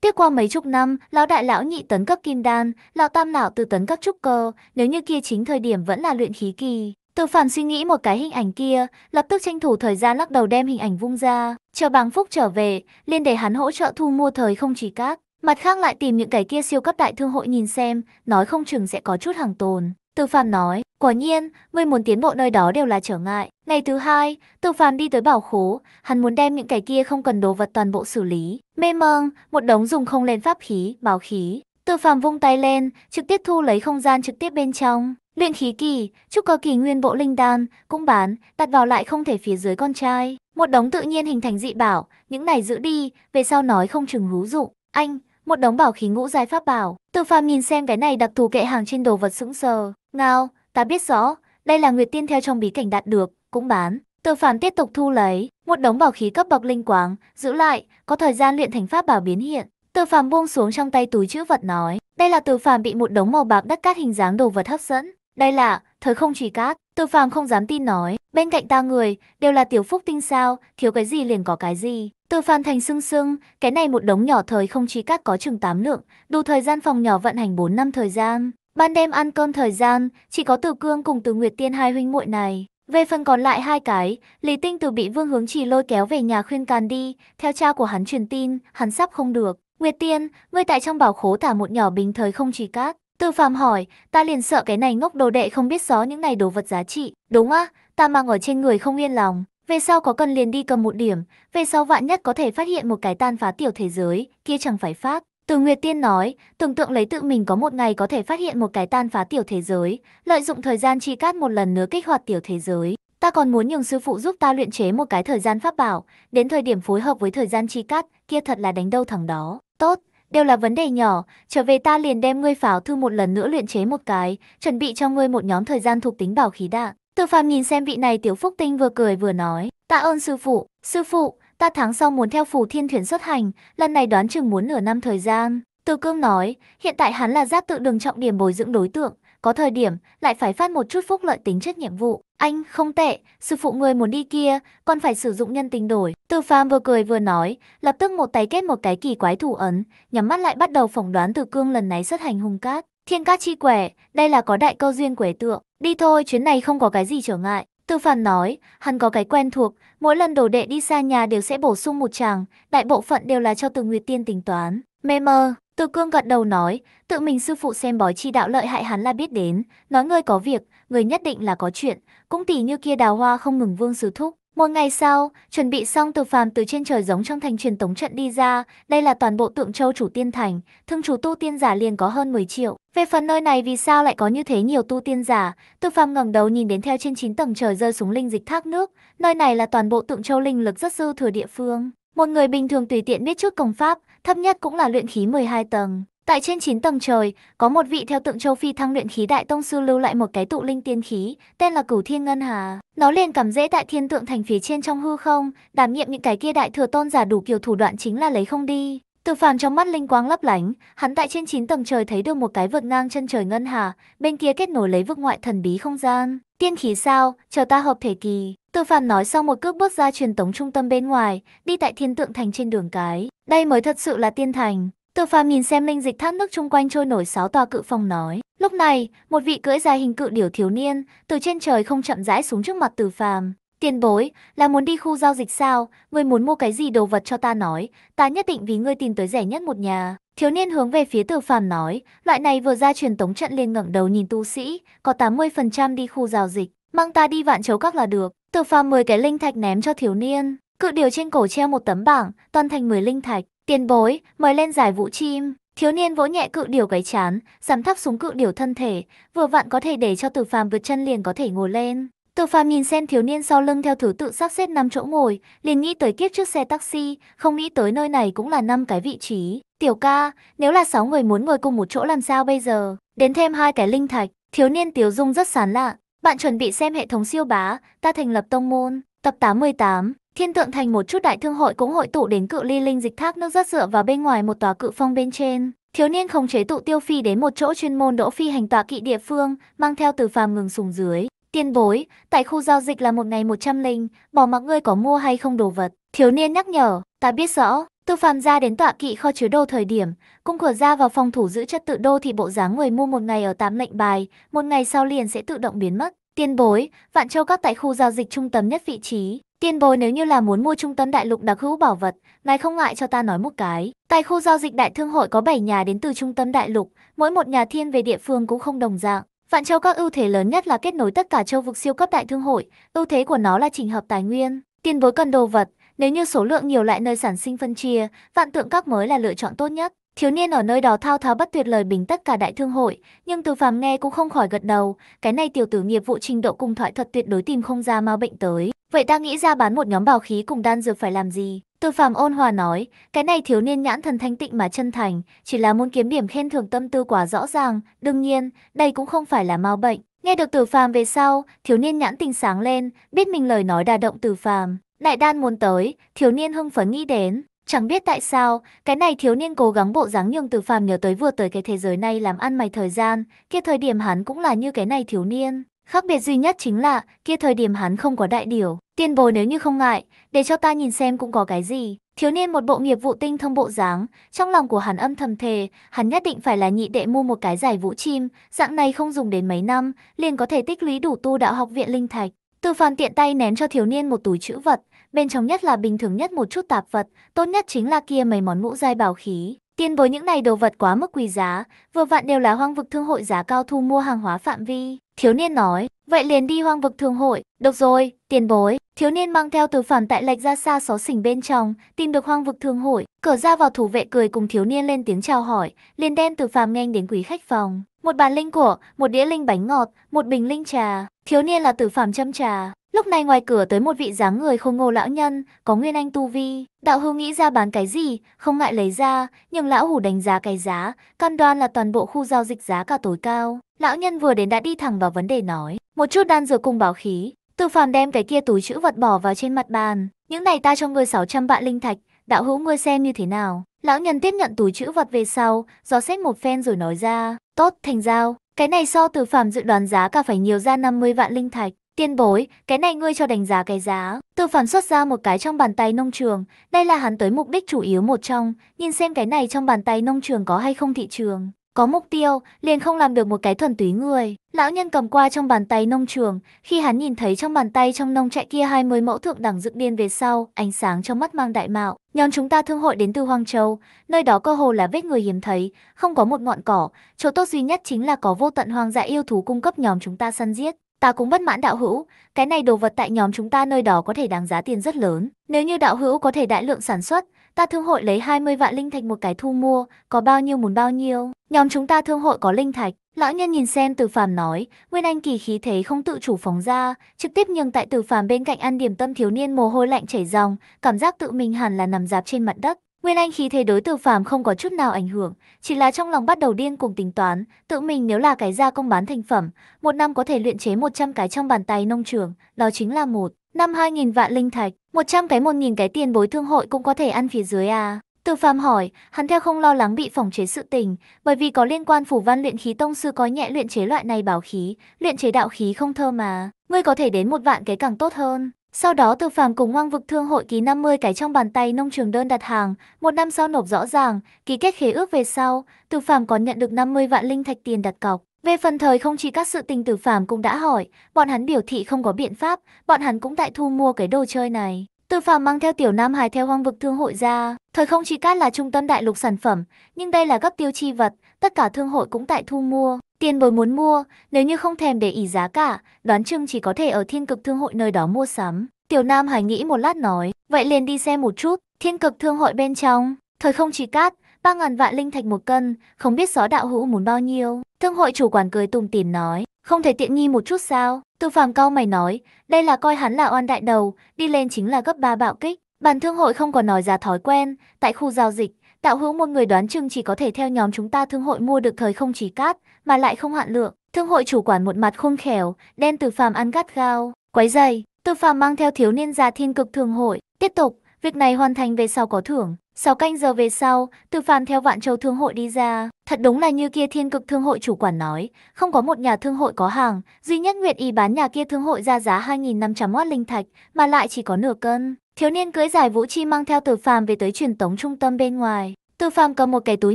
Tiếp qua mấy chục năm, lão đại lão nhị tấn cấp kim đan, lão tam lão từ tấn cấp trúc cơ, nếu như kia chính thời điểm vẫn là luyện khí kỳ, từ phản suy nghĩ một cái hình ảnh kia, lập tức tranh thủ thời gian lắc đầu đem hình ảnh vung ra, chờ bàng phúc trở về, liền để hắn hỗ trợ thu mua thời không chỉ các, mặt khác lại tìm những cái kia siêu cấp đại thương hội nhìn xem, nói không chừng sẽ có chút hàng tồn. Từ Phàm nói, quả nhiên, người muốn tiến bộ nơi đó đều là trở ngại. Ngày thứ hai, từ Phàm đi tới bảo khố, hắn muốn đem những cái kia không cần đồ vật toàn bộ xử lý. Mê mâng, một đống dùng không lên pháp khí, bảo khí. Từ phàm vung tay lên, trực tiếp thu lấy không gian trực tiếp bên trong. Luyện khí kỳ, trúc có kỳ nguyên bộ linh đan cũng bán, đặt vào lại không thể phía dưới con trai. Một đống tự nhiên hình thành dị bảo, những này giữ đi, về sau nói không chừng hữu dụng. Anh, một đống bảo khí ngũ giai pháp bảo. Từ phàm nhìn xem cái này đặc thù kệ hàng trên đồ vật sững sờ. Ngao, ta biết rõ, đây là nguyệt tiên theo trong bí cảnh đạt được, cũng bán. Từ phàm tiếp tục thu lấy, một đống bảo khí cấp bậc linh quáng, giữ lại, có thời gian luyện thành pháp bảo biến hiện. Từ phàm buông xuống trong tay túi chữ vật nói, đây là từ phàm bị một đống màu bạc đất cát hình dáng đồ vật hấp dẫn đây là, thời không trì cát, Tư phàm không dám tin nói, bên cạnh ta người, đều là tiểu phúc tinh sao, thiếu cái gì liền có cái gì. Tư phàm thành sưng sưng, cái này một đống nhỏ thời không trì cát có chừng 8 lượng, đủ thời gian phòng nhỏ vận hành 4 năm thời gian. Ban đêm ăn cơm thời gian, chỉ có Từ Cương cùng Từ Nguyệt Tiên hai huynh muội này. Về phần còn lại hai cái, Lý Tinh Từ bị Vương Hướng Trì lôi kéo về nhà khuyên can đi, theo cha của hắn truyền tin, hắn sắp không được. Nguyệt Tiên, ngươi tại trong bảo khố thả một nhỏ bình thời không trì cát, Tư Phạm hỏi, ta liền sợ cái này ngốc đồ đệ không biết gió những này đồ vật giá trị. Đúng á, ta mang ở trên người không yên lòng. Về sau có cần liền đi cầm một điểm, về sau vạn nhất có thể phát hiện một cái tan phá tiểu thế giới, kia chẳng phải phát. Từ Nguyệt Tiên nói, tưởng tượng lấy tự mình có một ngày có thể phát hiện một cái tan phá tiểu thế giới, lợi dụng thời gian chi cát một lần nữa kích hoạt tiểu thế giới. Ta còn muốn nhường sư phụ giúp ta luyện chế một cái thời gian pháp bảo, đến thời điểm phối hợp với thời gian chi cát, kia thật là đánh đâu thằng đó. Tốt, đều là vấn đề nhỏ, trở về ta liền đem ngươi pháo thư một lần nữa luyện chế một cái, chuẩn bị cho ngươi một nhóm thời gian thuộc tính bảo khí đạn. Từ phàm nhìn xem vị này tiểu phúc tinh vừa cười vừa nói, ta ơn sư phụ, sư phụ, ta tháng sau muốn theo phủ thiên thuyền xuất hành, lần này đoán chừng muốn nửa năm thời gian. Từ cương nói, hiện tại hắn là giáp tự đường trọng điểm bồi dưỡng đối tượng, có thời điểm lại phải phát một chút phúc lợi tính chất nhiệm vụ. Anh, không tệ, sư phụ người muốn đi kia, còn phải sử dụng nhân tình đổi. Từ phàm vừa cười vừa nói, lập tức một tay kết một cái kỳ quái thủ ấn, nhắm mắt lại bắt đầu phỏng đoán từ cương lần này xuất hành hung cát. Thiên cát chi quẻ, đây là có đại câu duyên quẻ tượng. Đi thôi, chuyến này không có cái gì trở ngại. Tư Phàm nói, hắn có cái quen thuộc, mỗi lần đồ đệ đi xa nhà đều sẽ bổ sung một chàng, đại bộ phận đều là cho Từ Nguyệt Tiên tính toán. Mê mơ, Từ Cương gật đầu nói, tự mình sư phụ xem bói chi đạo lợi hại hắn là biết đến, nói ngươi có việc, người nhất định là có chuyện, cũng tỷ như kia đào hoa không ngừng vương sứ thúc. Một ngày sau, chuẩn bị xong từ phàm từ trên trời giống trong thành truyền tống trận đi ra, đây là toàn bộ tượng châu chủ tiên thành, thương chủ tu tiên giả liền có hơn 10 triệu. Về phần nơi này vì sao lại có như thế nhiều tu tiên giả, từ phàm ngẩng đầu nhìn đến theo trên 9 tầng trời rơi xuống linh dịch thác nước, nơi này là toàn bộ tượng châu linh lực rất dư thừa địa phương. Một người bình thường tùy tiện biết chút công pháp, thấp nhất cũng là luyện khí 12 tầng. Tại trên 9 tầng trời, có một vị theo tượng châu Phi thăng luyện khí đại tông sư lưu lại một cái tụ linh tiên khí, tên là Cửu Thiên Ngân Hà. Nó liền cầm rễ tại thiên tượng thành phía trên trong hư không, đảm nhiệm những cái kia đại thừa tôn giả đủ kiểu thủ đoạn chính là lấy không đi. Từ phàm trong mắt linh quang lấp lánh, hắn tại trên 9 tầng trời thấy được một cái vượt ngang chân trời ngân hà, bên kia kết nối lấy vực ngoại thần bí không gian. Tiên khí sao, chờ ta hợp thể kỳ. Từ phàm nói sau một cước bước ra truyền tống trung tâm bên ngoài, đi tại thiên tượng thành trên đường cái. Đây mới thật sự là tiên thành. Tiêu phàm nhìn xem linh dịch thác nước chung quanh trôi nổi sáu tòa cự phong nói. Lúc này, một vị cưỡi dài hình cự điểu thiếu niên, từ trên trời không chậm rãi xuống trước mặt từ phàm. Tiền bối, là muốn đi khu giao dịch sao? Ngươi muốn mua cái gì đồ vật cho ta nói, ta nhất định vì ngươi tìm tới rẻ nhất một nhà. Thiếu niên hướng về phía từ phàm nói, loại này vừa ra truyền tống trận liền ngẩng đầu nhìn tu sĩ, có 80% đi khu giao dịch, mang ta đi vạn chấu các là được. Từ phàm 10 cái linh thạch ném cho thiếu niên, cự điều trên cổ treo một tấm bảng, toàn thành 10 linh thạch. Tiền bối, mời lên giải vũ chim. Thiếu niên vỗ nhẹ cự điểu gáy chán, giảm thấp xuống cự điểu thân thể, vừa vặn có thể để cho tử phàm vượt chân liền có thể ngồi lên. Tử phàm nhìn xem thiếu niên sau lưng theo thứ tự sắp xếp năm chỗ ngồi, liền nghĩ tới kiếp trước xe taxi, không nghĩ tới nơi này cũng là năm cái vị trí. Tiểu ca, nếu là sáu người muốn ngồi cùng một chỗ làm sao bây giờ? Đến thêm hai cái linh thạch, thiếu niên tiểu dung rất sán lạ. Bạn chuẩn bị xem hệ thống siêu bá, ta thành lập tông môn, tập 88, Thiên tượng thành một chút đại thương hội cũng hội tụ đến cự ly linh dịch thác nước rất dựa vào bên ngoài một tòa cự phong bên trên. Thiếu niên khống chế tụ tiêu phi đến một chỗ chuyên môn đỗ phi hành tọa kỵ địa phương, mang theo từ phàm ngừng sùng dưới. Tiên bối, tại khu giao dịch là một ngày một trăm linh, bỏ mặc ngươi có mua hay không đồ vật. Thiếu niên nhắc nhở, ta biết rõ, Tư phàm ra đến tọa kỵ kho chứa đồ thời điểm, cung cửa ra vào phòng thủ giữ chất tự đô thì bộ dáng người mua một ngày ở tám lệnh bài, một ngày sau liền sẽ tự động biến mất. Tiên bối, vạn châu các tại khu giao dịch trung tâm nhất vị trí, Tiên bối nếu như là muốn mua trung tâm đại lục đặc hữu bảo vật, ngài không ngại cho ta nói một cái. Tại khu giao dịch đại thương hội có 7 nhà đến từ trung tâm đại lục, mỗi một nhà thiên về địa phương cũng không đồng dạng. Vạn châu các ưu thế lớn nhất là kết nối tất cả châu vực siêu cấp đại thương hội, ưu thế của nó là chỉnh hợp tài nguyên, Tiên bối cần đồ vật, nếu như số lượng nhiều lại nơi sản sinh phân chia, vạn tượng các mới là lựa chọn tốt nhất. Thiếu niên ở nơi đó thao tháo bất tuyệt lời bình tất cả đại thương hội, nhưng Từ Phàm nghe cũng không khỏi gật đầu, cái này tiểu tử nghiệp vụ trình độ cùng thoại thuật tuyệt đối tìm không ra mau bệnh tới. Vậy ta nghĩ ra bán một nhóm bảo khí cùng đan dược phải làm gì? Từ Phàm ôn hòa nói, cái này thiếu niên nhãn thần thanh tịnh mà chân thành, chỉ là muốn kiếm điểm khen thưởng tâm tư quá rõ ràng, đương nhiên, đây cũng không phải là mau bệnh. Nghe được Từ Phàm về sau, thiếu niên nhãn tình sáng lên, biết mình lời nói đa động Từ Phàm, đại đan muốn tới, thiếu niên hưng phấn nghĩ đến, Chẳng biết tại sao, cái này thiếu niên cố gắng bộ dáng nhường từ phàm nhớ tới vừa tới cái thế giới này làm ăn mày thời gian, kia thời điểm hắn cũng là như cái này thiếu niên. Khác biệt duy nhất chính là, kia thời điểm hắn không có đại điểu. Tiên bồi nếu như không ngại, để cho ta nhìn xem cũng có cái gì. Thiếu niên một bộ nghiệp vụ tinh thông bộ dáng, trong lòng của hắn âm thầm thề, hắn nhất định phải là nhị đệ mua một cái giải vũ chim, dạng này không dùng đến mấy năm, liền có thể tích lũy đủ tu đạo học viện linh thạch. Từ Phàm tiện tay ném cho thiếu niên một túi chữ vật, bên trong nhất là bình thường nhất một chút tạp vật, tốt nhất chính là kia mấy món ngũ giai bảo khí. tiền bối những này đồ vật quá mức quý giá, vừa vặn đều là hoang vực thương hội giá cao thu mua hàng hóa phạm vi. Thiếu niên nói, vậy liền đi hoang vực thương hội, được rồi, tiền bối. Thiếu niên mang theo từ phản tại lệch ra xa xó xỉnh bên trong, tìm được hoang vực thương hội, cửa ra vào thủ vệ cười cùng thiếu niên lên tiếng chào hỏi, liền đem từ phàm nghênh đến quý khách phòng. Một bàn linh của, một đĩa linh bánh ngọt, một bình linh trà, thiếu niên là tử phàm châm trà. Lúc này ngoài cửa tới một vị dáng người khôi ngô lão nhân, có nguyên anh tu vi. Đạo hưu nghĩ ra bán cái gì, không ngại lấy ra, nhưng lão hủ đánh giá cái giá, căn đoan là toàn bộ khu giao dịch giá cả tối cao. Lão nhân vừa đến đã đi thẳng vào vấn đề nói, một chút đan dược cùng bảo khí. Từ phàm đem cái kia túi chữ vật bỏ vào trên mặt bàn, những này ta cho ngươi 600 vạn linh thạch, đạo hữu ngươi xem như thế nào. Lão nhân tiếp nhận túi chữ vật về sau, gió xét một phen rồi nói ra, tốt, thành giao, cái này so từ phàm dự đoán giá cả phải nhiều ra 50 vạn linh thạch. Tiên bối, cái này ngươi cho đánh giá cái giá. Tư phản xuất ra một cái trong bàn tay nông trường. Đây là hắn tới mục đích chủ yếu một trong. Nhìn xem cái này trong bàn tay nông trường có hay không thị trường. Có mục tiêu, liền không làm được một cái thuần túy người. Lão nhân cầm qua trong bàn tay nông trường. Khi hắn nhìn thấy trong bàn tay trong nông trại kia 20 mẫu thượng đẳng dựng điên về sau, ánh sáng trong mắt mang đại mạo. Nhóm chúng ta thương hội đến từ Hoang Châu, nơi đó cơ hồ là vết người hiếm thấy, không có một ngọn cỏ. Chỗ tốt duy nhất chính là có vô tận hoang dã yêu thú cung cấp nhóm chúng ta săn giết. Ta cũng bất mãn đạo hữu, cái này đồ vật tại nhóm chúng ta nơi đó có thể đáng giá tiền rất lớn. Nếu như đạo hữu có thể đại lượng sản xuất, ta thương hội lấy 20 vạn linh thạch một cái thu mua, có bao nhiêu muốn bao nhiêu. Nhóm chúng ta thương hội có linh thạch. Lão nhân nhìn xem Từ Phàm nói, Nguyên Anh kỳ khí thế không tự chủ phóng ra, trực tiếp nhường tại Từ Phàm bên cạnh ăn điểm tâm thiếu niên mồ hôi lạnh chảy ròng, cảm giác tự mình hẳn là nằm dạp trên mặt đất. Nguyên Anh khí thế đối Tiêu Phàm không có chút nào ảnh hưởng, chỉ là trong lòng bắt đầu điên cùng tính toán, tự mình nếu là cái gia công bán thành phẩm, một năm có thể luyện chế 100 cái trong bàn tay nông trường, đó chính là một năm 2000 vạn linh thạch, 100 cái 1000 cái tiền bối thương hội cũng có thể ăn phía dưới à? Tiêu Phàm hỏi, hắn theo không lo lắng bị phòng chế sự tình, bởi vì có liên quan phủ văn luyện khí tông sư có nhẹ luyện chế loại này bảo khí, luyện chế đạo khí không thơ mà, ngươi có thể đến một vạn cái càng tốt hơn. Sau đó Từ Phàm cùng hoang Vực Thương hội ký 50 cái trong bàn tay nông trường đơn đặt hàng, một năm sau nộp rõ ràng, ký kết khế ước về sau, Từ Phàm còn nhận được 50 vạn linh thạch tiền đặt cọc. Về phần thời không chỉ các sự tình Từ Phàm cũng đã hỏi, bọn hắn biểu thị không có biện pháp, bọn hắn cũng tại thu mua cái đồ chơi này. Từ Phàm mang theo Tiểu Nam Hải theo Hoang Vực Thương hội ra, thời không chỉ cát là trung tâm đại lục sản phẩm, nhưng đây là các tiêu chi vật, tất cả thương hội cũng tại thu mua. Tiền bối muốn mua, nếu như không thèm để ý giá cả, đoán chừng chỉ có thể ở thiên cực thương hội nơi đó mua sắm. Tiểu Nam Hải nghĩ một lát nói, vậy liền đi xem một chút, thiên cực thương hội bên trong, thời không chỉ cát, ba ngàn vạn linh thạch một cân, không biết gió đạo hữu muốn bao nhiêu. Thương hội chủ quản cười tùng tìm nói, không thể tiện nghi một chút sao. Tư phàm cao mày nói, đây là coi hắn là oan đại đầu, đi lên chính là gấp ba bạo kích. bàn thương hội không còn nói giá thói quen, tại khu giao dịch, đạo hữu một người đoán chừng chỉ có thể theo nhóm chúng ta thương hội mua được thời không chỉ cát, mà lại không hạn lượng. Thương hội chủ quản một mặt khôn khéo, đen từ phàm ăn gắt gao, quấy dày. Từ phàm mang theo thiếu niên ra thiên cực thương hội. Tiếp tục, việc này hoàn thành về sau có thưởng. sáu canh giờ về sau, từ phàm theo vạn châu thương hội đi ra. Thật đúng là như kia thiên cực thương hội chủ quản nói, không có một nhà thương hội có hàng, duy nhất nguyện ý bán nhà kia thương hội ra giá 2.500 oát linh thạch, mà lại chỉ có nửa cân. Thiếu niên cưới giải vũ chi mang theo từ phàm về tới truyền tống trung tâm bên ngoài. từ phàm cầm một cái túi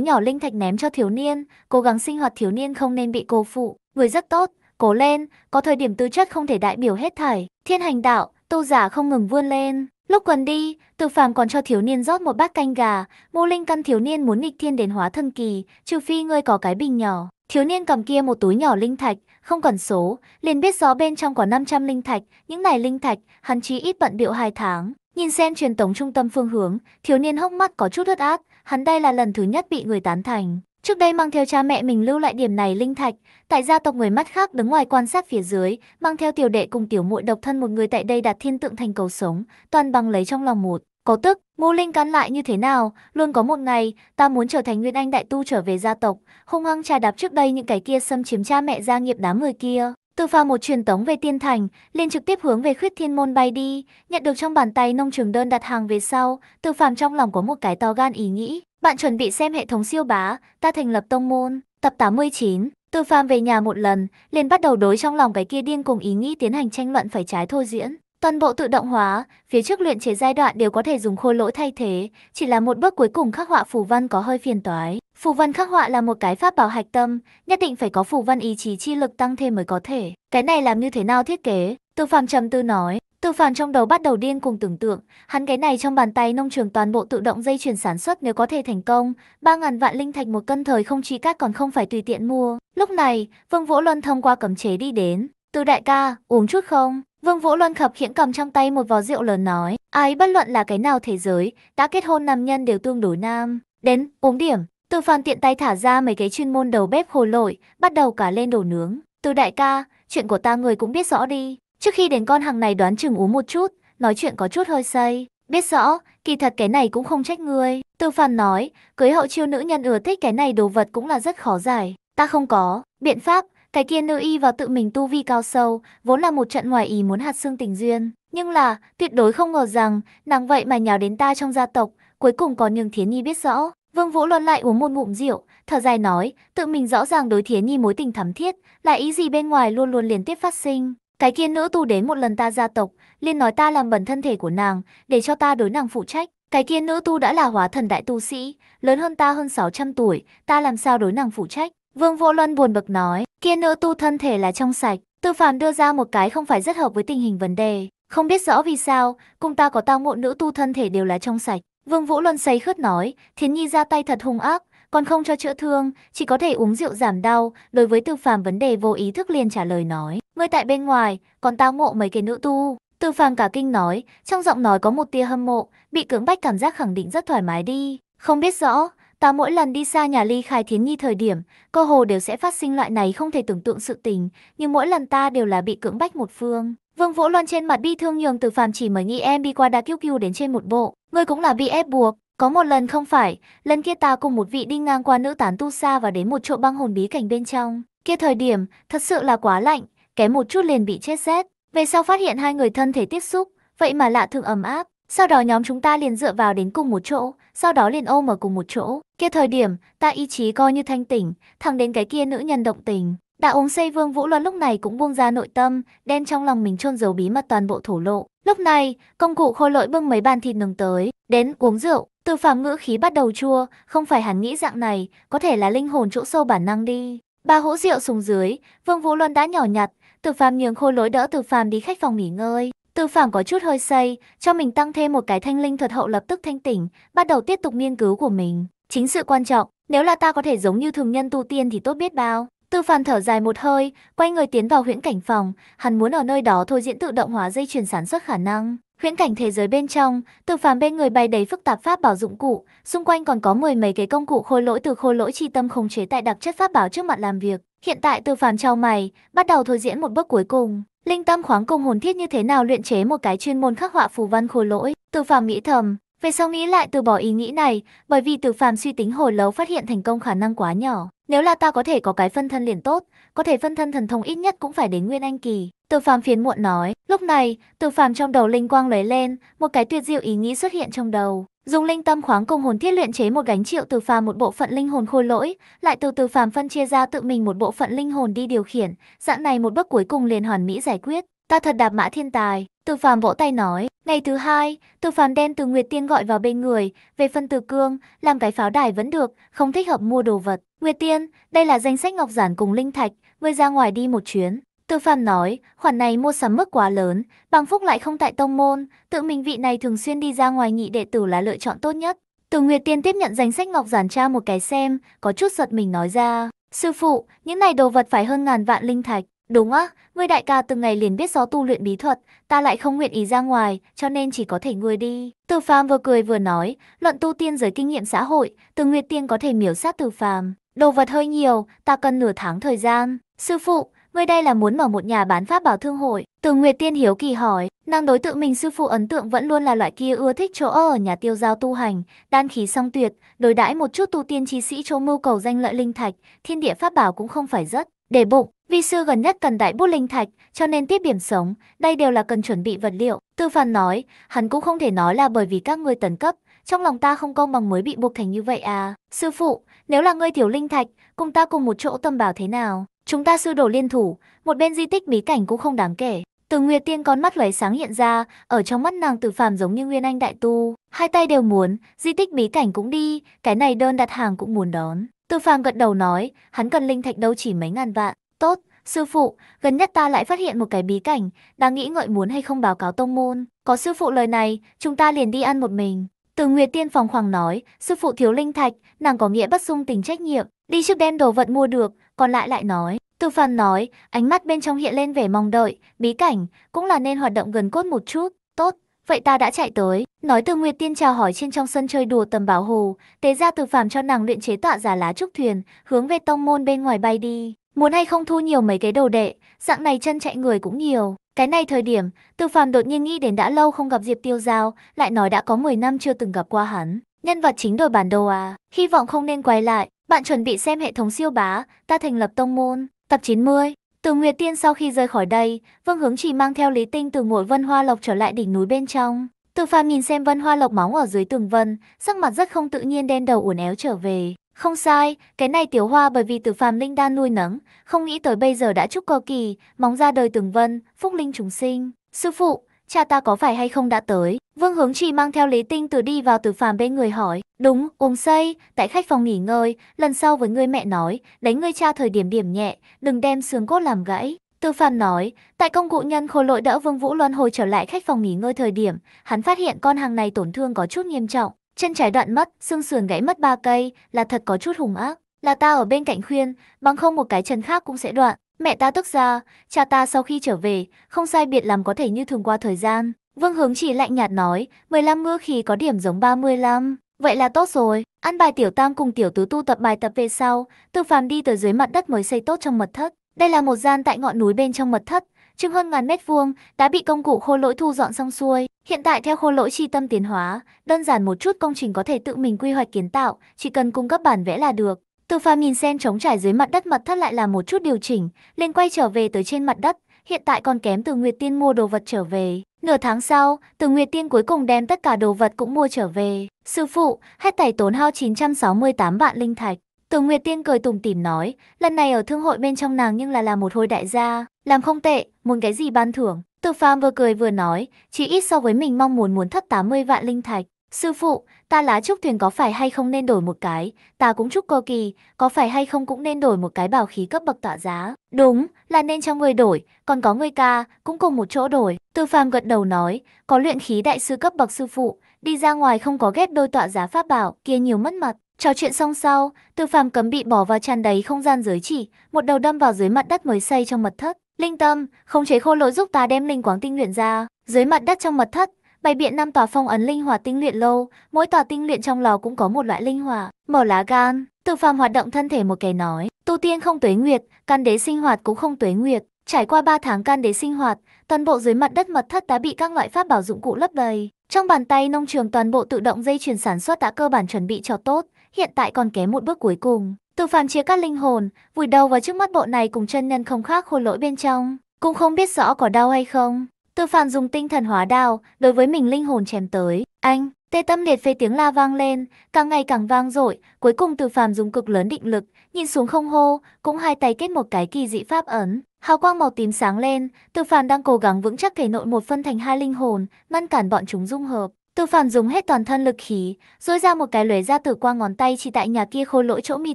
nhỏ linh thạch ném cho thiếu niên, cố gắng sinh hoạt thiếu niên không nên bị cô phụ. Người rất tốt, cố lên, có thời điểm tư chất không thể đại biểu hết thảy. Thiên hành đạo, tu giả không ngừng vươn lên. Lúc quần đi, Từ Phàm còn cho thiếu niên rót một bát canh gà, Ngô Linh căn thiếu niên muốn nghịch thiên đến hóa thân kỳ, trừ phi ngươi có cái bình nhỏ. Thiếu niên cầm kia một túi nhỏ linh thạch, không còn số, liền biết rõ bên trong có 500 linh thạch, những này linh thạch, hắn chí ít bận biệu hai tháng, Nhìn xem truyền tống trung tâm phương hướng, thiếu niên hốc mắt có chút hất ác, hắn đây là lần thứ nhất bị người tán thành. Trước đây mang theo cha mẹ mình lưu lại điểm này linh thạch, tại gia tộc người mắt khác đứng ngoài quan sát phía dưới, mang theo tiểu đệ cùng tiểu muội độc thân một người tại đây đạt thiên tượng thành cầu sống, toàn bằng lấy trong lòng một. Có tức, ngô linh cắn lại như thế nào, luôn có một ngày, ta muốn trở thành nguyên anh đại tu trở về gia tộc, hung hăng trà đạp trước đây những cái kia xâm chiếm cha mẹ gia nghiệp đám người kia. Tư pha một truyền tống về tiên thành, liền trực tiếp hướng về khuyết thiên môn bay đi, nhận được trong bàn tay nông trường đơn đặt hàng về sau, Tư phàm trong lòng có một cái to gan ý nghĩ, bạn chuẩn bị xem hệ thống siêu bá, ta thành lập tông môn, tập 89. Tư phàm về nhà một lần, liền bắt đầu đối trong lòng cái kia điên cùng ý nghĩ tiến hành tranh luận phải trái thô diễn. Toàn bộ tự động hóa, phía trước luyện chế giai đoạn đều có thể dùng khôi lỗi thay thế, chỉ là một bước cuối cùng khắc họa phù văn có hơi phiền toái. Phù văn khắc họa là một cái pháp bảo hạch tâm, nhất định phải có phù văn ý chí chi lực tăng thêm mới có thể. Cái này làm như thế nào thiết kế? Từ phàm trầm tư nói, từ phàm trong đầu bắt đầu điên cùng tưởng tượng, hắn cái này trong bàn tay nông trường toàn bộ tự động dây chuyển sản xuất nếu có thể thành công, 3.000 vạn linh thạch một cân thời không chi các còn không phải tùy tiện mua. Lúc này, Vương Vỗ Luân thông qua cấm chế đi đến, từ đại ca, uống chút không? Vương Vỗ Luân khập khiễng cầm trong tay một vò rượu lớn nói, ai bất luận là cái nào thế giới, đã kết hôn nam nhân đều tương đối nam. Đến, uống điểm, từ Phàm tiện tay thả ra mấy cái chuyên môn đầu bếp hồ lội, bắt đầu cả lên đồ nướng. Từ đại ca, chuyện của ta người cũng biết rõ đi. Trước khi đến con hàng này đoán chừng uống một chút, nói chuyện có chút hơi say. Biết rõ, kỳ thật cái này cũng không trách người. Từ Phàm nói, cưới hậu chiêu nữ nhân ưa thích cái này đồ vật cũng là rất khó giải. Ta không có, biện pháp, cái kia nữ y vào tự mình tu vi cao sâu, vốn là một trận ngoài ý muốn hạt xương tình duyên. Nhưng là, tuyệt đối không ngờ rằng, nàng vậy mà nhào đến ta trong gia tộc, cuối cùng còn nhường thiến nhi biết rõ. Vương Vũ Luân lại uống một ngụm rượu, thở dài nói, tự mình rõ ràng đối Thiến Nhi mối tình thắm thiết, là ý gì bên ngoài luôn luôn liên tiếp phát sinh. Cái kia nữ tu đến một lần ta gia tộc, liền nói ta làm bẩn thân thể của nàng, để cho ta đối nàng phụ trách. Cái kia nữ tu đã là hóa thần đại tu sĩ, lớn hơn ta hơn 600 tuổi, ta làm sao đối nàng phụ trách. Vương Vũ Luân buồn bực nói, kia nữ tu thân thể là trong sạch, tư phàm đưa ra một cái không phải rất hợp với tình hình vấn đề. Không biết rõ vì sao, cùng ta có tao ngộ nữ tu thân thể đều là trong sạch, Vương Vũ Luân say khướt nói, Thiến Nhi ra tay thật hung ác, còn không cho chữa thương, chỉ có thể uống rượu giảm đau, đối với Từ Phàm vấn đề vô ý thức liền trả lời nói, ngươi tại bên ngoài, còn tao mộ mấy cái nữ tu. Từ Phàm cả kinh nói, trong giọng nói có một tia hâm mộ, bị cưỡng bách cảm giác khẳng định rất thoải mái đi, không biết rõ, ta mỗi lần đi xa nhà ly khai thiến nhi thời điểm, cơ hồ đều sẽ phát sinh loại này không thể tưởng tượng sự tình, nhưng mỗi lần ta đều là bị cưỡng bách một phương. Vương Vũ Loan trên mặt bi thương nhường Từ Phạm chỉ mới nghĩ em đi qua Đa Kiêu Kiêu đến trên một bộ, ngươi cũng là bị ép buộc, có một lần không phải, lần kia ta cùng một vị đi ngang qua nữ tán tu xa và đến một chỗ băng hồn bí cảnh bên trong, kia thời điểm thật sự là quá lạnh, kém một chút liền bị chết rét. Về sau phát hiện hai người thân thể tiếp xúc, vậy mà lạ thường ấm áp, sau đó nhóm chúng ta liền dựa vào đến cùng một chỗ, sau đó liền ôm ở cùng một chỗ. Kia thời điểm, ta ý chí coi như thanh tỉnh, thẳng đến cái kia nữ nhân động tình, Tạ uống xây vương Vũ Luân lúc này cũng buông ra nội tâm, đen trong lòng mình chôn giấu bí mật toàn bộ thổ lộ. Lúc này, công cụ khôi lỗi bưng mấy bàn thịt nướng tới, đến uống rượu. Từ phàm ngữ khí bắt đầu chua, không phải hắn nghĩ dạng này, có thể là linh hồn chỗ sâu bản năng đi. Ba hũ rượu xuống dưới, Vương Vũ Luân đã nhỏ nhặt, Từ phàm nhường khôi lỗi đỡ Từ phàm đi khách phòng nghỉ ngơi. Từ phàm có chút hơi say, cho mình tăng thêm một cái thanh linh thuật hậu lập tức thanh tỉnh, bắt đầu tiếp tục nghiên cứu của mình. Chính sự quan trọng, nếu là ta có thể giống như thường nhân tu tiên thì tốt biết bao. Tư Phàn thở dài một hơi, quay người tiến vào huyễn cảnh phòng, hắn muốn ở nơi đó thôi diễn tự động hóa dây chuyền sản xuất khả năng. Huyễn cảnh thế giới bên trong, Tư Phàm bên người bày đầy phức tạp pháp bảo dụng cụ, xung quanh còn có mười mấy cái công cụ khôi lỗi từ khôi lỗi chi tâm khống chế tại đặc chất pháp bảo trước mặt làm việc. Hiện tại Tư Phàm trao mày, bắt đầu thôi diễn một bước cuối cùng. Linh tâm khoáng cùng hồn thiết như thế nào luyện chế một cái chuyên môn khắc họa phù văn khôi lỗi? Tư Phàm nghĩ thầm, về sau nghĩ lại từ bỏ ý nghĩ này, bởi vì Tư Phàm suy tính hồi lâu phát hiện thành công khả năng quá nhỏ. Nếu là ta có thể có cái phân thân liền tốt, có thể phân thân thần thông ít nhất cũng phải đến Nguyên Anh Kỳ. Từ phàm phiền muộn nói, lúc này, từ phàm trong đầu linh quang lấy lên, một cái tuyệt diệu ý nghĩ xuất hiện trong đầu. Dùng linh tâm khoáng cùng hồn thiết luyện chế một gánh triệu từ phàm một bộ phận linh hồn khôi lỗi, lại từ từ phàm phân chia ra tự mình một bộ phận linh hồn đi điều khiển, dạng này một bước cuối cùng liền hoàn mỹ giải quyết ta thật đạp mã thiên tài. Từ phàm vỗ tay nói, ngày thứ hai, từ phàm đen từ Nguyệt Tiên gọi vào bên người, về phân từ cương, làm cái pháo đài vẫn được, không thích hợp mua đồ vật. Nguyệt Tiên, đây là danh sách ngọc giản cùng linh thạch, ngươi ra ngoài đi một chuyến. Từ phàm nói, khoản này mua sắm mức quá lớn, bằng phúc lại không tại tông môn, tự mình vị này thường xuyên đi ra ngoài nhị đệ tử là lựa chọn tốt nhất. Từ Nguyệt Tiên tiếp nhận danh sách ngọc giản tra một cái xem, có chút giật mình nói ra. Sư phụ, những này đồ vật phải hơn ngàn vạn linh thạch. Đúng á, ngươi đại ca từng ngày liền biết gió tu luyện bí thuật, ta lại không nguyện ý ra ngoài, cho nên chỉ có thể ngươi đi. Từ phàm vừa cười vừa nói, luận tu tiên giới kinh nghiệm xã hội, từ nguyệt tiên có thể miểu sát từ phàm. Đồ vật hơi nhiều, ta cần nửa tháng thời gian. Sư phụ, ngươi đây là muốn mở một nhà bán pháp bảo thương hội. Từ nguyệt tiên hiếu kỳ hỏi, năng đối tượng mình sư phụ ấn tượng vẫn luôn là loại kia ưa thích chỗ ở nhà tiêu giao tu hành, đan khí song tuyệt, đối đãi một chút tu tiên chi sĩ chỗ mưu cầu danh lợi linh thạch, thiên địa pháp bảo cũng không phải rất. Để bụng, Vi sư gần nhất cần đại bút linh thạch, cho nên tiếp điểm sống, đây đều là cần chuẩn bị vật liệu. Tư Phan nói, hắn cũng không thể nói là bởi vì các ngươi tấn cấp, trong lòng ta không công bằng mới bị buộc thành như vậy à. Sư phụ, nếu là ngươi thiếu linh thạch, cùng ta cùng một chỗ tâm bảo thế nào? Chúng ta sư đồ liên thủ, một bên di tích bí cảnh cũng không đáng kể. Từ Nguyệt Tiên con mắt lóe sáng hiện ra, ở trong mắt nàng Từ Phàm giống như Nguyên Anh đại tu, hai tay đều muốn, di tích bí cảnh cũng đi, cái này đơn đặt hàng cũng muốn đón. Từ Phàm gật đầu nói, hắn cần linh thạch đâu chỉ mấy ngàn vạn, Tốt, sư phụ, gần nhất ta lại phát hiện một cái bí cảnh, đang nghĩ ngợi muốn hay không báo cáo tông môn. Có sư phụ lời này, chúng ta liền đi ăn một mình. Từ Nguyệt Tiên Phòng Hoàng nói, sư phụ thiếu linh thạch, nàng có nghĩa bất sung tình trách nhiệm, đi trước đem đồ vật mua được, còn lại lại nói. Từ Phan nói, ánh mắt bên trong hiện lên vẻ mong đợi, bí cảnh, cũng là nên hoạt động gần cốt một chút, tốt, vậy ta đã chạy tới. Nói từ Nguyệt Tiên chào hỏi trên trong sân chơi đùa tầm bảo hồ, tế ra từ phàm cho nàng luyện chế tọa giả lá trúc thuyền, hướng về tông môn bên ngoài bay đi. Muốn hay không thu nhiều mấy cái đồ đệ, dạng này chân chạy người cũng nhiều. Cái này thời điểm, tư Phàm đột nhiên nghĩ đến đã lâu không gặp Diệp Tiêu Giao, lại nói đã có 10 năm chưa từng gặp qua hắn. Nhân vật chính đổi bản đồ à, hy vọng không nên quay lại, bạn chuẩn bị xem hệ thống siêu bá, ta thành lập tông môn, tập 90. Từ Nguyệt Tiên sau khi rời khỏi đây, Vương Hướng chỉ mang theo Lý Tinh từ ngội Vân Hoa Lộc trở lại đỉnh núi bên trong. Từ phàm nhìn xem Vân Hoa Lộc máu ở dưới tường vân, sắc mặt rất không tự nhiên đen đầu uốn éo trở về. Không sai, cái này tiểu hoa bởi vì từ phàm linh đan nuôi nấng, không nghĩ tới bây giờ đã chúc cơ kỳ, móng ra đời tường vân, phúc linh chúng sinh. Sư phụ, cha ta có phải hay không đã tới? Vương Hướng Trì mang theo Lý Tinh Từ đi vào từ phàm bên người hỏi, đúng, uống say, tại khách phòng nghỉ ngơi, lần sau với người mẹ nói, đánh người cha thời điểm điểm nhẹ, đừng đem xương cốt làm gãy. từ phàm nói, tại công cụ nhân khôi lỗi đỡ Vương Vũ Luân hồi trở lại khách phòng nghỉ ngơi thời điểm, hắn phát hiện con hàng này tổn thương có chút nghiêm trọng, Chân trái đoạn mất, xương sườn gãy mất ba cây, là thật có chút hùng ác. Là ta ở bên cạnh khuyên, bằng không một cái chân khác cũng sẽ đoạn. Mẹ ta tức ra, cha ta sau khi trở về, không sai biệt làm có thể như thường qua thời gian. Vương Hướng chỉ lạnh nhạt nói, 15 ngư khí có điểm giống 35. Vậy là tốt rồi, ăn bài tiểu tam cùng tiểu tứ tu tập bài tập về sau, từ phàm đi tới dưới mặt đất mới xây tốt trong mật thất. Đây là một gian tại ngọn núi bên trong mật thất, chừng hơn ngàn mét vuông, đã bị công cụ khô lỗi thu dọn xong xuôi. Hiện tại theo khô lỗi chi tâm tiến hóa, đơn giản một chút công trình có thể tự mình quy hoạch kiến tạo, chỉ cần cung cấp bản vẽ là được. Từ pha nghìn sen chống trải dưới mặt đất mặt thất lại là một chút điều chỉnh, liền quay trở về tới trên mặt đất, hiện tại còn kém từ Nguyệt Tiên mua đồ vật trở về. Nửa tháng sau, từ Nguyệt Tiên cuối cùng đem tất cả đồ vật cũng mua trở về. Sư phụ, hết tẩy tốn hao 968 vạn linh thạch. Từ Nguyệt Tiên cười tủm tỉm nói, lần này ở thương hội bên trong nàng nhưng là là một hồi đại gia, làm không tệ, muốn cái gì ban thưởng. Từ Phàm vừa cười vừa nói, chỉ ít so với mình mong muốn muốn thất 80 vạn linh thạch. Sư phụ, ta lá trúc thuyền có phải hay không nên đổi một cái, ta cũng trúc cơ kỳ, có phải hay không cũng nên đổi một cái bảo khí cấp bậc tọa giá. Đúng, là nên cho người đổi, còn có người ca, cũng cùng một chỗ đổi. Từ Phàm gật đầu nói, có luyện khí đại sư cấp bậc sư phụ, đi ra ngoài không có ghép đôi tọa giá pháp bảo, kia nhiều mất mặt. Trò chuyện xong sau, Từ Phàm cấm bị bỏ vào tràn đầy không gian giới chỉ, một đầu đâm vào dưới mặt đất mới xây trong mật thất. Linh tâm, không chế khô lỗi giúp ta đem linh quáng tinh luyện ra. Dưới mặt đất trong mật thất, bày biện năm tòa phong ấn linh hỏa tinh luyện lâu, mỗi tòa tinh luyện trong lò cũng có một loại linh hỏa. Mở lá gan, Từ Phàm hoạt động thân thể một cái nói, tu tiên không tuế nguyệt, can đế sinh hoạt cũng không tuế nguyệt. Trải qua 3 tháng can đế sinh hoạt, toàn bộ dưới mặt đất mật thất đã bị các loại pháp bảo dụng cụ lấp đầy. Trong bàn tay nông trường toàn bộ tự động dây chuyển sản xuất đã cơ bản chuẩn bị cho tốt hiện tại còn kém một bước cuối cùng. Từ phàm chia cắt linh hồn, vùi đầu vào trước mắt bộ này cùng chân nhân không khác khô lỗi bên trong, cũng không biết rõ có đau hay không. Từ phàm dùng tinh thần hóa đao, đối với mình linh hồn chém tới. Anh, tê tâm liệt phê tiếng la vang lên, càng ngày càng vang dội, cuối cùng từ phàm dùng cực lớn định lực, nhìn xuống không hô, cũng hai tay kết một cái kỳ dị pháp ấn. Hào quang màu tím sáng lên, từ phàm đang cố gắng vững chắc thể nội một phân thành hai linh hồn, ngăn cản bọn chúng dung hợp. Tư phản dùng hết toàn thân lực khí, dối ra một cái lưỡi ra từ qua ngón tay chỉ tại nhà kia khô lỗi chỗ mi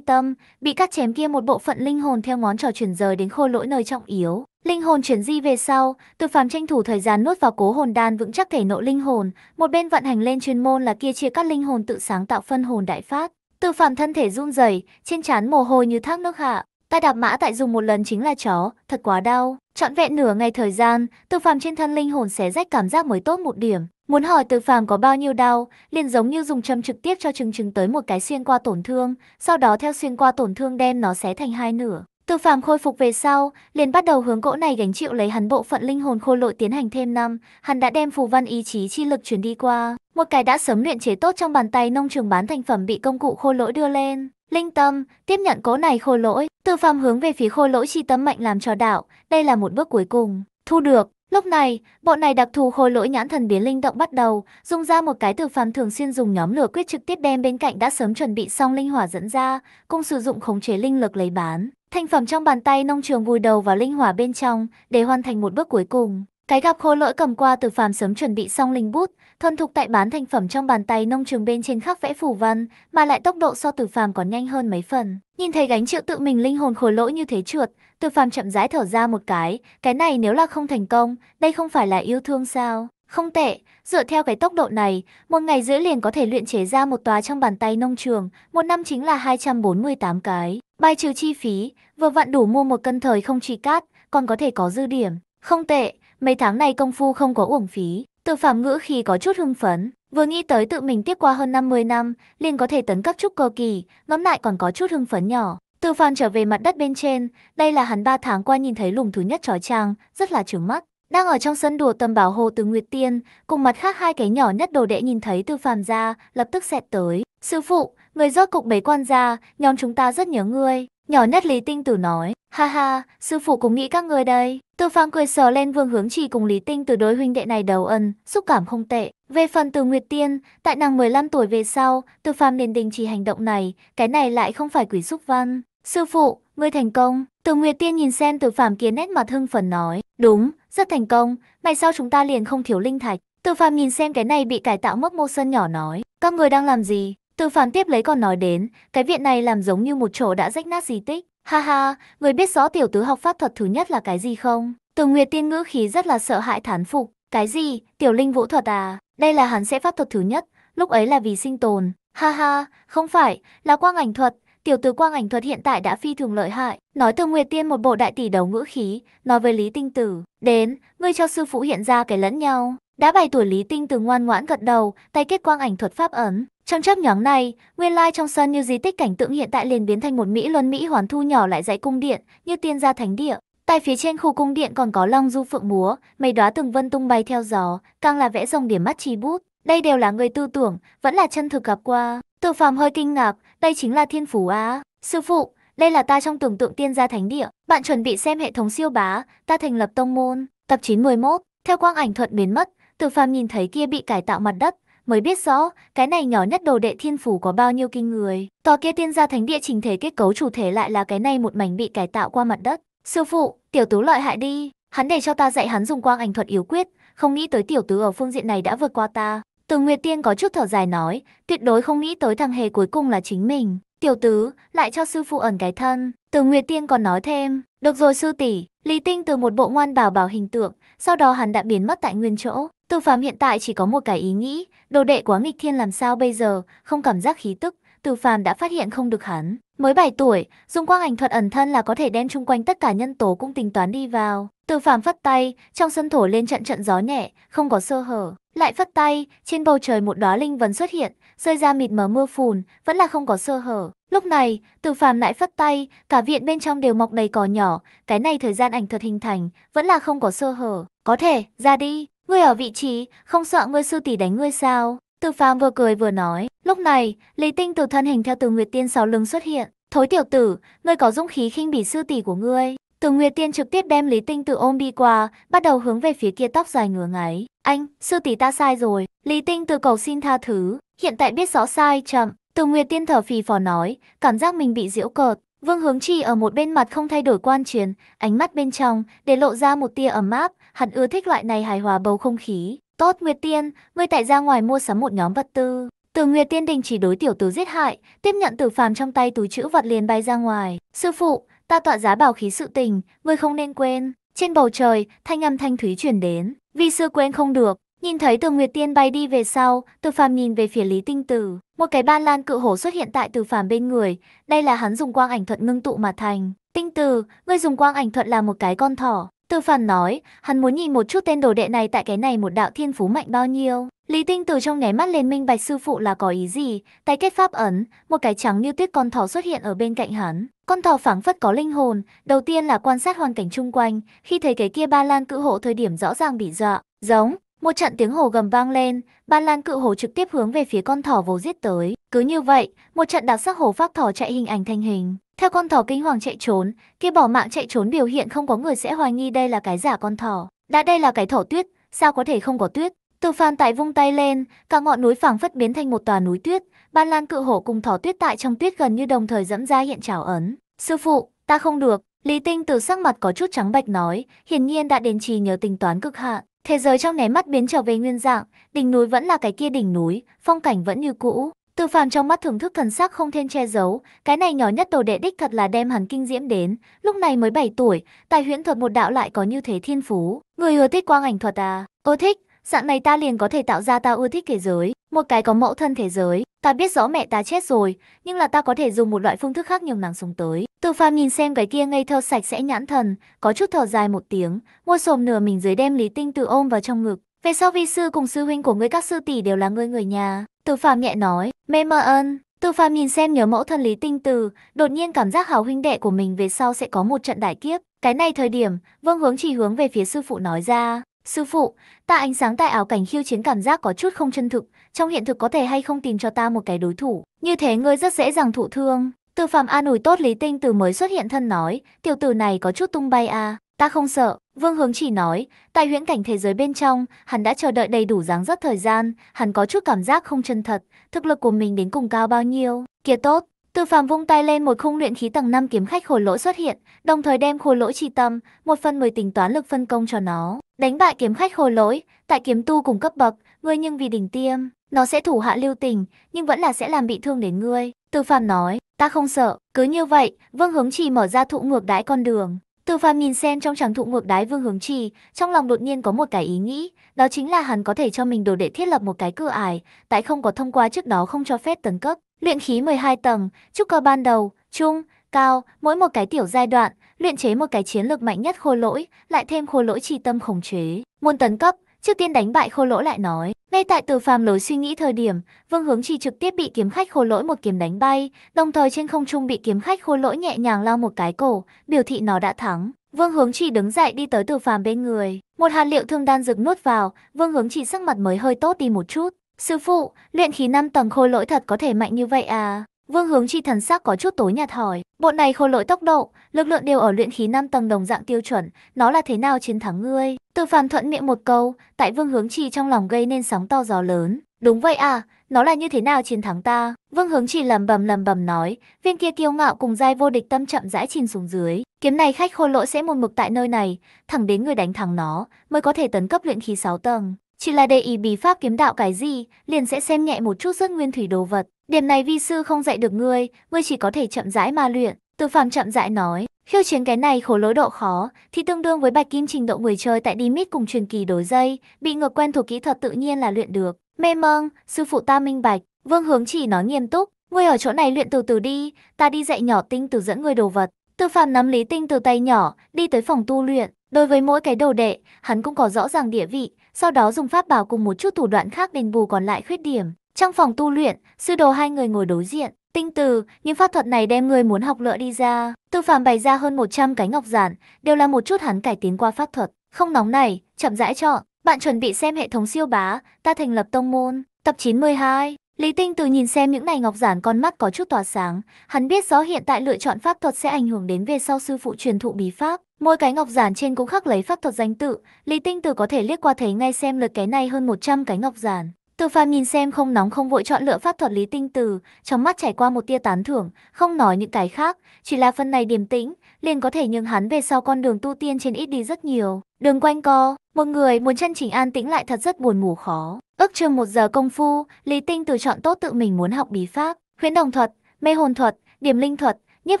tâm, bị cắt chém kia một bộ phận linh hồn theo ngón trò chuyển rời đến khô lỗi nơi trọng yếu. Linh hồn chuyển di về sau, Từ Phàm tranh thủ thời gian nuốt vào cố hồn đan vững chắc thể nội linh hồn, một bên vận hành lên chuyên môn là kia chia các linh hồn tự sáng tạo phân hồn đại phát. Từ Phàm thân thể run rẩy, trên trán mồ hôi như thác nước hạ, ta đạp mã tại dùng một lần chính là chó, thật quá đau. Chọn vẹn nửa ngày thời gian, Từ Phàm trên thân linh hồn xé rách cảm giác mới tốt một điểm, Muốn hỏi từ phàm có bao nhiêu đau, liền giống như dùng châm trực tiếp cho trừng trừng tới một cái xuyên qua tổn thương, sau đó theo xuyên qua tổn thương đem nó xé thành hai nửa. Từ phàm khôi phục về sau, liền bắt đầu hướng cỗ này gánh chịu lấy hắn bộ phận linh hồn khô lội tiến hành thêm năm, hắn đã đem phù văn ý chí chi lực chuyển đi qua, một cái đã sớm luyện chế tốt trong bàn tay nông trường bán thành phẩm bị công cụ khô lỗi đưa lên. Linh tâm, tiếp nhận cỗ này khô lỗi, từ phàm hướng về phía khô lỗi chi tâm mạnh làm cho đạo, đây là một bước cuối cùng. Thu được, Lúc này, bọn này đặc thù khối lỗi nhãn thần biến linh động bắt đầu, dùng ra một cái từ phàm thường xuyên dùng nhóm lửa quyết trực tiếp đem bên cạnh đã sớm chuẩn bị xong linh hỏa dẫn ra, cùng sử dụng khống chế linh lực lấy bán. Thành phẩm trong bàn tay nông trường vùi đầu vào linh hỏa bên trong để hoàn thành một bước cuối cùng. Cái gặp khô lỗi cầm qua từ phàm sớm chuẩn bị xong linh bút, thuần thục tại bán thành phẩm trong bàn tay nông trường bên trên khắc vẽ phủ văn, mà lại tốc độ so từ phàm còn nhanh hơn mấy phần. Nhìn thấy gánh chịu tự mình linh hồn khối lỗi như thế trượt, từ phàm chậm rãi thở ra một cái, cái này nếu là không thành công, đây không phải là yêu thương sao? Không tệ, dựa theo cái tốc độ này, một ngày giữa liền có thể luyện chế ra một tòa trong bàn tay nông trường, một năm chính là 248 cái. Bài trừ chi phí, vừa vặn đủ mua một cân thời không trì cát, còn có thể có dư điểm. Không tệ, mấy tháng này công phu không có uổng phí. Từ phàm ngữ khi có chút hưng phấn, vừa nghĩ tới tự mình tiếp qua hơn 50 năm, liền có thể tấn cấp trúc cơ kỳ, ngẫm lại còn có chút hưng phấn nhỏ. Từ phàn trở về mặt đất bên trên, đây là hắn 3 tháng qua nhìn thấy lùng thứ nhất trói chang, rất là trướng mắt. Đang ở trong sân đùa tầm bảo hồ từ Nguyệt Tiên, cùng mặt khác hai cái nhỏ nhất đồ đệ nhìn thấy từ phàm ra, lập tức xẹt tới. Sư phụ, người rốt cục bế quan ra, nhóm chúng ta rất nhớ ngươi. Nhỏ nhất Lý Tinh Tử nói, ha ha, sư phụ cũng nghĩ các người đây. Từ phàm cười sờ lên vương hướng chỉ cùng Lý Tinh Tử đối huynh đệ này đầu ân, xúc cảm không tệ. Về phần từ Nguyệt Tiên, tại nàng 15 tuổi về sau, từ phàm liền đình chỉ hành động này, cái này lại không phải quỷ xúc văn. Sư phụ, ngươi thành công. Từ Nguyệt Tiên nhìn xem từ Phạm kia nét mặt hưng phấn nói. Đúng, rất thành công. Ngày sau chúng ta liền không thiếu linh thạch. Từ Phạm nhìn xem cái này bị cải tạo mất mô sân nhỏ nói. Các người đang làm gì? Từ Phạm tiếp lấy còn nói đến. Cái viện này làm giống như một chỗ đã rách nát di tích. Ha ha, người biết rõ tiểu tứ học pháp thuật thứ nhất là cái gì không? Từ Nguyệt Tiên ngữ khí rất là sợ hãi thán phục. Cái gì? Tiểu linh vũ thuật à? Đây là hắn sẽ pháp thuật thứ nhất. Lúc ấy là vì sinh tồn. Ha ha, không phải, là quang ảnh thuật, Tiểu tử quang ảnh thuật hiện tại đã phi thường lợi hại, nói từ Nguyệt Tiên một bộ đại tỷ đấu ngữ khí, nói với Lý Tinh Tử, đến, ngươi cho sư phụ hiện ra cái lẫn nhau. Đã bảy tuổi Lý Tinh Tử ngoan ngoãn gật đầu, tay kết quang ảnh thuật pháp ấn. Trong chấp nhóm này, nguyên lai trong sân như di tích cảnh tượng hiện tại liền biến thành một Mỹ luân Mỹ hoàn thu nhỏ lại dãy cung điện, như tiên gia thánh địa. Tại phía trên khu cung điện còn có long du phượng múa, mây đóa từng vân tung bay theo gió, càng là vẽ rồng điểm mắt chi bút. Đây đều là người tư tưởng, vẫn là chân thực gặp qua. Tự phàm hơi kinh ngạc, đây chính là thiên phủ á. Sư phụ, đây là ta trong tưởng tượng tiên gia thánh địa. Bạn chuẩn bị xem hệ thống siêu bá, ta thành lập tông môn. Tập 911, theo quang ảnh thuận biến mất, tự phàm nhìn thấy kia bị cải tạo mặt đất, mới biết rõ cái này nhỏ nhất đồ đệ thiên phủ có bao nhiêu kinh người. Tòa kia tiên gia thánh địa trình thể kết cấu chủ thể lại là cái này một mảnh bị cải tạo qua mặt đất. Sư phụ, tiểu tú lợi hại đi, hắn để cho ta dạy hắn dùng quang ảnh thuật yếu quyết, không nghĩ tới tiểu tứ ở phương diện này đã vượt qua ta. Từ Nguyệt Tiên có chút thở dài nói, tuyệt đối không nghĩ tới thằng hề cuối cùng là chính mình. Tiểu tứ, lại cho sư phụ ẩn cái thân. Từ Nguyệt Tiên còn nói thêm, được rồi sư tỷ, Lý Tinh từ một bộ ngoan bảo bảo hình tượng, sau đó hắn đã biến mất tại nguyên chỗ. Từ Phạm hiện tại chỉ có một cái ý nghĩ, đồ đệ quá nghịch thiên làm sao bây giờ, không cảm giác khí tức, từ Phàm đã phát hiện không được hắn. Mới 7 tuổi, dùng quang ảnh thuật ẩn thân là có thể đem chung quanh tất cả nhân tố cũng tính toán đi vào. Từ Phàm phất tay, trong sân thổ lên trận trận gió nhẹ, không có sơ hở. Lại phất tay, trên bầu trời một đóa linh vấn xuất hiện, rơi ra mịt mờ mưa phùn, vẫn là không có sơ hở. Lúc này, Từ Phàm lại phất tay, cả viện bên trong đều mọc đầy cỏ nhỏ, cái này thời gian ảnh thuật hình thành, vẫn là không có sơ hở. Có thể, ra đi, ngươi ở vị trí, không sợ ngươi sư tỷ đánh ngươi sao? Từ phàm vừa cười vừa nói, lúc này, Lý Tinh từ thân hình theo Từ Nguyệt Tiên sáu lưng xuất hiện. Thối tiểu tử, ngươi có dũng khí khinh bỉ sư tỷ của ngươi. Từ Nguyệt Tiên trực tiếp đem Lý Tinh từ ôm đi qua, bắt đầu hướng về phía kia tóc dài ngửa ngáy. Anh, sư tỷ ta sai rồi. Lý Tinh từ cầu xin tha thứ, hiện tại biết rõ sai chậm. Từ Nguyệt Tiên thở phì phò nói, cảm giác mình bị giễu cợt. Vương Hướng Chi ở một bên mặt không thay đổi quan chiến, ánh mắt bên trong để lộ ra một tia ấm áp, hắn ưa thích loại này hài hòa bầu không khí. Tốt Nguyệt Tiên, ngươi tại ra ngoài mua sắm một nhóm vật tư. Từ Nguyệt Tiên đình chỉ đối tiểu Tử giết hại, tiếp nhận tử phàm trong tay túi chữ vật liền bay ra ngoài. Sư phụ, ta tọa giá bảo khí sự tình, ngươi không nên quên. Trên bầu trời, thanh âm thanh thúy truyền đến, Vì sư quên không được. Nhìn thấy Từ Nguyệt Tiên bay đi về sau, Từ Phàm nhìn về phía Lý Tinh Tử, một cái ban lan cự hổ xuất hiện tại Từ Phàm bên người, đây là hắn dùng quang ảnh thuận ngưng tụ mà thành. Tinh Tử, ngươi dùng quang ảnh thuận là một cái con thỏ, Tư Phản nói, hắn muốn nhìn một chút tên đồ đệ này tại cái này một đạo thiên phú mạnh bao nhiêu. Lý Tinh từ trong nháy mắt lên minh bạch sư phụ là có ý gì, tay kết pháp ấn, một cái trắng như tuyết con thỏ xuất hiện ở bên cạnh hắn. Con thỏ phảng phất có linh hồn, đầu tiên là quan sát hoàn cảnh chung quanh, khi thấy cái kia ba lan cự hộ thời điểm rõ ràng bị dọa, giống, một trận tiếng hổ gầm vang lên, ban lan cự hổ trực tiếp hướng về phía con thỏ vồ giết tới. Cứ như vậy, một trận đặc sắc hổ phác thỏ chạy hình ảnh thành hình. Theo con thỏ kinh hoàng chạy trốn, kia bỏ mạng chạy trốn biểu hiện không có người sẽ hoài nghi đây là cái giả con thỏ. Đã đây là cái thỏ tuyết, sao có thể không có tuyết? Từ Phan tại vung tay lên, cả ngọn núi phẳng phất biến thành một tòa núi tuyết, ban lan cự hổ cùng thỏ tuyết tại trong tuyết gần như đồng thời dẫm ra hiện trảo ấn. Sư phụ, ta không được, Lý Tinh từ sắc mặt có chút trắng bạch nói, hiển nhiên đã đến trì nhớ tính toán cực hạn. Thế giới trong nháy mắt biến trở về nguyên dạng, đỉnh núi vẫn là cái kia đỉnh núi, phong cảnh vẫn như cũ. Từ phàm trong mắt thưởng thức thần sắc không thêm che giấu, cái này nhỏ nhất đồ đệ đích thật là đem hắn kinh diễm đến, lúc này mới 7 tuổi, tài huyễn thuật một đạo lại có như thế thiên phú. Người ưa thích quang ảnh thuật à? Ưa thích, dạng này ta liền có thể tạo ra ta ưa thích thế giới, một cái có mẫu thân thế giới. Ta biết rõ mẹ ta chết rồi, nhưng là ta có thể dùng một loại phương thức khác nhường nàng sống tới. Từ phàm nhìn xem cái kia ngây thơ sạch sẽ nhãn thần, có chút thở dài một tiếng, mua sồm nửa mình dưới đem Lý Tinh Từ ôm vào trong ngực. Về sau vi sư cùng sư huynh của ngươi các sư tỷ đều là ngươi người nhà. Từ phàm nhẹ nói, mê mơ ân. Từ phàm nhìn xem nhớ mẫu thân Lý Tinh Từ, đột nhiên cảm giác hào huynh đệ của mình về sau sẽ có một trận đại kiếp. Cái này thời điểm, vương hướng chỉ hướng về phía sư phụ nói ra, Sư phụ, ta ánh sáng tại ảo cảnh khiêu chiến cảm giác có chút không chân thực, trong hiện thực có thể hay không tìm cho ta một cái đối thủ, như thế ngươi rất dễ dàng thụ thương. Từ phàm an ủi tốt Lý Tinh từ mới xuất hiện thân nói, tiểu tử này có chút tung bay à, ta không sợ. Vương Hướng chỉ nói, tại huyễn cảnh thế giới bên trong, hắn đã chờ đợi đầy đủ dáng rất thời gian, hắn có chút cảm giác không chân thật, thực lực của mình đến cùng cao bao nhiêu, kia tốt. Từ phàm vung tay lên một khung luyện khí tầng 5 kiếm khách khổ lỗ xuất hiện, đồng thời đem khổ lỗ trì tâm, một phần mười tính toán lực phân công cho nó. Đánh bại kiếm khách khôi lỗi, tại kiếm tu cùng cấp bậc, ngươi nhưng vì đỉnh tiêm, nó sẽ thủ hạ lưu tình, nhưng vẫn là sẽ làm bị thương đến ngươi. Tư Phạm nói, ta không sợ, cứ như vậy, Vương Hướng Trì mở ra thụ ngược đái con đường. Tư Phạm nhìn xem trong tràng thụ ngược đái Vương Hướng Trì, trong lòng đột nhiên có một cái ý nghĩ, đó chính là hắn có thể cho mình đồ để thiết lập một cái cửa ải, tại không có thông qua trước đó không cho phép tấn cấp. Luyện khí 12 tầng, trúc cơ ban đầu, trung, cao, mỗi một cái tiểu giai đoạn, luyện chế một cái chiến lược mạnh nhất khô lỗi, lại thêm khô lỗi trì tâm khống chế. Muốn tấn cấp, trước tiên đánh bại khô lỗi lại nói. Ngay tại từ phàm lối suy nghĩ thời điểm, vương hướng chi trực tiếp bị kiếm khách khô lỗi một kiếm đánh bay, đồng thời trên không trung bị kiếm khách khô lỗi nhẹ nhàng lao một cái cổ, biểu thị nó đã thắng. Vương Hướng Chỉ đứng dậy đi tới Từ Phàm bên người, một hạt liệu thương đan dược nuốt vào, Vương Hướng Chỉ sắc mặt mới hơi tốt đi một chút. "Sư phụ, luyện khí năm tầng khôi lỗi thật có thể mạnh như vậy à?" Vương Hướng Chi thần sắc có chút tối nhạt hỏi, bộ này khôi lỗi tốc độ, lực lượng đều ở luyện khí 5 tầng đồng dạng tiêu chuẩn, nó là thế nào chiến thắng ngươi? Từ phàm thuận miệng một câu, tại Vương Hướng Chi trong lòng gây nên sóng to gió lớn. Đúng vậy à, nó là như thế nào chiến thắng ta? Vương Hướng Chi lầm bầm lầm bầm nói, viên kia kiêu ngạo cùng giai vô địch tâm chậm rãi chìm xuống dưới. Kiếm này khách khôi lỗi sẽ một mực tại nơi này, thẳng đến người đánh thắng nó, mới có thể tấn cấp luyện khí 6 tầng. Chỉ là để ý bí pháp kiếm đạo cái gì, liền sẽ xem nhẹ một chút rất nguyên thủy đồ vật. Điểm này vi sư không dạy được ngươi, ngươi chỉ có thể chậm rãi mà luyện. Từ phàm chậm rãi nói, khiêu chiến cái này khổ lỗi độ khó thì tương đương với bạch kim trình độ người chơi tại Dimit cùng truyền kỳ đối dây, bị ngược quen thuộc kỹ thuật tự nhiên là luyện được. Mê mâng, sư phụ ta minh bạch, vương hướng chỉ nói nghiêm túc, ngươi ở chỗ này luyện từ từ đi, ta đi dạy nhỏ tinh từ dẫn ngươi đồ vật. Từ phàm nắm lý tinh từ tay nhỏ, đi tới phòng tu luyện, đối với mỗi cái đồ đệ, hắn cũng có rõ ràng địa vị, sau đó dùng pháp bảo cùng một chút thủ đoạn khác đền bù còn lại khuyết điểm. Trong phòng tu luyện, sư đồ hai người ngồi đối diện, tinh từ, những pháp thuật này đem người muốn học lựa đi ra. Tư phàm bày ra hơn 100 cái ngọc giản, đều là một chút hắn cải tiến qua pháp thuật. Không nóng này, chậm rãi chọn. Bạn chuẩn bị xem hệ thống siêu bá, ta thành lập tông môn, tập 92. Lý Tinh Từ nhìn xem những này ngọc giản con mắt có chút tỏa sáng, hắn biết rõ hiện tại lựa chọn pháp thuật sẽ ảnh hưởng đến về sau sư phụ truyền thụ bí pháp. Mỗi cái ngọc giản trên cũng khắc lấy pháp thuật danh tự, Lý Tinh Từ có thể liếc qua thấy ngay xem lượt cái này hơn 100 cái ngọc giản. Từ phàm nhìn xem không nóng không vội chọn lựa pháp thuật lý tinh từ, trong mắt trải qua một tia tán thưởng, không nói những cái khác, chỉ là phần này điềm tĩnh, liền có thể nhường hắn về sau con đường tu tiên trên ít đi rất nhiều. Đường quanh co, một người muốn chân chính an tĩnh lại thật rất buồn ngủ khó. Ước chừng một giờ công phu, Lý Tinh từ chọn tốt tự mình muốn học bí pháp, huyễn đồng thuật, mê hồn thuật, điểm linh thuật, nhiếp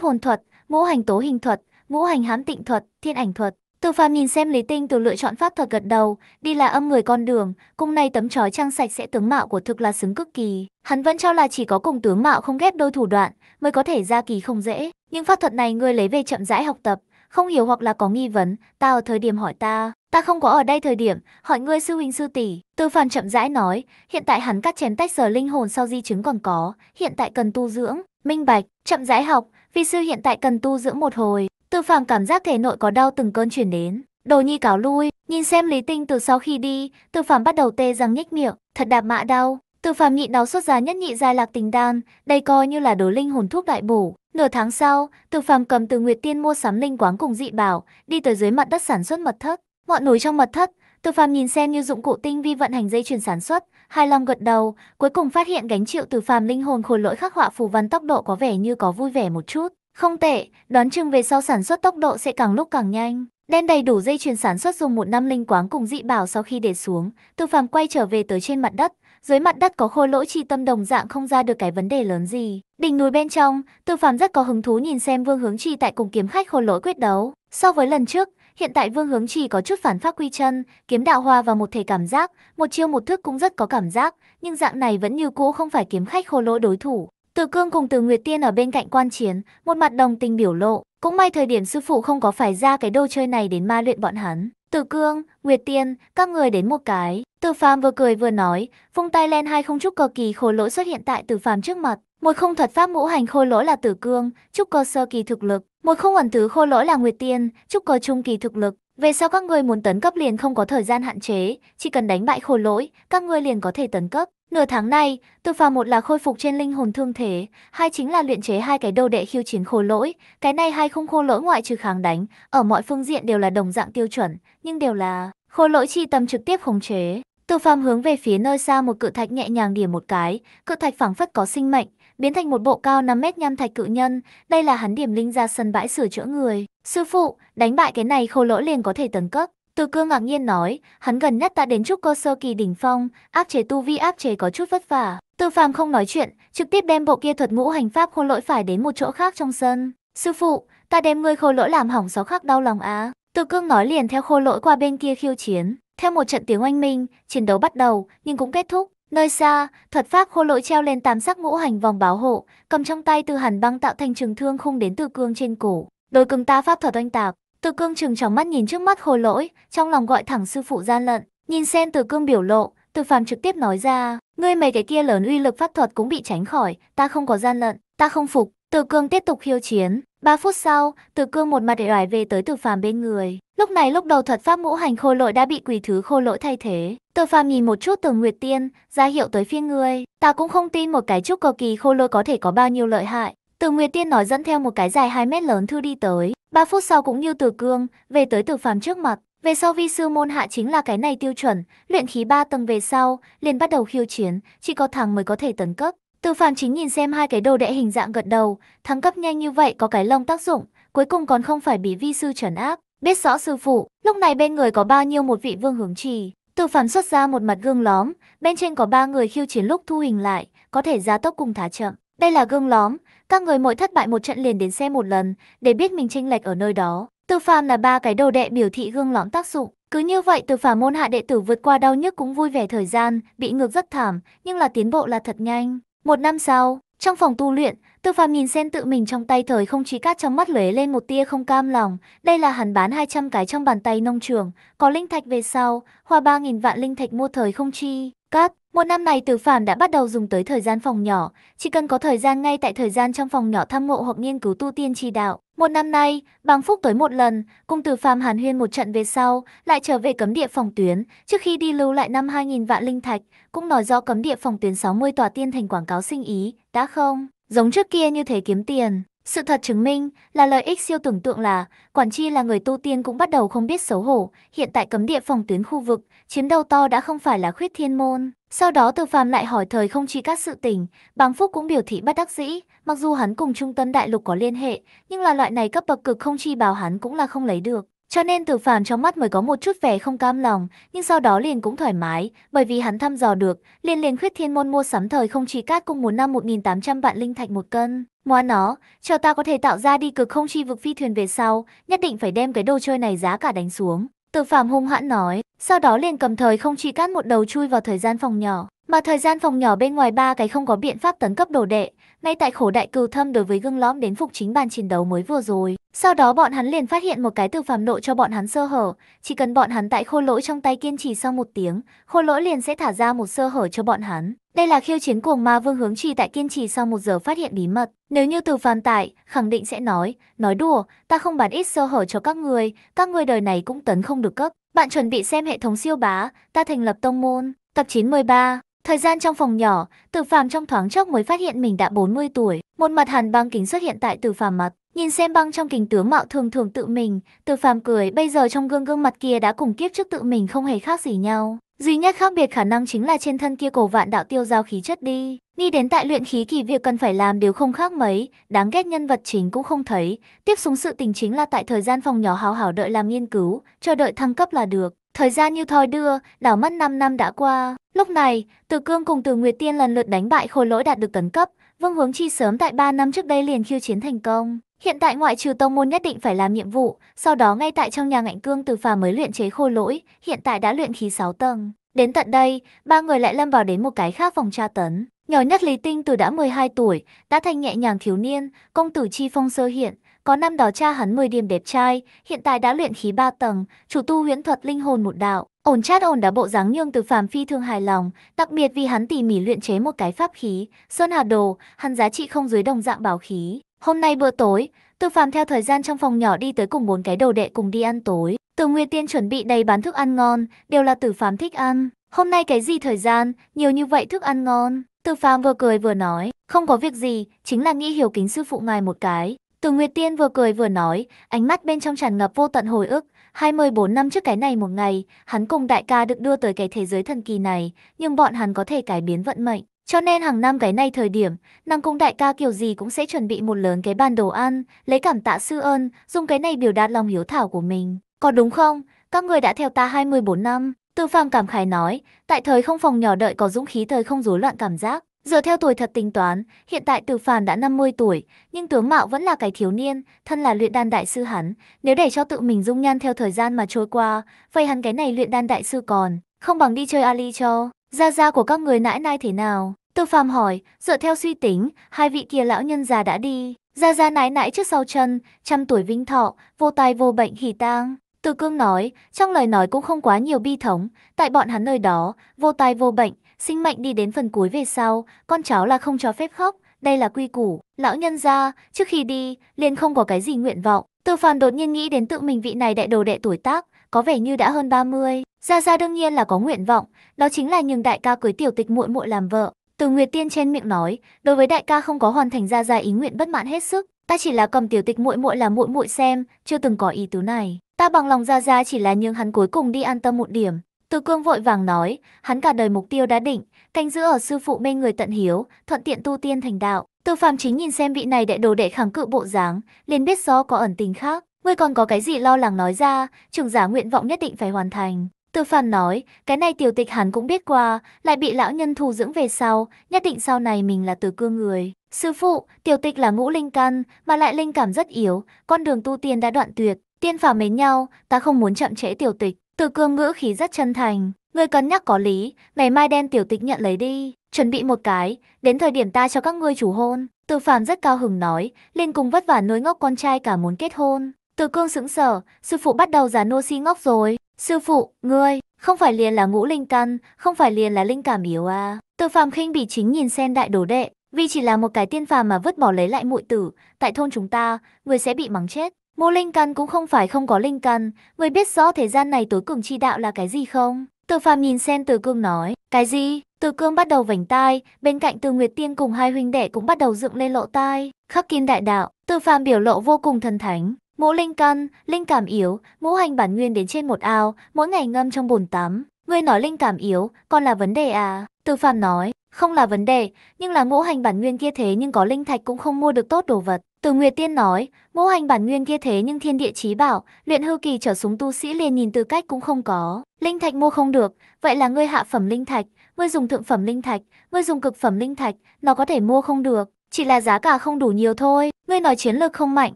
hồn thuật, ngũ hành tố hình thuật, ngũ hành hám tịnh thuật, thiên ảnh thuật. Tư phàm nhìn xem Lý Tinh từ lựa chọn pháp thuật gật đầu, đi là âm người con đường, cung này tấm chói trang sạch sẽ tướng mạo của thực là xứng cực kỳ. Hắn vẫn cho là chỉ có cùng tướng mạo không ghép đôi thủ đoạn mới có thể ra kỳ không dễ, nhưng pháp thuật này ngươi lấy về chậm rãi học tập, không hiểu hoặc là có nghi vấn, ta ở thời điểm hỏi ta, ta không có ở đây thời điểm, hỏi ngươi sư huynh sư tỷ. Tư phàm chậm rãi nói, hiện tại hắn cắt chén tách sở linh hồn sau di chứng còn có, hiện tại cần tu dưỡng, minh bạch, chậm rãi học, vì sư hiện tại cần tu dưỡng một hồi, Tư phàng cảm giác thể nội có đau từng cơn chuyển đến. Đồ nhi cáo lui, nhìn xem Lý Tinh từ sau khi đi, tư phàm bắt đầu tê răng nhích miệng, thật đạp mạ đau. Tư phàm nhịn đau xuất giá nhất nhị dài lạc tình đan, đây coi như là đồ linh hồn thuốc đại bổ. Nửa tháng sau, tư phàm cầm từ Nguyệt Tiên mua sắm linh quáng cùng dị bảo, đi tới dưới mặt đất sản xuất mật thất. mọi núi trong mật thất, tư phàm nhìn xem như dụng cụ tinh vi vận hành dây chuyền sản xuất, hai lòng gật đầu, cuối cùng phát hiện gánh chịu từ phàm linh hồn khối lỗi khắc họa phù văn tốc độ có vẻ như có vui vẻ một chút. Không tệ, đoán chừng về sau sản xuất tốc độ sẽ càng lúc càng nhanh. Đem đầy đủ dây chuyền sản xuất dùng một năm linh quáng cùng dị bảo sau khi để xuống, Tư Phàm quay trở về tới trên mặt đất, dưới mặt đất có khôi lỗi chi tâm đồng dạng không ra được cái vấn đề lớn gì. Đỉnh núi bên trong, Tư Phàm rất có hứng thú nhìn xem Vương Hướng Chi tại cùng kiếm khách khôi lỗi quyết đấu. So với lần trước, hiện tại Vương Hướng Chi có chút phản phát quy chân, kiếm đạo hoa và một thể cảm giác, một chiêu một thức cũng rất có cảm giác, nhưng dạng này vẫn như cũ không phải kiếm khách khôi lỗi đối thủ. Từ cương cùng từ Nguyệt Tiên ở bên cạnh quan chiến, một mặt đồng tình biểu lộ. Cũng may thời điểm sư phụ không có phải ra cái đồ chơi này đến ma luyện bọn hắn. Từ cương, Nguyệt Tiên, các người đến một cái. Từ phàm vừa cười vừa nói, vung tay lên hai không trúc cơ kỳ khôi lỗi xuất hiện tại từ phàm trước mặt. Một không thuật pháp ngũ hành khôi lỗi là tử cương, chúc cơ sơ kỳ thực lực. Một không ẩn thứ khôi lỗi là Nguyệt Tiên, chúc cơ trung kỳ thực lực. Về sau các ngươi muốn tấn cấp liền không có thời gian hạn chế, chỉ cần đánh bại khổ lỗi, các ngươi liền có thể tấn cấp. Nửa tháng nay, từ phà một là khôi phục trên linh hồn thương thế, hai chính là luyện chế hai cái đầu đệ khiêu chiến khổ lỗi. Cái này hai không khổ lỗi ngoại trừ kháng đánh, ở mọi phương diện đều là đồng dạng tiêu chuẩn, nhưng đều là khổ lỗi chi tầm trực tiếp khống chế. Từ phàm hướng về phía nơi xa một cự thạch nhẹ nhàng điểm một cái, cự thạch phảng phất có sinh mệnh, biến thành một bộ cao 5 mét nham thạch cự nhân. Đây là hắn điểm linh ra sân bãi sửa chữa người. Sư phụ, đánh bại cái này khô lỗ liền có thể tấn cấp. Từ cương ngạc nhiên nói, hắn gần nhất đã đến trúc cơ sơ kỳ đỉnh phong, áp chế tu vi áp chế có chút vất vả. Tư phàm không nói chuyện, trực tiếp đem bộ kia thuật ngũ hành pháp khô lỗi phải đến một chỗ khác trong sân. Sư phụ, ta đem ngươi khô lỗi làm hỏng sáu khắc đau lòng á. Từ cương nói liền theo khô lỗi qua bên kia khiêu chiến. Theo một trận tiếng oanh minh, chiến đấu bắt đầu nhưng cũng kết thúc, Nơi xa, thuật pháp khô lỗi treo lên tám sắc ngũ hành vòng bảo hộ, cầm trong tay từ hàn băng tạo thành trường thương khung đến từ cương trên cổ. Đôi cứng ta pháp thuật oanh tạc, từ cương trừng trong mắt nhìn trước mắt khô lỗi, trong lòng gọi thẳng sư phụ gian lận, nhìn xem từ cương biểu lộ, từ phàm trực tiếp nói ra, ngươi mấy cái kia lớn uy lực pháp thuật cũng bị tránh khỏi, ta không có gian lận, ta không phục. Từ cương tiếp tục khiêu chiến, 3 phút sau, Từ Cương một mặt để đoải về tới Từ Phàm bên người. Lúc này lúc đầu thuật pháp ngũ hành khô lội đã bị quỷ thứ khô lội thay thế. Từ Phàm nhìn một chút Từ Nguyệt Tiên, ra hiệu tới phiên ngươi. Ta cũng không tin một cái trúc cơ kỳ khô lội có thể có bao nhiêu lợi hại. Từ Nguyệt Tiên nói dẫn theo một cái dài 2 mét lớn thư đi tới. 3 phút sau cũng như Từ Cương, về tới Từ Phàm trước mặt. Về sau vi sư môn hạ chính là cái này tiêu chuẩn, luyện khí 3 tầng về sau, liền bắt đầu khiêu chiến, chỉ có thằng mới có thể tấn cấp. Từ phàm chính nhìn xem hai cái đồ đệ hình dạng gật đầu, thắng cấp nhanh như vậy có cái lông tác dụng, cuối cùng còn không phải bị vi sư trấn áp. Biết rõ sư phụ, lúc này bên người có bao nhiêu một vị vương hướng trì. Từ phàm xuất ra một mặt gương lóm, bên trên có ba người khiêu chiến lúc thu hình lại, có thể gia tốc cùng thả chậm. Đây là gương lóm, các người mỗi thất bại một trận liền đến xem một lần, để biết mình chênh lệch ở nơi đó. Từ phàm là ba cái đồ đệ biểu thị gương lõm tác dụng. Cứ như vậy từ phàm môn hạ đệ tử vượt qua đau nhức cũng vui vẻ thời gian, bị ngược rất thảm, nhưng là tiến bộ là thật nhanh. Một năm sau, trong phòng tu luyện, Tư phàm nhìn sen tự mình trong tay thời không trí cát trong mắt lóe lên một tia không cam lòng, đây là hắn bán 200 cái trong bàn tay nông trường, có linh thạch về sau, hoa 3000 vạn linh thạch mua thời không chi, cát, một năm này tử Phàm đã bắt đầu dùng tới thời gian phòng nhỏ, chỉ cần có thời gian ngay tại thời gian trong phòng nhỏ thăm mộ hoặc nghiên cứu tu tiên chi đạo. Một năm nay, Bàng Phúc tới một lần, cùng tử Phàm Hàn Huyên một trận về sau, lại trở về cấm địa phòng tuyến, trước khi đi lưu lại năm 2000 vạn linh thạch, cũng nói do cấm địa phòng tuyến 60 tòa tiên thành quảng cáo sinh ý, đã không, giống trước kia như thế kiếm tiền. Sự thật chứng minh là lợi ích siêu tưởng tượng là Quản Chi là người tu tiên cũng bắt đầu không biết xấu hổ, hiện tại cấm địa phòng tuyến khu vực, chiến đầu to đã không phải là khuyết thiên môn, sau đó Từ Phàm lại hỏi thời không chỉ các sự tình, Bàng Phúc cũng biểu thị bất đắc dĩ, mặc dù hắn cùng trung tân đại lục có liên hệ, nhưng là loại này cấp bậc cực không chi bảo hắn cũng là không lấy được. Cho nên Từ Phàm trong mắt mới có một chút vẻ không cam lòng, nhưng sau đó liền cũng thoải mái, bởi vì hắn thăm dò được, liền liền khuyết thiên môn mua sắm thời không chi cát cùng muốn năm 1800 vạn linh thạch một cân. Mua nó, cho ta có thể tạo ra đi cực không chi vực phi thuyền về sau, nhất định phải đem cái đồ chơi này giá cả đánh xuống. Từ phạm hung hãn nói, sau đó liền cầm thời không chỉ cắt một đầu chui vào thời gian phòng nhỏ, mà thời gian phòng nhỏ bên ngoài ba cái không có biện pháp tấn cấp đồ đệ, ngay tại khổ đại cừu thâm đối với gương lõm đến phục chính bàn chiến đấu mới vừa rồi. Sau đó bọn hắn liền phát hiện một cái từ phàm nộ cho bọn hắn sơ hở, chỉ cần bọn hắn tại khô lỗi trong tay kiên trì sau một tiếng, khô lỗi liền sẽ thả ra một sơ hở cho bọn hắn. Đây là khiêu chiến cuồng ma vương hướng trì tại kiên trì sau một giờ phát hiện bí mật. Nếu như từ phàm tại, khẳng định sẽ nói, nói đùa, ta không bán ít sơ hở cho các người, các người đời này cũng tấn không được cấp. Bạn chuẩn bị xem hệ thống siêu bá, ta thành lập tông môn, tập 93. Thời gian trong phòng nhỏ, Tử Phàm trong thoáng chốc mới phát hiện mình đã 40 tuổi. Một mặt hàn băng kính xuất hiện tại Tử Phàm mặt, nhìn xem băng trong kính tướng mạo thường thường tự mình, Tử Phàm cười, bây giờ trong gương gương mặt kia đã cùng kiếp trước tự mình không hề khác gì nhau. Duy nhất khác biệt khả năng chính là trên thân kia cổ vạn đạo tiêu giao khí chất đi. Đi đến tại luyện khí kỳ việc cần phải làm đều không khác mấy, đáng ghét nhân vật chính cũng không thấy. Tiếp xuống sự tình chính là tại thời gian phòng nhỏ hào hảo đợi làm nghiên cứu, chờ đợi thăng cấp là được. Thời gian như thoi đưa, đảo mắt 5 năm đã qua. Lúc này, Từ Cương cùng Từ Nguyệt Tiên lần lượt đánh bại khối lỗi đạt được tấn cấp, Vương Hướng Chi sớm tại 3 năm trước đây liền khiêu chiến thành công. Hiện tại ngoại trừ tông môn nhất định phải làm nhiệm vụ, sau đó ngay tại trong nhà ngạnh cương từ phà mới luyện chế Khô lỗi, hiện tại đã luyện khí 6 tầng. Đến tận đây, ba người lại lâm vào đến một cái khác vòng tra tấn. Nhỏ nhất Lý Tinh từ đã 12 tuổi, đã thành nhẹ nhàng thiếu niên, công tử chi phong sơ hiện, có năm đó cha hắn mười điểm đẹp trai, hiện tại đã luyện khí ba tầng, chủ tu huyễn thuật linh hồn một đạo. Ổn chát ổn đã bộ dáng nhương từ phàm phi thương hài lòng, đặc biệt vì hắn tỉ mỉ luyện chế một cái pháp khí, sơn hà đồ, hắn giá trị không dưới đồng dạng bảo khí. Hôm nay bữa tối, Từ Phàm theo thời gian trong phòng nhỏ đi tới cùng bốn cái đầu đệ cùng đi ăn tối. Từ nguyên Tiên chuẩn bị đầy bán thức ăn ngon, đều là Từ Phàm thích ăn. Hôm nay cái gì thời gian, nhiều như vậy thức ăn ngon. Từ Phàm vừa cười vừa nói, không có việc gì, chính là nghĩ hiểu kính sư phụ ngài một cái. Từ Nguyệt Tiên vừa cười vừa nói, ánh mắt bên trong tràn ngập vô tận hồi ức, 24 năm trước cái này một ngày, hắn cùng đại ca được đưa tới cái thế giới thần kỳ này, nhưng bọn hắn có thể cải biến vận mệnh. Cho nên hàng năm cái này thời điểm, năng cung đại ca kiểu gì cũng sẽ chuẩn bị một lớn cái bàn đồ ăn, lấy cảm tạ sư ơn, dùng cái này biểu đạt lòng hiếu thảo của mình. Có đúng không? Các người đã theo ta 24 năm. Từ phàm cảm khái nói, tại thời không phòng nhỏ đợi có dũng khí thời không rối loạn cảm giác, dựa theo tuổi thật tính toán, hiện tại Từ phàm đã 50 tuổi, nhưng tướng mạo vẫn là cái thiếu niên, thân là luyện đan đại sư hắn, nếu để cho tự mình dung nhan theo thời gian mà trôi qua, vậy hắn cái này luyện đan đại sư còn, không bằng đi chơi Ali cho. Gia gia của các người nãi nai thế nào? Từ Phàm hỏi, dựa theo suy tính, hai vị kia lão nhân già đã đi, gia gia nãi nãi trước sau chân, trăm tuổi vinh thọ, vô tai vô bệnh hỉ tang. Từ cương nói, trong lời nói cũng không quá nhiều bi thống, tại bọn hắn nơi đó, vô tai vô bệnh, sinh mệnh đi đến phần cuối về sau, con cháu là không cho phép khóc, đây là quy củ. Lão nhân ra, trước khi đi, liền không có cái gì nguyện vọng. từ Phàn đột nhiên nghĩ đến tự mình vị này đại đồ đệ tuổi tác, có vẻ như đã hơn 30. Gia Gia đương nhiên là có nguyện vọng, đó chính là nhường đại ca cưới tiểu tịch muội muội làm vợ. Từ Nguyệt Tiên trên miệng nói, đối với đại ca không có hoàn thành Gia Gia ý nguyện bất mãn hết sức, ta chỉ là cầm tiểu tịch muội muội làm muội muội xem, chưa từng có ý tứ này. Ta bằng lòng Gia Gia chỉ là nhường hắn cuối cùng đi an tâm một điểm. Từ cương vội vàng nói, hắn cả đời mục tiêu đã định, canh giữ ở sư phụ mê người tận hiếu, thuận tiện tu tiên thành đạo. Từ phàm chính nhìn xem vị này đệ đồ đệ kháng cự bộ dáng, liền biết do có ẩn tình khác. Ngươi còn có cái gì lo lắng nói ra, trưởng giả nguyện vọng nhất định phải hoàn thành. Từ phàm nói, cái này tiểu tịch hắn cũng biết qua, lại bị lão nhân thù dưỡng về sau, nhất định sau này mình là từ cương người. Sư phụ, tiểu tịch là ngũ linh căn, mà lại linh cảm rất yếu, con đường tu tiên đã đoạn tuyệt. Tiên phàm mến nhau, ta không muốn chậm trễ tiểu tịch. Từ cương ngữ khí rất chân thành, ngươi cân nhắc có lý, ngày mai đem tiểu tịch nhận lấy đi, chuẩn bị một cái, đến thời điểm ta cho các ngươi chủ hôn. Từ phàm rất cao hứng nói, liên cùng vất vả nuôi ngốc con trai cả muốn kết hôn. Từ cương sững sờ, sư phụ bắt đầu giả nô si ngốc rồi. Sư phụ, ngươi, không phải liền là ngũ linh căn, không phải liền là linh cảm yếu à. Từ phàm khinh bị chính nhìn sen đại đồ đệ, vì chỉ là một cái tiên phàm mà vứt bỏ lấy lại muội tử, tại thôn chúng ta, người sẽ bị mắng chết. Ngô Linh Căn cũng không phải không có Linh Căn, người biết rõ thế gian này tối cường chi đạo là cái gì không? Từ phàm nhìn xem Từ Cương nói, cái gì? Từ Cương bắt đầu vảnh tai, bên cạnh Từ Nguyệt Tiên cùng hai huynh đệ cũng bắt đầu dựng lên lộ tai, khắc kiên đại đạo, Từ phàm biểu lộ vô cùng thần thánh. Mũ linh căn, linh cảm yếu, mũ hành bản nguyên đến trên một ao, mỗi ngày ngâm trong bồn tắm. Ngươi nói linh cảm yếu, còn là vấn đề à? Từ phàm nói, không là vấn đề, nhưng là mũ hành bản nguyên kia thế nhưng có linh thạch cũng không mua được tốt đồ vật. Từ Nguyệt Tiên nói, ngũ hành bản nguyên kia thế nhưng thiên địa chí bảo, luyện hư kỳ trở xuống tu sĩ liền nhìn tư cách cũng không có. Linh thạch mua không được, vậy là ngươi hạ phẩm linh thạch, ngươi dùng thượng phẩm linh thạch, ngươi dùng cực phẩm linh thạch, nó có thể mua không được, chỉ là giá cả không đủ nhiều thôi. Ngươi nói chiến lược không mạnh,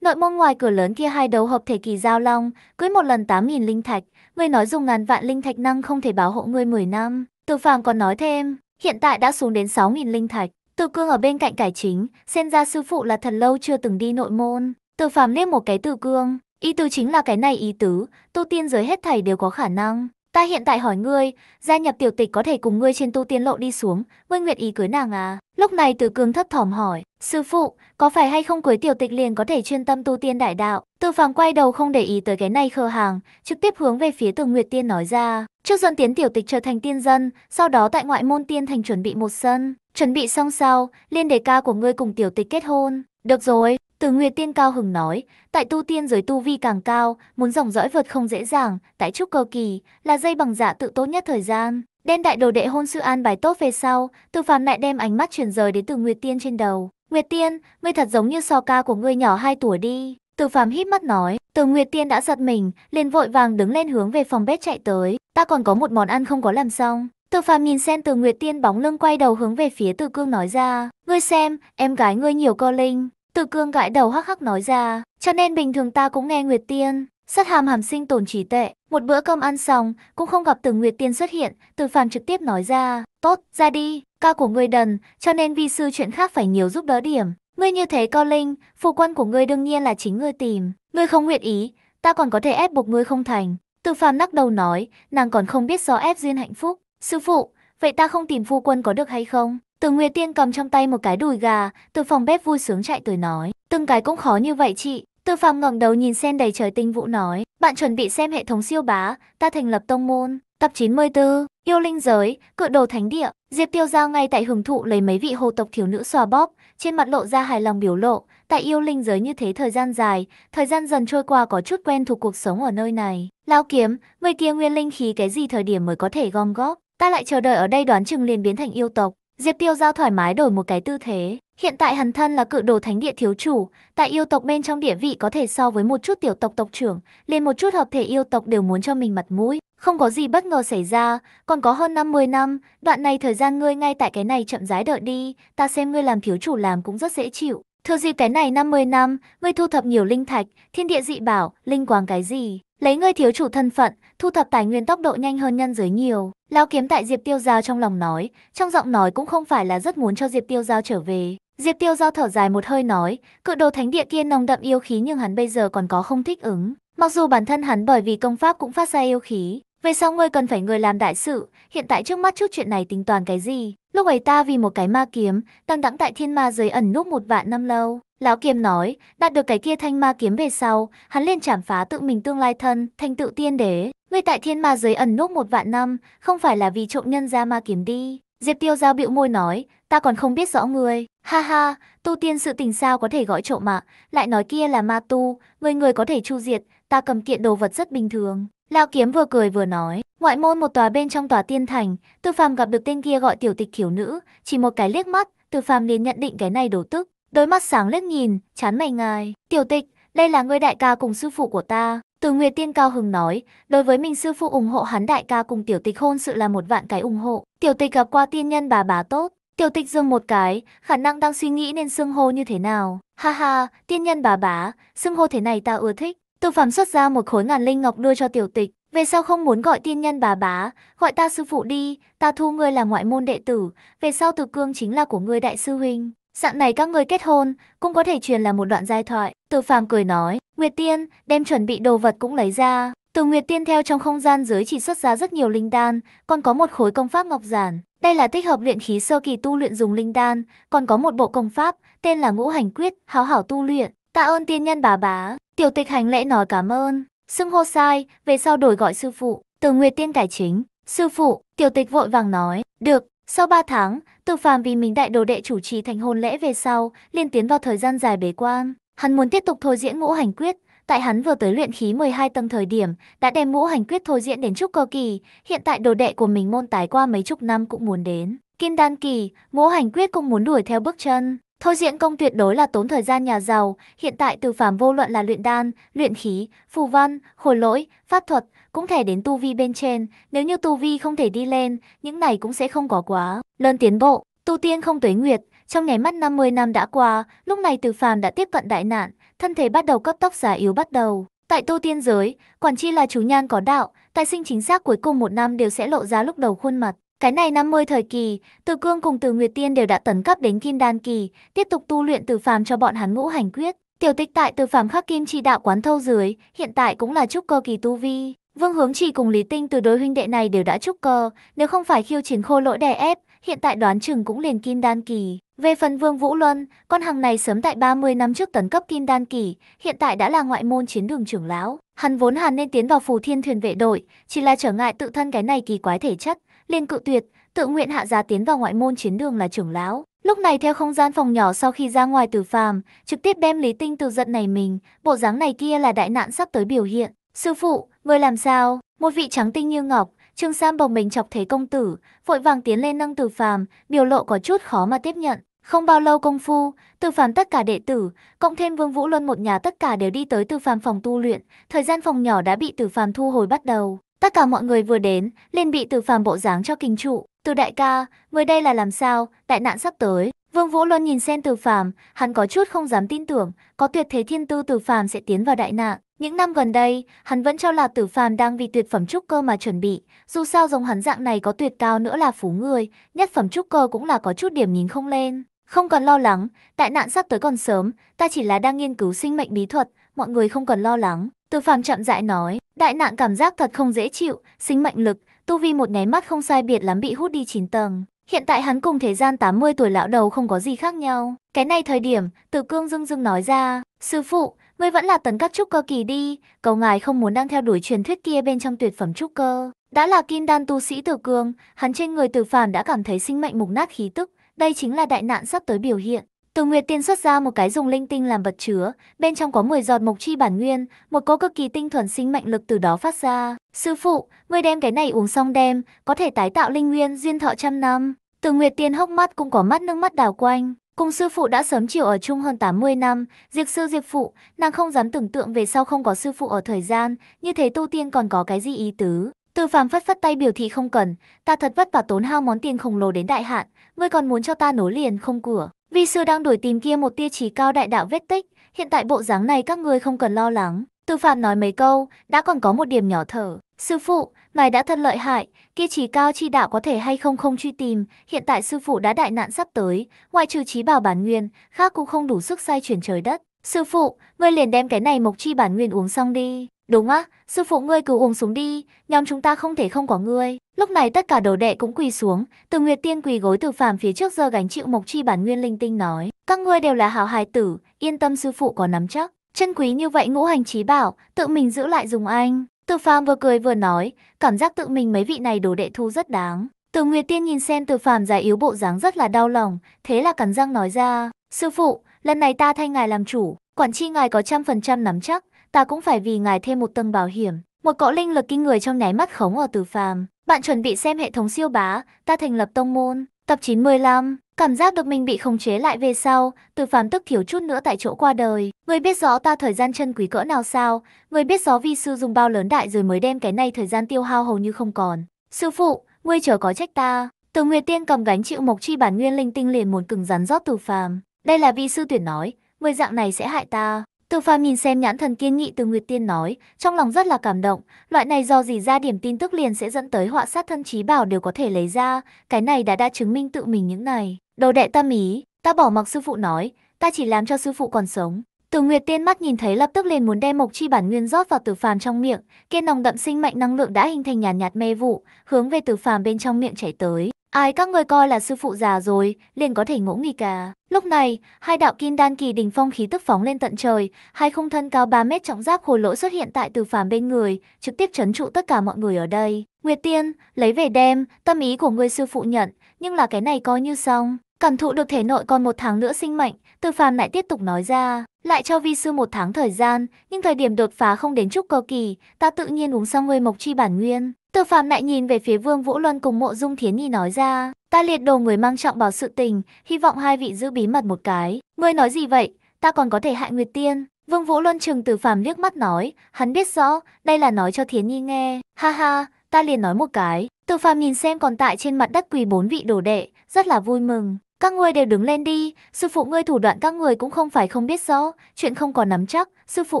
nội môn ngoài cửa lớn kia hai đấu hợp thể kỳ giao long, cưới một lần 8.000 linh thạch, ngươi nói dùng ngàn vạn linh thạch năng không thể bảo hộ ngươi 10 năm. Từ phàm còn nói thêm, hiện tại đã xuống đến 6.000 linh thạch. Từ cương ở bên cạnh cải chính, xem ra sư phụ là thật lâu chưa từng đi nội môn. Từ phàm liếc một cái từ cương, ý tứ chính là cái này ý tứ, tu tiên giới hết thảy đều có khả năng. Ta hiện tại hỏi ngươi, gia nhập tiểu tịch có thể cùng ngươi trên tu tiên lộ đi xuống, ngươi nguyện ý cưới nàng à? Lúc này từ cương thất thỏm hỏi, sư phụ, có phải hay không cưới tiểu tịch liền có thể chuyên tâm tu tiên đại đạo? Từ phàm quay đầu không để ý tới cái này khờ hàng, trực tiếp hướng về phía từ nguyệt tiên nói ra. Trước dân tiến tiểu tịch trở thành tiên dân, sau đó tại ngoại môn tiên thành chuẩn bị một sân, Chuẩn bị xong sao, liên đề ca của ngươi cùng tiểu tịch kết hôn. Được rồi, từ Nguyệt Tiên Cao Hừng nói, tại tu tiên giới tu vi càng cao, muốn dòng dõi vượt không dễ dàng, tại trúc cơ kỳ, là dây bằng dạ tự tốt nhất thời gian. Đen đại đồ đệ hôn sư an bài tốt về sau, từ phàm lại đem ánh mắt chuyển rời đến từ Nguyệt Tiên trên đầu. Nguyệt Tiên, ngươi thật giống như so ca của ngươi nhỏ 2 tuổi đi. Từ phàm hít mắt nói, từ Nguyệt Tiên đã giật mình, liền vội vàng đứng lên hướng về phòng bếp chạy tới. Ta còn có một món ăn không có làm xong. Từ phàm nhìn sen từ Nguyệt Tiên bóng lưng quay đầu hướng về phía Từ Cương nói ra. Ngươi xem, em gái ngươi nhiều cơ linh. Từ Cương gãi đầu hắc hắc nói ra. Cho nên bình thường ta cũng nghe Nguyệt Tiên. Sắt hàm hàm sinh tồn trí tệ, một bữa cơm ăn xong, cũng không gặp Từ Nguyệt Tiên xuất hiện, Từ Phàm trực tiếp nói ra, tốt, ra đi, ca của ngươi đần, cho nên vi sư chuyện khác phải nhiều giúp đỡ điểm. Ngươi như thế co linh, phụ quân của ngươi đương nhiên là chính ngươi tìm, ngươi không nguyện ý, ta còn có thể ép buộc ngươi không thành. Từ Phàm lắc đầu nói, nàng còn không biết do ép duyên hạnh phúc. Sư phụ, vậy ta không tìm phu quân có được hay không? Từ Nguyệt Tiên cầm trong tay một cái đùi gà, từ phòng bếp vui sướng chạy tới nói. Từng cái cũng khó như vậy chị. Từ phàm ngẩng đầu nhìn sen đầy trời tinh vũ nói. Bạn chuẩn bị xem hệ thống siêu bá, ta thành lập tông môn. Tập 94, Yêu Linh Giới, Cự Đồ Thánh Địa. Diệp Tiêu Giao ngay tại hưởng thụ lấy mấy vị hồ tộc thiếu nữ xòa bóp, trên mặt lộ ra hài lòng biểu lộ. Tại Yêu Linh Giới như thế thời gian dài, thời gian dần trôi qua có chút quen thuộc cuộc sống ở nơi này. Lao kiếm, người kia nguyên linh khí cái gì thời điểm mới có thể gom góp. Ta lại chờ đợi ở đây đoán chừng liền biến thành yêu tộc. Diệp Tiêu Giao thoải mái đổi một cái tư thế. Hiện tại hắn thân là cự đồ thánh địa thiếu chủ, tại yêu tộc bên trong địa vị có thể so với một chút tiểu tộc tộc trưởng, liền một chút hợp thể yêu tộc đều muốn cho mình mặt mũi. Không có gì bất ngờ xảy ra, còn có hơn 50 năm, đoạn này thời gian ngươi ngay tại cái này chậm rãi đợi đi, ta xem ngươi làm thiếu chủ làm cũng rất dễ chịu. Thừa dịp cái này 50 năm, ngươi thu thập nhiều linh thạch, thiên địa dị bảo, linh quang cái gì? Lấy ngươi thiếu chủ thân phận, thu thập tài nguyên tốc độ nhanh hơn nhân giới nhiều. Lao kiếm tại Diệp Tiêu Giao trong lòng nói, trong giọng nói cũng không phải là rất muốn cho Diệp Tiêu Giao trở về. Diệp Tiêu Giao thở dài một hơi nói, cự đồ thánh địa kia nồng đậm yêu khí nhưng hắn bây giờ còn có không thích ứng. Mặc dù bản thân hắn bởi vì công pháp cũng phát ra yêu khí, về sau ngươi cần phải người làm đại sự, hiện tại trước mắt chút chuyện này tính toàn cái gì? Lúc ấy ta vì một cái ma kiếm, tăng đẳng tại thiên ma giới ẩn núp một vạn năm lâu. Lão kiếm nói, đạt được cái kia thanh ma kiếm về sau, hắn liền chảm phá tự mình tương lai thân, thành tựu tiên đế. Ngươi tại thiên ma giới ẩn núp một vạn năm, không phải là vì trộm nhân ra ma kiếm đi. Diệp tiêu giao bịu môi nói, ta còn không biết rõ người. Ha ha, tu tiên sự tình sao có thể gọi trộm mà, lại nói kia là ma tu, người người có thể chu diệt, ta cầm kiện đồ vật rất bình thường. Lão Kiếm vừa cười vừa nói, ngoại môn một tòa bên trong tòa tiên thành, Tư Phàm gặp được tên kia gọi tiểu tịch khiếu nữ, chỉ một cái liếc mắt, Tư Phàm liền nhận định cái này đổ tức, đôi mắt sáng liếc nhìn, chán mày ngài, tiểu tịch, đây là người đại ca cùng sư phụ của ta. Từ Nguyệt Tiên cao hứng nói, đối với mình sư phụ ủng hộ hắn đại ca cùng tiểu tịch hôn sự là một vạn cái ủng hộ. Tiểu tịch gặp qua tiên nhân bà bà tốt, tiểu tịch dừng một cái, khả năng đang suy nghĩ nên xưng hô như thế nào. Ha ha, tiên nhân bà bà, xưng hô thế này ta ưa thích. Tư Phạm xuất ra một khối ngàn linh ngọc đưa cho tiểu tịch. Về sau không muốn gọi tiên nhân bà bá, gọi ta sư phụ đi, ta thu ngươi là ngoại môn đệ tử, về sau từ cương chính là của ngươi đại sư huynh. Dạng này các ngươi kết hôn, cũng có thể truyền là một đoạn giai thoại. Từ phàm cười nói, Nguyệt Tiên, đem chuẩn bị đồ vật cũng lấy ra. Từ Nguyệt Tiên theo trong không gian dưới chỉ xuất ra rất nhiều linh đan, còn có một khối công pháp ngọc giản. Đây là tích hợp luyện khí sơ kỳ tu luyện dùng linh đan, còn có một bộ công pháp, tên là ngũ hành quyết, hảo hảo tu luyện. Tạ ơn tiên nhân bà bá, tiểu tịch hành lễ nói cảm ơn, xưng hô sai, về sau đổi gọi sư phụ, từ nguyệt tiên cải chính. Sư phụ, tiểu tịch vội vàng nói, được, sau 3 tháng, từ phàm vì mình đại đồ đệ chủ trì thành hôn lễ về sau, liên tiến vào thời gian dài bế quan. Hắn muốn tiếp tục thôi diễn ngũ hành quyết, tại hắn vừa tới luyện khí 12 tầng thời điểm, đã đem ngũ hành quyết thôi diễn đến chúc cơ kỳ, hiện tại đồ đệ của mình môn tái qua mấy chục năm cũng muốn đến. Kim đan kỳ, ngũ hành quyết cũng muốn đuổi theo bước chân. Thôi diễn công tuyệt đối là tốn thời gian nhà giàu, hiện tại từ phàm vô luận là luyện đan, luyện khí, phù văn, khổ lỗi, pháp thuật, cũng thể đến tu vi bên trên, nếu như tu vi không thể đi lên, những này cũng sẽ không có quá. Lớn tiến bộ, tu tiên không tuế nguyệt, trong nháy mắt 50 năm đã qua, lúc này từ phàm đã tiếp cận đại nạn, thân thể bắt đầu cấp tốc già yếu bắt đầu. Tại tu tiên giới, quản chi là chú nhan có đạo, tài sinh chính xác cuối cùng một năm đều sẽ lộ ra lúc đầu khuôn mặt. Cái này 50 thời kỳ, Từ Cương cùng Từ Nguyệt Tiên đều đã tấn cấp đến kim đan kỳ, tiếp tục tu luyện từ phàm cho bọn hắn ngũ hành quyết. Tiểu tịch tại từ phàm khắc kim chi đạo quán thâu dưới, hiện tại cũng là trúc cơ kỳ tu vi. Vương Hướng Chỉ cùng Lý Tinh từ đối huynh đệ này đều đã trúc cơ, nếu không phải khiêu chiến khô lỗi đè ép, hiện tại đoán chừng cũng liền kim đan kỳ. Về phần Vương Vũ Luân, con hàng này sớm tại 30 năm trước tấn cấp kim đan kỳ, hiện tại đã là ngoại môn chiến đường trưởng lão. Hắn vốn hẳn nên tiến vào phù thiên thuyền vệ đội, chỉ là trở ngại tự thân cái này kỳ quái thể chất, liền cự tuyệt, tự nguyện hạ giá tiến vào ngoại môn chiến đường là trưởng lão. Lúc này theo không gian phòng nhỏ sau khi ra ngoài từ phàm, trực tiếp đem Lý Tinh từ giận này mình, bộ dáng này kia là đại nạn sắp tới biểu hiện. Sư phụ, người làm sao? Một vị trắng tinh như ngọc, Trương Sam bồng mình chọc thấy công tử, vội vàng tiến lên nâng từ phàm, biểu lộ có chút khó mà tiếp nhận. Không bao lâu công phu, Từ Phàm tất cả đệ tử, cộng thêm Vương Vũ Luân một nhà tất cả đều đi tới Từ Phàm phòng tu luyện, thời gian phòng nhỏ đã bị Từ Phàm thu hồi bắt đầu. Tất cả mọi người vừa đến, liền bị từ phàm bộ dáng cho kinh trụ. Từ đại ca, người đây là làm sao, đại nạn sắp tới. Vương Vũ Luân nhìn xem từ phàm, hắn có chút không dám tin tưởng, có tuyệt thế thiên tư từ phàm sẽ tiến vào đại nạn. Những năm gần đây, hắn vẫn cho là tử phàm đang vì tuyệt phẩm trúc cơ mà chuẩn bị, dù sao dòng hắn dạng này có tuyệt cao nữa là phú người, nhất phẩm trúc cơ cũng là có chút điểm nhìn không lên. Không cần lo lắng, đại nạn sắp tới còn sớm, ta chỉ là đang nghiên cứu sinh mệnh bí thuật, mọi người không cần lo lắng. Từ phàm chậm rãi nói, đại nạn cảm giác thật không dễ chịu, sinh mệnh lực, tu vi một nháy mắt không sai biệt lắm bị hút đi 9 tầng. Hiện tại hắn cùng thế gian 80 tuổi lão đầu không có gì khác nhau. Cái này thời điểm, Tử Cương dưng dưng nói ra, sư phụ, ngươi vẫn là tấn các trúc cơ kỳ đi, cầu ngài không muốn đang theo đuổi truyền thuyết kia bên trong tuyệt phẩm trúc cơ. Đã là kim đan tu sĩ Tử Cương, hắn trên người Tử Phàm đã cảm thấy sinh mệnh mục nát khí tức, đây chính là đại nạn sắp tới biểu hiện. Từ Nguyệt Tiên xuất ra một cái dùng linh tinh làm vật chứa, bên trong có 10 giọt mộc chi bản nguyên, một cỗ cực kỳ tinh thuần sinh mệnh lực từ đó phát ra. Sư phụ, ngươi đem cái này uống xong đem, có thể tái tạo linh nguyên duyên thọ trăm năm. Từ Nguyệt Tiên hốc mắt cũng có mắt nước mắt đào quanh. Cùng sư phụ đã sớm chịu ở chung hơn 80 năm, diệt sư diệt phụ, nàng không dám tưởng tượng về sau không có sư phụ ở thời gian, như thế tu tiên còn có cái gì ý tứ. Từ phàm phất phất tay biểu thị không cần, ta thật vất vả tốn hao món tiền khổng lồ đến đại hạn, ngươi còn muốn cho ta nối liền không cửa. Vi sư đang đuổi tìm kia một tia chí cao đại đạo vết tích, hiện tại bộ dáng này các ngươi không cần lo lắng. từ Phạm nói mấy câu, đã còn có một điểm nhỏ thở. Sư phụ, ngài đã thật lợi hại, kia chí cao chi đạo có thể hay không không truy tìm, hiện tại sư phụ đã đại nạn sắp tới, ngoại trừ chí bảo bản nguyên, khác cũng không đủ sức xoay chuyển trời đất. Sư phụ, ngươi liền đem cái này mộc chi bản nguyên uống xong đi. Đúng á, sư phụ ngươi cứ uống xuống đi, nhóm chúng ta không thể không có ngươi. Lúc này tất cả đồ đệ cũng quỳ xuống, từ Nguyệt Tiên quỳ gối từ phàm phía trước giờ gánh chịu mộc chi bản nguyên linh tinh nói. Các ngươi đều là hảo hài tử, yên tâm sư phụ có nắm chắc. Chân quý như vậy ngũ hành trí bảo, tự mình giữ lại dùng anh. Từ phàm vừa cười vừa nói, cảm giác tự mình mấy vị này đồ đệ thu rất đáng. Từ Nguyệt Tiên nhìn xem từ phàm già yếu bộ dáng rất là đau lòng, thế là cắn răng nói ra. Sư phụ, lần này ta thay ngài làm chủ, quản chi ngài có trăm phần trăm nắm chắc ta cũng phải vì ngài thêm một tầng bảo hiểm. Một cỗ linh lực kinh người trong nháy mắt khống ở tử phàm. Bạn chuẩn bị xem hệ thống siêu bá, ta thành lập tông môn. Tập 95, cảm giác được mình bị khống chế lại về sau, tử phàm tức thiểu chút nữa tại chỗ qua đời. Người biết rõ ta thời gian chân quý cỡ nào sao, người biết rõ vi sư dùng bao lớn đại rồi mới đem cái này thời gian tiêu hao hầu như không còn. Sư phụ, ngươi chờ có trách ta. Từ Nguyệt Tiên cầm gánh chịu mộc chi bản nguyên linh tinh liền muốn cứng rắn rót tử phàm. Đây là vi sư tuyển nói, người dạng này sẽ hại ta. Từ phàm nhìn xem nhãn thần kiên nghị từ Nguyệt Tiên nói, trong lòng rất là cảm động, loại này do gì ra điểm tin tức liền sẽ dẫn tới họa sát thân trí bảo đều có thể lấy ra, cái này đã đã chứng minh tự mình những này. Đồ đệ tâm ý, ta bỏ mặc sư phụ nói, ta chỉ làm cho sư phụ còn sống. Từ Nguyệt Tiên mắt nhìn thấy lập tức liền muốn đem mộc chi bản nguyên rót vào Từ Phàm trong miệng, kia nồng đậm sinh mệnh năng lượng đã hình thành nhàn nhạt, nhạt mê vụ, hướng về Từ Phàm bên trong miệng chảy tới. Ai các người coi là sư phụ già rồi, liền có thể ngỗ nghỉ cả. À? Lúc này, hai đạo kim đan kỳ đỉnh phong khí tức phóng lên tận trời, hai khung thân cao 3 mét trọng giáp khổ lỗ xuất hiện tại từ phàm bên người, trực tiếp chấn trụ tất cả mọi người ở đây. Nguyệt Tiên, lấy về đem, tâm ý của ngươi sư phụ nhận, nhưng là cái này coi như xong. Cảm thụ được thể nội còn một tháng nữa sinh mệnh, từ phàm lại tiếp tục nói ra, lại cho vi sư một tháng thời gian, nhưng thời điểm đột phá không đến chút cơ kỳ, ta tự nhiên uống xong ngươi mộc chi bản nguyên. Tư Phạm lại nhìn về phía Vương Vũ Luân cùng Mộ Dung Thiến Nhi nói ra, ta liệt đồ người mang trọng bảo sự tình, hy vọng hai vị giữ bí mật một cái. Ngươi nói gì vậy, ta còn có thể hại Nguyệt Tiên. Vương Vũ Luân trừng từ Phạm liếc mắt nói, hắn biết rõ, đây là nói cho Thiến Nhi nghe. Ha ha, ta liền nói một cái. Tư Phạm nhìn xem còn tại trên mặt đất quỳ bốn vị đồ đệ, rất là vui mừng. Các ngươi đều đứng lên đi, sư phụ ngươi thủ đoạn các người cũng không phải không biết rõ, chuyện không còn nắm chắc, sư phụ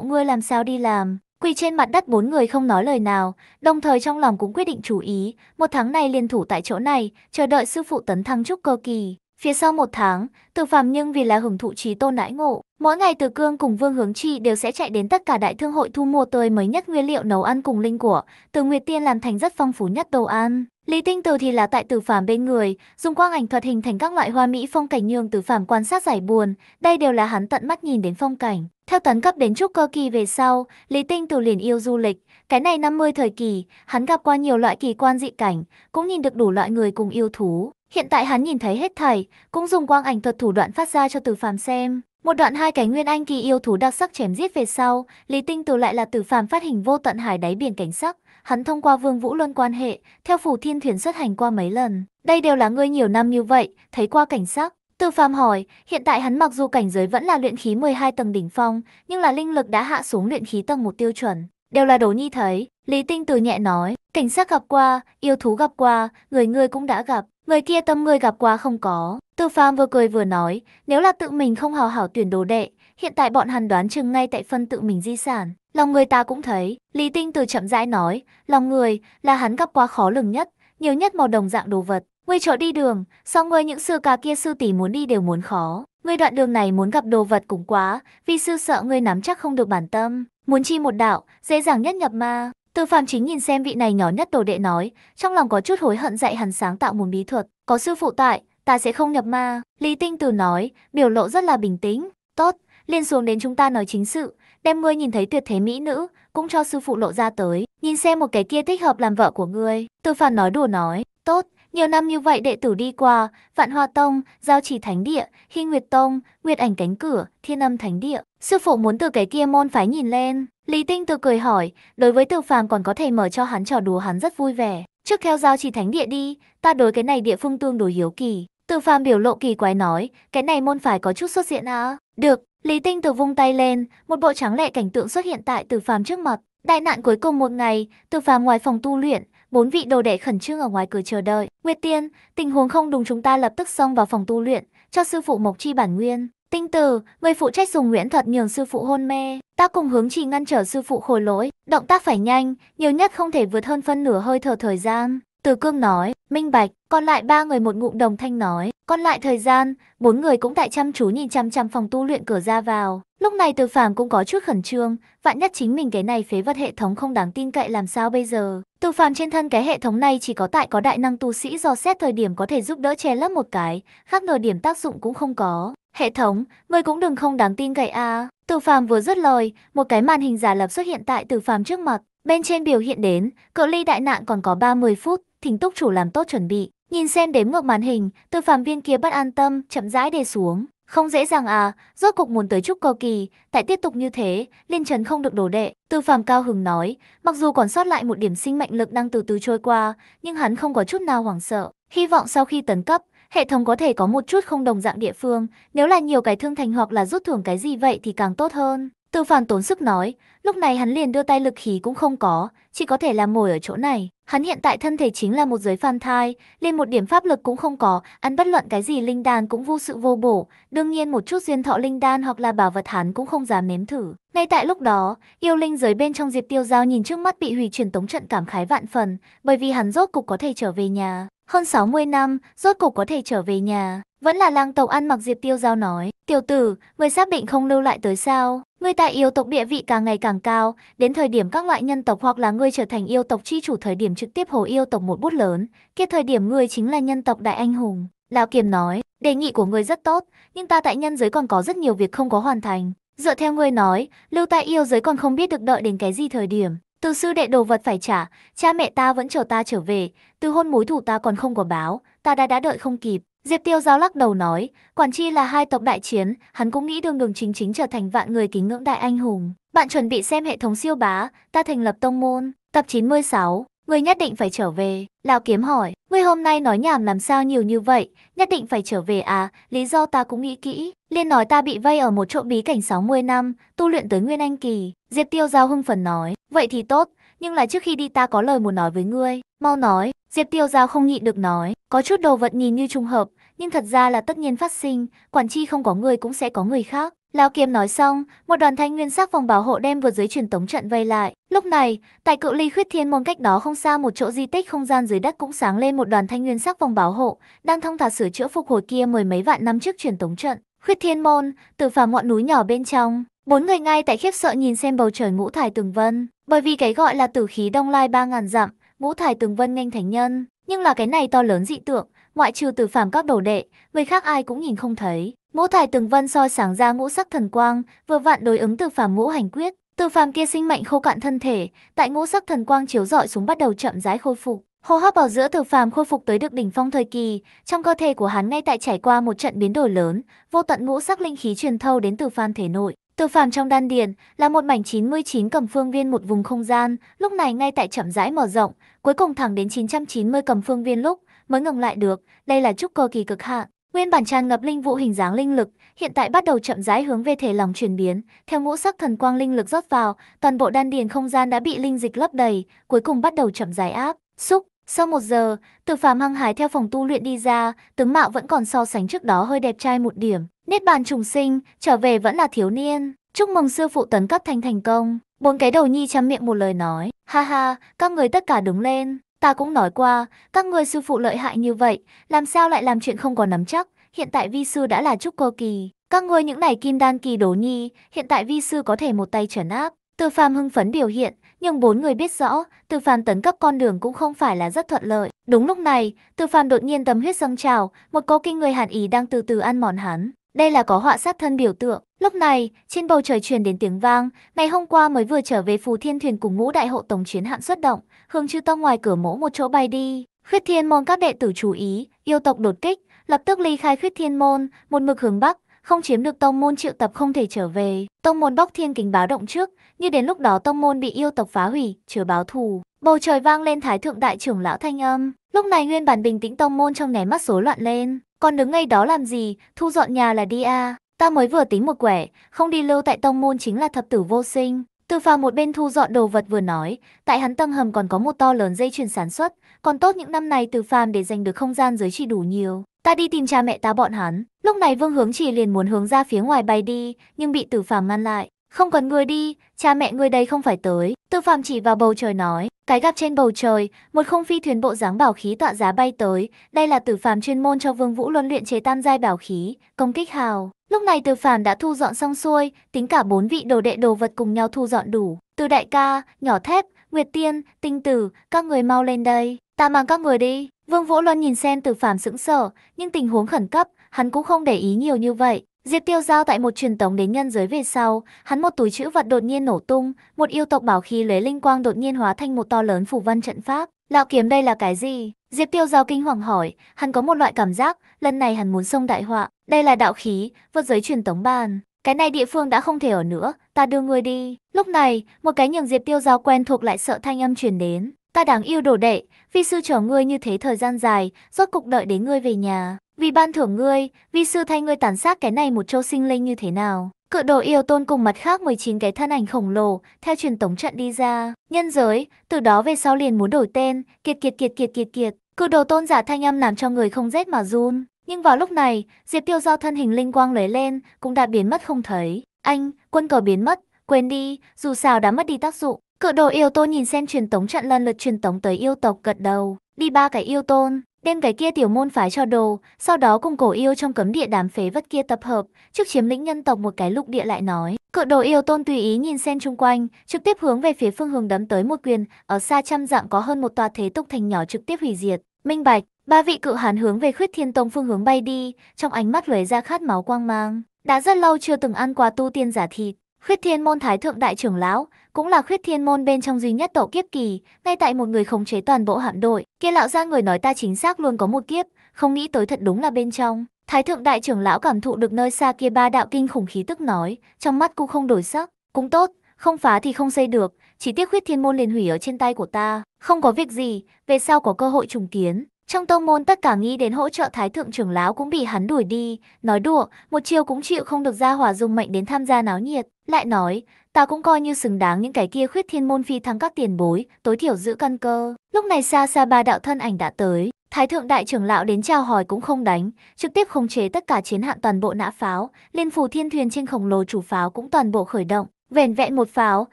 ngươi làm sao đi làm. Quỳ trên mặt đất bốn người không nói lời nào, đồng thời trong lòng cũng quyết định chú ý, một tháng này liên thủ tại chỗ này, chờ đợi sư phụ tấn thăng trúc cơ kỳ. Phía sau một tháng, Từ Phàm nhưng vì là hưởng thụ trí tôn nãi ngộ, mỗi ngày Từ Cương cùng Vương Hướng Chi đều sẽ chạy đến tất cả đại thương hội thu mua tươi mới nhất nguyên liệu nấu ăn cùng linh của, từ Nguyệt Tiên làm thành rất phong phú nhất đồ ăn. Lý Tinh Từ thì là tại tử Phàm bên người, dùng quang ảnh thuật hình thành các loại hoa mỹ phong cảnh nhường tử Phàm quan sát giải buồn, đây đều là hắn tận mắt nhìn đến phong cảnh. Theo tấn cấp đến trúc cơ kỳ về sau, Lý Tinh Tù liền yêu du lịch. Cái này 50 thời kỳ, hắn gặp qua nhiều loại kỳ quan dị cảnh, cũng nhìn được đủ loại người cùng yêu thú. Hiện tại hắn nhìn thấy hết thảy, cũng dùng quang ảnh thuật thủ đoạn phát ra cho Từ Phàm xem. Một đoạn hai cái nguyên anh kỳ yêu thú đặc sắc chém giết về sau, Lý Tinh Tù lại là Từ Phàm phát hình vô tận hải đáy biển cảnh sắc. Hắn thông qua Vương Vũ Luân quan hệ, theo phủ thiên thuyền xuất hành qua mấy lần. Đây đều là ngươi nhiều năm như vậy, thấy qua cảnh sắc, từ phàm hỏi, hiện tại hắn mặc dù cảnh giới vẫn là luyện khí 12 tầng đỉnh phong, nhưng là linh lực đã hạ xuống luyện khí tầng một tiêu chuẩn. Đều là đồ nhi thấy, Lý Tinh từ nhẹ nói, cảnh sát gặp qua, yêu thú gặp qua, người ngươi cũng đã gặp, người kia tâm người gặp qua không có. Từ phàm vừa cười vừa nói, nếu là tự mình không hào hảo tuyển đồ đệ, hiện tại bọn hắn đoán chừng ngay tại phân tự mình di sản. Lòng người ta cũng thấy, Lý Tinh từ chậm rãi nói, lòng người là hắn gặp qua khó lường nhất, nhiều nhất màu đồng dạng đồ vật, Ngươi chỗ đi đường, sao ngươi những sư cà kia sư tỷ muốn đi đều muốn khó. Ngươi đoạn đường này muốn gặp đồ vật cũng quá, vì sư sợ ngươi nắm chắc không được bản tâm. Muốn chi một đạo, dễ dàng nhất nhập ma. Từ phàm chính nhìn xem vị này nhỏ nhất đồ đệ nói, trong lòng có chút hối hận dạy hắn sáng tạo một bí thuật. Có sư phụ tại, ta sẽ không nhập ma. Lý tinh từ nói, biểu lộ rất là bình tĩnh. Tốt, liền xuống đến chúng ta nói chính sự. Đem ngươi nhìn thấy tuyệt thế mỹ nữ, cũng cho sư phụ lộ ra tới. Nhìn xem một cái kia thích hợp làm vợ của ngươi. Từ phàm nói đùa nói, tốt nhiều năm như vậy đệ tử đi qua, Vạn Hoa Tông, Giao Chỉ Thánh Địa, Hy Nguyệt Tông, Nguyệt Ảnh Cánh Cửa, Thiên Âm Thánh Địa. Sư phụ muốn từ cái kia môn phái nhìn lên. Lý Tinh từ cười hỏi, đối với tử Phàm còn có thể mở cho hắn trò đùa hắn rất vui vẻ. Trước theo Giao Chỉ Thánh Địa đi, ta đối cái này địa phương tương đối hiếu kỳ. tử Phàm biểu lộ kỳ quái nói, cái này môn phái có chút xuất diện à? Được, Lý Tinh từ vung tay lên, một bộ trắng lệ cảnh tượng xuất hiện tại tử Phàm trước mặt. Đại nạn cuối cùng một ngày, Từ Phàm ngoài phòng tu luyện, bốn vị đồ đệ khẩn trương ở ngoài cửa chờ đợi. Nguyệt Tiên, tình huống không đúng chúng ta lập tức xông vào phòng tu luyện, cho sư phụ Mộc Chi bản nguyên. Tinh Tử, người phụ trách dùng nguyễn thuật nhường sư phụ hôn mê, ta cùng hướng chỉ ngăn trở sư phụ khôi lỗi, động tác phải nhanh, nhiều nhất không thể vượt hơn phân nửa hơi thở thời gian. Từ cương nói, minh bạch, còn lại ba người một ngụm đồng thanh nói, còn lại thời gian, bốn người cũng tại chăm chú nhìn chăm chăm phòng tu luyện cửa ra vào. Lúc này từ phàm cũng có chút khẩn trương, vạn nhất chính mình cái này phế vật hệ thống không đáng tin cậy làm sao bây giờ. Từ phàm trên thân cái hệ thống này chỉ có tại có đại năng tu sĩ do xét thời điểm có thể giúp đỡ che lấp một cái, khác ngờ điểm tác dụng cũng không có. Hệ thống, ngươi cũng đừng không đáng tin cậy a. À. Từ phàm vừa dứt lời, một cái màn hình giả lập xuất hiện tại từ phàm trước mặt. Bên trên biểu hiện đến, cự ly đại nạn còn có 30 phút, Thỉnh túc chủ làm tốt chuẩn bị. Nhìn xem đếm ngược màn hình, từ Phạm viên kia bất an tâm, chậm rãi đề xuống. Không dễ dàng à, rốt cục muốn tới chúc cơ kỳ, tại tiếp tục như thế, liên trấn không được đổ đệ. Từ Phạm cao hứng nói, mặc dù còn sót lại một điểm sinh mệnh lực đang từ từ trôi qua, nhưng hắn không có chút nào hoảng sợ. Hy vọng sau khi tấn cấp, hệ thống có thể có một chút không đồng dạng địa phương, nếu là nhiều cái thương thành hoặc là rút thưởng cái gì vậy thì càng tốt hơn. Từ Phạm tốn sức nói, lúc này hắn liền đưa tay lực khí cũng không có, chỉ có thể làm mồi ở chỗ này. Hắn hiện tại thân thể chính là một giới phàm thai, liền một điểm pháp lực cũng không có, ăn bất luận cái gì linh đan cũng vô sự vô bổ, đương nhiên một chút duyên thọ linh đan hoặc là bảo vật hắn cũng không dám nếm thử. Ngay tại lúc đó, yêu linh giới bên trong Diệp Tiêu Giao nhìn trước mắt bị hủy truyền tống trận cảm khái vạn phần, bởi vì hắn rốt cục có thể trở về nhà. Hơn 60 năm, rốt cục có thể trở về nhà. Vẫn là lang tộc ăn mặc Diệp Tiêu Giao nói, tiểu tử, người xác định không lưu lại tới sao? Người tại yêu tộc địa vị càng ngày càng cao, đến thời điểm các loại nhân tộc hoặc là người trở thành yêu tộc chi chủ thời điểm trực tiếp hồ yêu tộc một bút lớn, kia thời điểm người chính là nhân tộc đại anh hùng. Lão Kiềm nói, đề nghị của người rất tốt, nhưng ta tại nhân giới còn có rất nhiều việc không có hoàn thành. Dựa theo ngươi nói, lưu tại yêu giới còn không biết được đợi đến cái gì thời điểm. Từ sư đệ đồ vật phải trả, cha mẹ ta vẫn chờ ta trở về, từ hôn mối thủ ta còn không có báo, ta đã đã đợi không kịp. Diệp Tiêu Giao lắc đầu nói, quản chi là hai tộc đại chiến, hắn cũng nghĩ đường đường chính chính trở thành vạn người kính ngưỡng đại anh hùng. Bạn chuẩn bị xem hệ thống siêu bá, ta thành lập tông môn, tập 96, người nhất định phải trở về. Lão kiếm hỏi, ngươi hôm nay nói nhảm làm sao nhiều như vậy, nhất định phải trở về à, lý do ta cũng nghĩ kỹ. Liên nói ta bị vây ở một chỗ bí cảnh 60 năm, tu luyện tới Nguyên Anh Kỳ. Diệp Tiêu Giao hưng phấn nói, vậy thì tốt, nhưng là trước khi đi ta có lời muốn nói với ngươi. Mau nói, Diệp Tiêu Giao không nhịn được nói, có chút đồ vật nhìn như trùng hợp, nhưng thật ra là tất nhiên phát sinh, quản chi không có người cũng sẽ có người khác. Lão Kiếm nói xong, một đoàn thanh nguyên sắc vòng bảo hộ đem vượt dưới truyền tống trận vây lại. Lúc này, tại cự ly khuyết thiên môn cách đó không xa một chỗ di tích không gian dưới đất cũng sáng lên một đoàn thanh nguyên sắc vòng bảo hộ, đang thông thả sửa chữa phục hồi kia mười mấy vạn năm trước truyền tống trận. Khuyết thiên môn, từ phà ngọn núi nhỏ bên trong, bốn người ngay tại khiếp sợ nhìn xem bầu trời ngũ thải tường vân, bởi vì cái gọi là tử khí đông lai ba ngàn dặm, ngũ thải tường vân nghênh thánh nhân nhưng là cái này to lớn dị tượng, ngoại trừ từ phàm các đồ đệ, người khác ai cũng nhìn không thấy. Ngũ thải từng vân soi sáng ra ngũ sắc thần quang, vừa vạn đối ứng từ phàm ngũ hành quyết. Từ phàm kia sinh mệnh khô cạn thân thể, tại ngũ sắc thần quang chiếu rọi xuống bắt đầu chậm rãi khôi phục. Hô hấp vào giữa từ phàm khôi phục tới được đỉnh phong thời kỳ, trong cơ thể của hắn ngay tại trải qua một trận biến đổi lớn, vô tận ngũ sắc linh khí truyền thâu đến từ phàm thể nội. Tiêu phàm trong đan điền là một mảnh 99 cầm phương viên một vùng không gian, lúc này ngay tại chậm rãi mở rộng, cuối cùng thẳng đến 990 cầm phương viên lúc mới ngừng lại được, đây là trúc cơ kỳ cực hạn. Nguyên bản tràn ngập linh vũ hình dáng linh lực, hiện tại bắt đầu chậm rãi hướng về thể lòng chuyển biến, theo ngũ sắc thần quang linh lực rót vào, toàn bộ đan điền không gian đã bị linh dịch lấp đầy, cuối cùng bắt đầu chậm rãi áp, xúc. Sau một giờ, Từ Phàm hăng hái theo phòng tu luyện đi ra, tướng mạo vẫn còn so sánh trước đó hơi đẹp trai một điểm, Niết bàn trùng sinh, trở về vẫn là thiếu niên. Chúc mừng sư phụ tấn cấp thành thành công. Bốn cái đầu nhi chăm miệng một lời nói. Ha ha, các người tất cả đứng lên. Ta cũng nói qua, các người sư phụ lợi hại như vậy, làm sao lại làm chuyện không có nắm chắc. Hiện tại vi sư đã là trúc cơ kỳ. Các người những này kim đan kỳ đồ nhi, hiện tại vi sư có thể một tay trấn áp. Từ phàm hưng phấn biểu hiện, nhưng bốn người biết rõ, từ phàm tấn cấp con đường cũng không phải là rất thuận lợi. Đúng lúc này, từ phàm đột nhiên tâm huyết dâng trào, một cô kinh người hàn ý đang từ từ ăn mòn hắn. Đây là có họa sát thân biểu tượng. Lúc này, trên bầu trời truyền đến tiếng vang, ngày hôm qua mới vừa trở về Phù Thiên Thuyền cùng ngũ đại hộ tổng chiến hạn xuất động, Hương chư tông ngoài cửa mỗ một chỗ bay đi. Khuyết Thiên Môn các đệ tử chú ý, yêu tộc đột kích, lập tức ly khai Khuyết Thiên Môn, một mực hướng bắc, không chiếm được tông môn triệu tập không thể trở về. Tông môn Bắc Thiên kính báo động trước, như đến lúc đó tông môn bị yêu tộc phá hủy, chờ báo thù. Bầu trời vang lên thái thượng đại trưởng lão thanh âm. Lúc này nguyên bản bình tĩnh tông môn trong nháy mắt rối loạn lên. Con đứng ngay đó làm gì, thu dọn nhà là đi à. Ta mới vừa tính một quẻ, không đi lưu tại tông môn chính là thập tử vô sinh. Từ phà một bên thu dọn đồ vật vừa nói, tại hắn tầng hầm còn có một to lớn dây chuyền sản xuất, còn tốt những năm này từ phàm để giành được không gian giới chỉ đủ nhiều. Ta đi tìm cha mẹ ta bọn hắn. Lúc này Vương Hướng Chỉ liền muốn hướng ra phía ngoài bay đi, nhưng bị Từ Phàm ngăn lại. Không cần người đi, cha mẹ người đây không phải tới. Tư phạm chỉ vào bầu trời nói, cái gặp trên bầu trời, một không phi thuyền bộ dáng bảo khí tọa giá bay tới. Đây là tử Phạm chuyên môn cho Vương Vũ luân luyện chế tam giai bảo khí, công kích hào. Lúc này tử Phạm đã thu dọn xong xuôi, tính cả bốn vị đồ đệ đồ vật cùng nhau thu dọn đủ. Từ đại ca, nhỏ thép, nguyệt tiên, tinh tử, các người mau lên đây, ta mang các người đi. Vương Vũ Luân nhìn xem tử Phạm sững sờ, nhưng tình huống khẩn cấp, hắn cũng không để ý nhiều như vậy. Diệp Tiêu Giao tại một truyền tống đến nhân giới về sau, hắn một túi chữ vật đột nhiên nổ tung, một yêu tộc bảo khí lấy linh quang đột nhiên hóa thành một to lớn phủ văn trận pháp. Lão kiếm đây là cái gì? Diệp Tiêu Giao kinh hoàng hỏi, hắn có một loại cảm giác, lần này hắn muốn xông đại họa. Đây là đạo khí, vượt giới truyền tống bàn. Cái này địa phương đã không thể ở nữa, ta đưa ngươi đi. Lúc này, một cái nhường Diệp Tiêu Giao quen thuộc lại sợ thanh âm truyền đến. Ta đáng yêu đồ đệ, vi sư chờ ngươi như thế thời gian dài, rốt cục đợi đến ngươi về nhà. Vì ban thưởng ngươi, vi sư thay ngươi tàn sát cái này một châu sinh linh như thế nào? Cự đồ yêu tôn cùng mặt khác 19 cái thân ảnh khổng lồ, theo truyền tống trận đi ra. Nhân giới, từ đó về sau liền muốn đổi tên, kiệt kiệt kiệt kiệt kiệt kiệt. Cự đồ tôn giả thanh âm làm cho người không rét mà run. Nhưng vào lúc này, Diệp Tiêu Giao thân hình linh quang lấy lên, cũng đã biến mất không thấy. Anh, quân cờ biến mất, quên đi, dù sao đã mất đi tác dụng. Cự đồ yêu tôn nhìn xem truyền tống trận lần lượt truyền tống tới yêu tộc gật đầu. Đi ba cái yêu tôn, Đem cái kia tiểu môn phái cho đồ, sau đó cùng cổ yêu trong cấm địa đám phế vật kia tập hợp, trước chiếm lĩnh nhân tộc một cái lục địa lại nói. Cự đồ yêu tôn tùy ý nhìn xem chung quanh, trực tiếp hướng về phía phương hướng đấm tới một quyền, ở xa trăm dặm có hơn một tòa thế tục thành nhỏ trực tiếp hủy diệt. Minh bạch, ba vị cự hán hướng về khuyết thiên tông phương hướng bay đi, trong ánh mắt lóe ra khát máu quang mang. Đã rất lâu chưa từng ăn qua tu tiên giả thịt, Khuyết Thiên môn Thái thượng đại trưởng lão, cũng là Khuyết Thiên môn bên trong duy nhất tổ kiếp kỳ, ngay tại một người khống chế toàn bộ hạm đội, kia lão gia người nói ta chính xác luôn có một kiếp, không nghĩ tới thật đúng là bên trong. Thái thượng đại trưởng lão cảm thụ được nơi xa kia ba đạo kinh khủng khí tức nói, trong mắt cũng không đổi sắc, cũng tốt, không phá thì không xây được, chỉ tiếc Khuyết Thiên môn liền hủy ở trên tay của ta, không có việc gì, về sau có cơ hội trùng kiến. Trong tông môn tất cả nghĩ đến hỗ trợ thái thượng trưởng lão cũng bị hắn đuổi đi, nói đùa, một chiều cũng chịu không được ra hỏa dung mệnh đến tham gia náo nhiệt. Lại nói, ta cũng coi như xứng đáng những cái kia khuyết thiên môn phi thăng các tiền bối, tối thiểu giữ căn cơ. Lúc này xa xa ba đạo thân ảnh đã tới, Thái thượng đại trưởng lão đến chào hỏi cũng không đánh, trực tiếp khống chế tất cả chiến hạn toàn bộ nã pháo, liên phù thiên thuyền trên khổng lồ chủ pháo cũng toàn bộ khởi động, vẻn vẹn một pháo,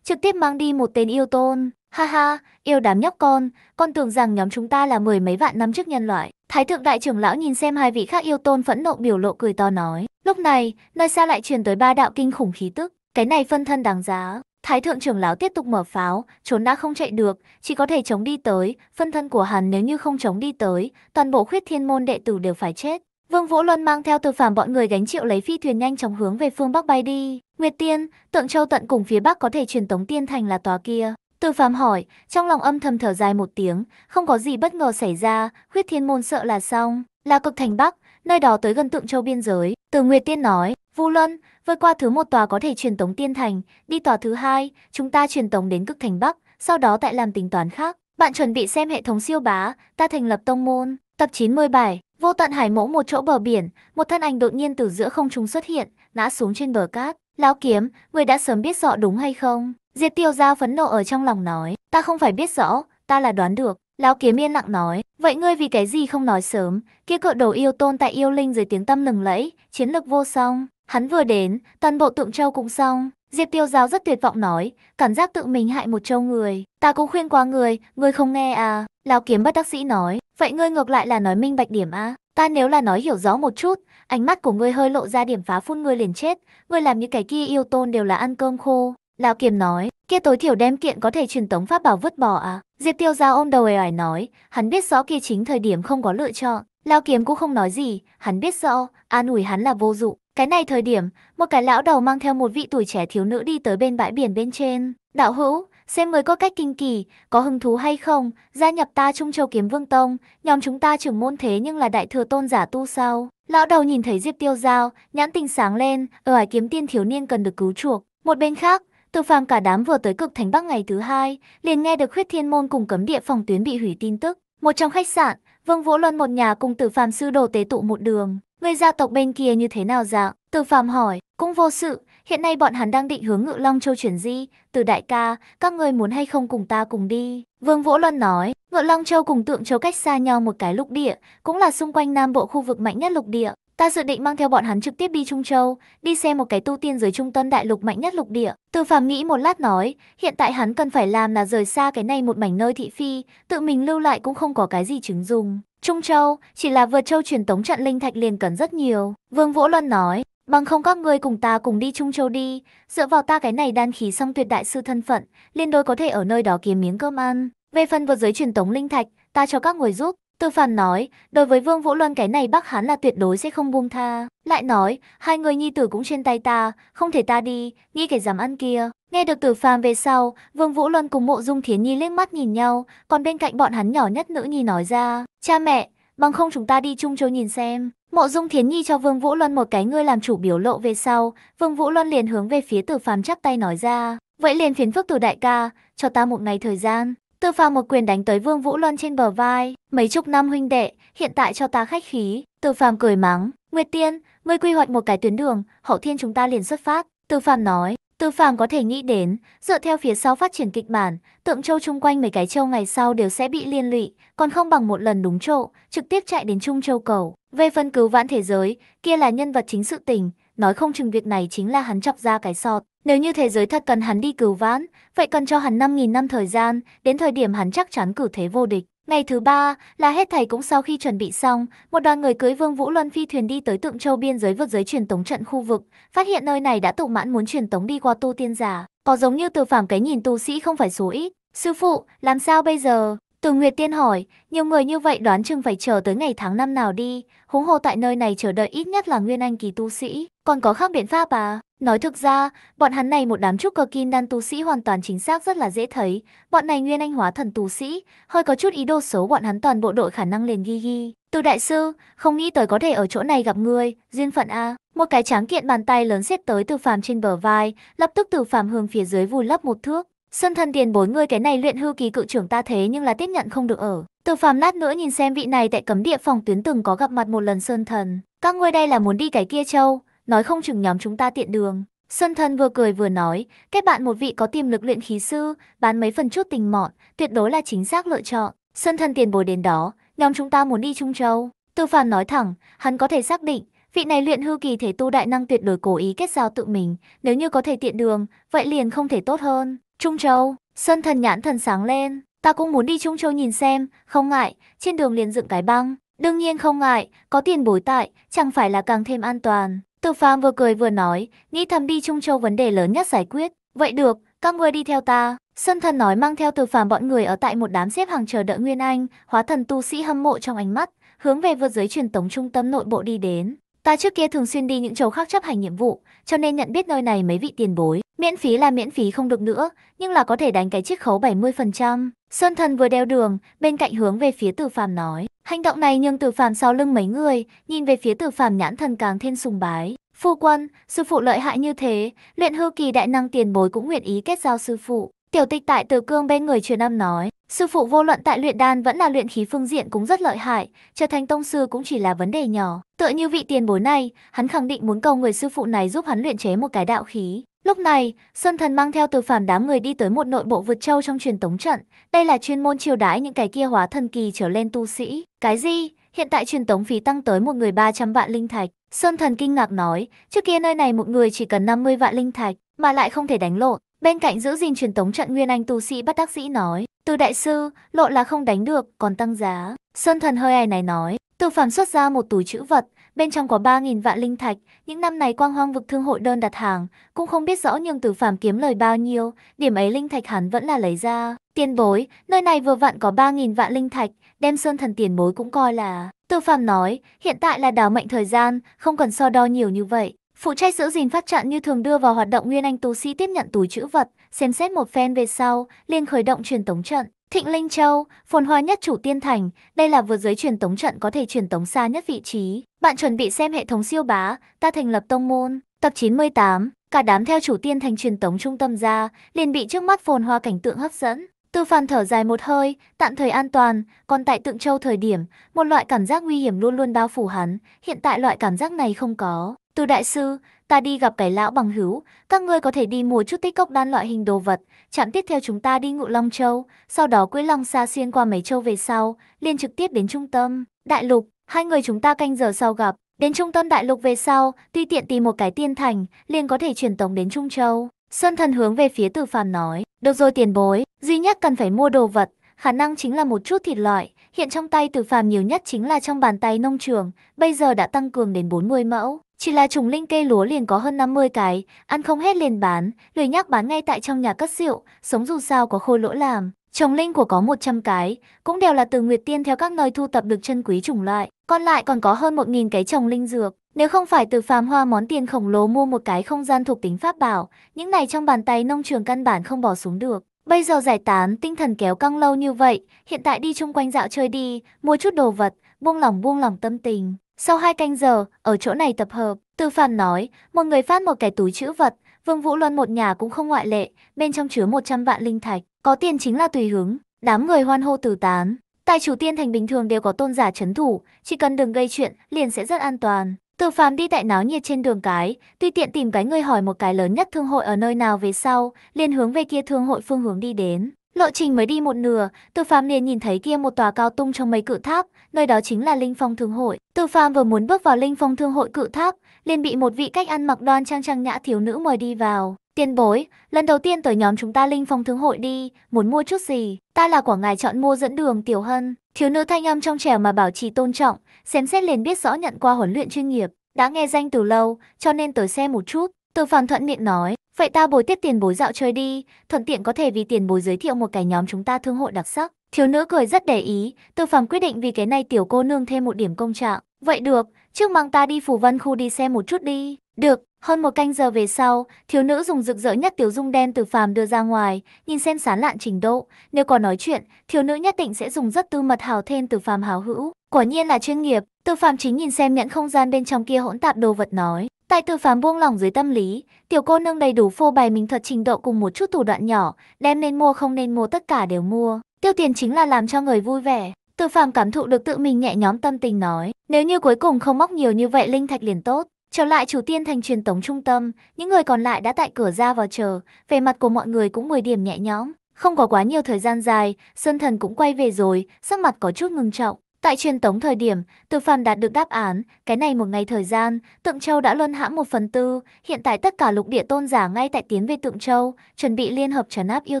trực tiếp mang đi một tên yêu tôn. Ha ha, yêu đám nhóc con, con tưởng rằng nhóm chúng ta là mười mấy vạn năm trước nhân loại. Thái thượng đại trưởng lão nhìn xem hai vị khác yêu tôn phẫn nộ biểu lộ cười to nói. Lúc này, nơi xa lại truyền tới ba đạo kinh khủng khí tức, cái này phân thân đáng giá. Thái thượng trưởng lão tiếp tục mở pháo, trốn đã không chạy được, chỉ có thể chống đi tới, phân thân của hắn nếu như không chống đi tới, toàn bộ khuyết thiên môn đệ tử đều phải chết. Vương Vũ Luân mang theo từ phàm bọn người gánh chịu lấy phi thuyền nhanh chóng hướng về phương Bắc bay đi. Nguyệt Tiên, Tượng Châu tận cùng phía Bắc có thể truyền tống tiên thành là tòa kia. Từ phàm hỏi, trong lòng âm thầm thở dài một tiếng, không có gì bất ngờ xảy ra, khuyết thiên môn sợ là xong, là cực thành Bắc, nơi đó tới gần Tượng Châu biên giới. Từ Nguyệt Tiên nói, Vu Luân, vơi qua thứ một tòa có thể truyền tống tiên thành, đi tòa thứ hai, chúng ta truyền tống đến cực thành Bắc, sau đó tại làm tính toán khác. Bạn chuẩn bị xem hệ thống siêu bá, ta thành lập tông môn. Tập 97, vô tận hải mẫu một chỗ bờ biển, một thân ảnh đột nhiên từ giữa không trung xuất hiện, ngã xuống trên bờ cát. Lão kiếm, người đã sớm biết rõ đúng hay không? Diệt tiêu giao phấn nộ ở trong lòng nói, ta không phải biết rõ, ta là đoán được. Lão kiếm yên lặng nói, vậy ngươi vì cái gì không nói sớm, kia cỡ đồ yêu tôn tại yêu linh dưới tiếng tâm lừng lẫy, chiến lực vô song. Hắn vừa đến, toàn bộ tượng trâu cũng xong. Diệp tiêu giáo rất tuyệt vọng nói, cảm giác tự mình hại một trâu người. Ta cũng khuyên qua người, người không nghe à. Lão kiếm bất đắc sĩ nói, vậy ngươi ngược lại là nói minh bạch điểm à. Ta nếu là nói hiểu rõ một chút, ánh mắt của ngươi hơi lộ ra điểm phá phun ngươi liền chết. Ngươi làm như cái kia yêu tôn đều là ăn cơm khô. Lão kiếm nói, kia tối thiểu đem kiện có thể truyền tống pháp bảo vứt bỏ à. Diệp tiêu giao ôm đầu ề ải nói, hắn biết rõ kia chính thời điểm không có lựa chọn. Lão kiếm cũng không nói gì, hắn biết rõ, an ủi hắn là vô dụng. Cái này thời điểm, một cái lão đầu mang theo một vị tuổi trẻ thiếu nữ đi tới bên bãi biển bên trên. Đạo hữu, xem mới có cách kinh kỳ, có hứng thú hay không, gia nhập ta Trung Châu Kiếm Vương Tông, nhóm chúng ta trưởng môn thế nhưng là đại thừa tôn giả tu sao. Lão đầu nhìn thấy Diệp Tiêu Giao, nhãn tình sáng lên, ở hải kiếm tiên thiếu niên cần được cứu chuộc. Một bên khác, từ phàm cả đám vừa tới cực thành Bắc ngày thứ hai, liền nghe được khuyết thiên môn cùng cấm địa phòng tuyến bị hủy tin tức. Một trong khách sạn, Vương Vũ Luân một nhà cùng tử phàm sư đồ tế tụ một đường, Người gia tộc bên kia như thế nào dạng? Từ phàm hỏi, cũng vô sự, hiện nay bọn hắn đang định hướng ngự long châu chuyển di, từ đại ca, các người muốn hay không cùng ta cùng đi. Vương Vũ Luân nói, ngự long châu cùng tượng châu cách xa nhau một cái lục địa, cũng là xung quanh nam bộ khu vực mạnh nhất lục địa. Ta dự định mang theo bọn hắn trực tiếp đi Trung Châu, đi xem một cái tu tiên dưới trung tân đại lục mạnh nhất lục địa. Từ phàm nghĩ một lát nói, hiện tại hắn cần phải làm là rời xa cái này một mảnh nơi thị phi, tự mình lưu lại cũng không có cái gì chứng dùng. Trung Châu, chỉ là vượt châu truyền tống trận linh thạch liền cần rất nhiều. Vương Vũ Luân nói, bằng không các ngươi cùng ta cùng đi Trung Châu đi, dựa vào ta cái này đan khí xong tuyệt đại sư thân phận, liên đôi có thể ở nơi đó kiếm miếng cơm ăn. Về phần vượt giới truyền tống linh thạch, ta cho các người giúp, Tư Phản nói, đối với Vương Vũ Luân cái này Bắc Hán là tuyệt đối sẽ không buông tha. Lại nói, hai người nhi tử cũng trên tay ta, không thể ta đi, nghĩ cái dám ăn kia. Nghe được Tử Phàm về sau, Vương Vũ Luân cùng Mộ Dung Thiến Nhi liếc mắt nhìn nhau, còn bên cạnh bọn hắn nhỏ nhất nữ nhi nói ra, cha mẹ, bằng không chúng ta đi chung châu nhìn xem. Mộ Dung Thiến Nhi cho Vương Vũ Luân một cái ngươi làm chủ biểu lộ về sau, Vương Vũ Luân liền hướng về phía Tử Phàm chắp tay nói ra, vậy liền phiến phức từ đại ca, cho ta một ngày thời gian. Tư phàm một quyền đánh tới Vương Vũ Luân trên bờ vai, mấy chục năm huynh đệ, hiện tại cho ta khách khí. Tư phàm cười mắng, Nguyệt Tiên, ngươi quy hoạch một cái tuyến đường, hậu thiên chúng ta liền xuất phát. Tư phàm nói, Tư phàm có thể nghĩ đến, dựa theo phía sau phát triển kịch bản, tượng châu chung quanh mấy cái châu ngày sau đều sẽ bị liên lụy, còn không bằng một lần đúng chỗ, trực tiếp chạy đến Trung Châu Cầu. Về phân cứu vãn thế giới, kia là nhân vật chính sự tình, nói không chừng việc này chính là hắn chọc ra cái sọt. Nếu như thế giới thật cần hắn đi cứu vãn, vậy cần cho hắn 5.000 năm thời gian, đến thời điểm hắn chắc chắn cử thế vô địch. Ngày thứ ba là hết thầy cũng sau khi chuẩn bị xong, một đoàn người cưới Vương Vũ Luân phi thuyền đi tới tượng châu biên giới vượt giới truyền tống trận khu vực, phát hiện nơi này đã tụ mãn muốn truyền tống đi qua tu tiên giả. Có giống như từ phàm cái nhìn tu sĩ không phải số ít. Sư phụ, làm sao bây giờ? Từ Nguyệt Tiên hỏi, nhiều người như vậy đoán chừng phải chờ tới ngày tháng năm nào đi, húng hồ tại nơi này chờ đợi ít nhất là nguyên anh kỳ tu sĩ, còn có khác biện pháp à? Nói thực ra, bọn hắn này một đám trúc cơ kim đan tu sĩ hoàn toàn chính xác rất là dễ thấy, bọn này nguyên anh hóa thần tu sĩ, hơi có chút ý đồ xấu bọn hắn toàn bộ đội khả năng liền ghi ghi. Từ đại sư, không nghĩ tới có thể ở chỗ này gặp ngươi, duyên phận a. Một cái tráng kiện bàn tay lớn xếp tới từ phàm trên bờ vai, lập tức từ phàm hướng phía dưới vùi lấp một thước, Sơn thân tiền bối ngươi cái này luyện hư kỳ cự trưởng ta thế nhưng là tiếp nhận không được ở. Từ phàm lát nữa nhìn xem vị này tại cấm địa phòng tuyến từng có gặp mặt một lần sơn thần. Các ngươi đây là muốn đi cái kia châu, nói không chừng nhóm chúng ta tiện đường. Sơn thân vừa cười vừa nói, kết bạn một vị có tiềm lực luyện khí sư, bán mấy phần chút tình mọn, tuyệt đối là chính xác lựa chọn. Sơn thân tiền bồi đến đó, nhóm chúng ta muốn đi Trung Châu. Từ phàm nói thẳng, hắn có thể xác định, vị này luyện hư kỳ thể tu đại năng tuyệt đối cố ý kết giao tự mình, nếu như có thể tiện đường, vậy liền không thể tốt hơn. Trung Châu, Sơn Thần nhãn thần sáng lên, ta cũng muốn đi Trung Châu nhìn xem, không ngại, trên đường liền dựng cái băng. Đương nhiên không ngại, có tiền bối tại, chẳng phải là càng thêm an toàn. Tự phàm vừa cười vừa nói, nghĩ thầm đi Trung Châu vấn đề lớn nhất giải quyết. Vậy được, các ngươi đi theo ta. Sơn thần nói mang theo từ phàm bọn người ở tại một đám xếp hàng chờ đợi Nguyên Anh, hóa thần tu sĩ hâm mộ trong ánh mắt, hướng về vượt dưới truyền tống trung tâm nội bộ đi đến. Ta trước kia thường xuyên đi những châu khác chấp hành nhiệm vụ, cho nên nhận biết nơi này mấy vị tiền bối. Miễn phí là miễn phí không được nữa, nhưng là có thể đánh cái chiết khấu 70%. Sơn Thần vừa đeo đường, bên cạnh hướng về phía Tử Phàm nói. Hành động này nhưng Tử Phàm sau lưng mấy người, nhìn về phía Tử Phàm nhãn thần càng thêm sùng bái. Phu quân, sư phụ lợi hại như thế, luyện hư kỳ đại năng tiền bối cũng nguyện ý kết giao sư phụ. Tiểu tịch tại Tử Cương bên người truyền âm nói, sư phụ vô luận tại luyện đan vẫn là luyện khí phương diện cũng rất lợi hại, trở thành tông sư cũng chỉ là vấn đề nhỏ. Tựa như vị tiền bối này, hắn khẳng định muốn cầu người sư phụ này giúp hắn luyện chế một cái đạo khí. Lúc này, Sơn Thần mang theo từ phàm đám người đi tới một nội bộ vượt châu trong truyền tống trận. Đây là chuyên môn chiêu đãi những cái kia hóa thần kỳ trở lên tu sĩ. Cái gì? Hiện tại truyền tống phí tăng tới một người 300 vạn linh thạch. Sơn Thần kinh ngạc nói, trước kia nơi này một người chỉ cần 50 vạn linh thạch, mà lại không thể đánh lộn. Bên cạnh giữ gìn truyền tống trận Nguyên Anh tu sĩ bắt đắc sĩ nói, từ đại sư, lộ là không đánh được, còn tăng giá. Sơn Thần hơi ai này nói, từ phàm xuất ra một túi chữ vật, bên trong có 3.000 vạn linh thạch, những năm này quang hoang vực thương hội đơn đặt hàng, cũng không biết rõ nhưng tử phàm kiếm lời bao nhiêu, điểm ấy linh thạch hắn vẫn là lấy ra. tiền bối, nơi này vừa vặn có 3.000 vạn linh thạch, đem sơn thần tiền bối cũng coi là... Tư phàm nói, hiện tại là đào mệnh thời gian, không cần so đo nhiều như vậy. Phụ trách giữ gìn phát trận như thường đưa vào hoạt động Nguyên Anh tu sĩ tiếp nhận túi chữ vật, xem xét một phen về sau, liền khởi động truyền tống trận. Thịnh Linh Châu, phồn hoa nhất chủ tiên thành, đây là vừa giới truyền tống trận có thể truyền tống xa nhất vị trí. Bạn chuẩn bị xem hệ thống siêu bá, ta thành lập tông môn, tập 98, cả đám theo chủ tiên thành truyền tống trung tâm ra, liền bị trước mắt phồn hoa cảnh tượng hấp dẫn. Tư Phan thở dài một hơi, tạm thời an toàn, còn tại Tượng Châu thời điểm, một loại cảm giác nguy hiểm luôn luôn bao phủ hắn, hiện tại loại cảm giác này không có. Từ đại sư, ta đi gặp cái lão bằng hữu, các ngươi có thể đi mua chút tích cốc đan loại hình đồ vật, chạm tiếp theo chúng ta đi ngụ Long Châu, sau đó cưỡi Long Xa xuyên qua mấy châu về sau, liền trực tiếp đến trung tâm, đại lục, hai người chúng ta canh giờ sau gặp, đến trung tâm đại lục về sau, tuy tiện tìm một cái tiên thành, liền có thể truyền tống đến Trung Châu. Sơn thần hướng về phía tử phàm nói, được rồi tiền bối, duy nhất cần phải mua đồ vật, khả năng chính là một chút thịt loại, hiện trong tay tử phàm nhiều nhất chính là trong bàn tay nông trường, bây giờ đã tăng cường đến 40 mẫu. Chỉ là trùng linh cây lúa liền có hơn 50 cái, ăn không hết liền bán, lười nhắc bán ngay tại trong nhà cất rượu, sống dù sao có khôi lỗ làm. Trồng linh của có 100 cái, cũng đều là từ Nguyệt Tiên theo các nơi thu tập được chân quý chủng loại. Còn lại còn có hơn 1.000 cái trồng linh dược. Nếu không phải từ phàm hoa món tiền khổng lồ mua một cái không gian thuộc tính pháp bảo, những này trong bàn tay nông trường căn bản không bỏ xuống được. Bây giờ giải tán tinh thần kéo căng lâu như vậy, hiện tại đi chung quanh dạo chơi đi, mua chút đồ vật, buông lỏng buông lỏng tâm tình. Sau hai canh giờ, ở chỗ này tập hợp, Từ Phạm nói, một người phát một cái túi chữ vật, Vương Vũ Luân một nhà cũng không ngoại lệ, bên trong chứa 100 vạn linh thạch, có tiền chính là tùy hứng, đám người hoan hô từ tán. Tại chủ tiên thành bình thường đều có tôn giả chấn thủ, chỉ cần đừng gây chuyện, liền sẽ rất an toàn. Từ phàm đi tại náo nhiệt trên đường cái, tuy tiện tìm cái người hỏi một cái lớn nhất thương hội ở nơi nào về sau, liền hướng về kia thương hội phương hướng đi đến. Lộ trình mới đi một nửa, Từ Phạm liền nhìn thấy kia một tòa cao tung trong mấy cự tháp, nơi đó chính là Linh Phong Thương hội. Từ Phạm vừa muốn bước vào Linh Phong Thương hội cự tháp, liền bị một vị cách ăn mặc đoan trang trang nhã thiếu nữ mời đi vào. Tiên bối, lần đầu tiên tới nhóm chúng ta Linh Phong Thương hội đi, muốn mua chút gì? Ta là quả ngài chọn mua dẫn đường Tiểu Hân. Thiếu nữ thanh âm trong trẻo mà bảo trì tôn trọng, xem xét liền biết rõ nhận qua huấn luyện chuyên nghiệp, đã nghe danh từ lâu, cho nên tới xem một chút. Từ Phạm thuận miệng nói, Vậy ta bồi tiếp tiền bối dạo chơi đi, thuận tiện có thể vì tiền bối giới thiệu một cái nhóm chúng ta thương hội đặc sắc. Thiếu nữ cười rất để ý, Tư Phàm quyết định vì cái này tiểu cô nương thêm một điểm công trạng. Vậy được, trước mang ta đi phủ vân khu đi xem một chút đi. Được, hơn một canh giờ về sau, thiếu nữ dùng rực rỡ nhất tiểu dung đen từ phàm đưa ra ngoài, nhìn xem sán lạn trình độ. Nếu có nói chuyện, thiếu nữ nhất định sẽ dùng rất tư mật hào thêm từ phàm hào hữu. Quả nhiên là chuyên nghiệp, từ phàm chính nhìn xem nhẫn không gian bên trong kia hỗn tạp đồ vật nói. Tại tư phán buông lỏng dưới tâm lý, tiểu cô nương đầy đủ phô bày mình thật trình độ cùng một chút thủ đoạn nhỏ, đem nên mua không nên mua tất cả đều mua. Tiêu tiền chính là làm cho người vui vẻ. tư phàm cảm thụ được tự mình nhẹ nhóm tâm tình nói, nếu như cuối cùng không móc nhiều như vậy linh thạch liền tốt. Trở lại chủ tiên thành truyền tống trung tâm, những người còn lại đã tại cửa ra vào chờ, về mặt của mọi người cũng 10 điểm nhẹ nhõm. Không có quá nhiều thời gian dài, Sơn Thần cũng quay về rồi, sắc mặt có chút ngưng trọng. Tại truyền tống thời điểm, Từ Phàm đạt được đáp án, cái này một ngày thời gian, Tượng Châu đã luân hãm một phần tư, hiện tại tất cả lục địa tôn giả ngay tại tiến về Tượng Châu, chuẩn bị liên hợp trấn áp yêu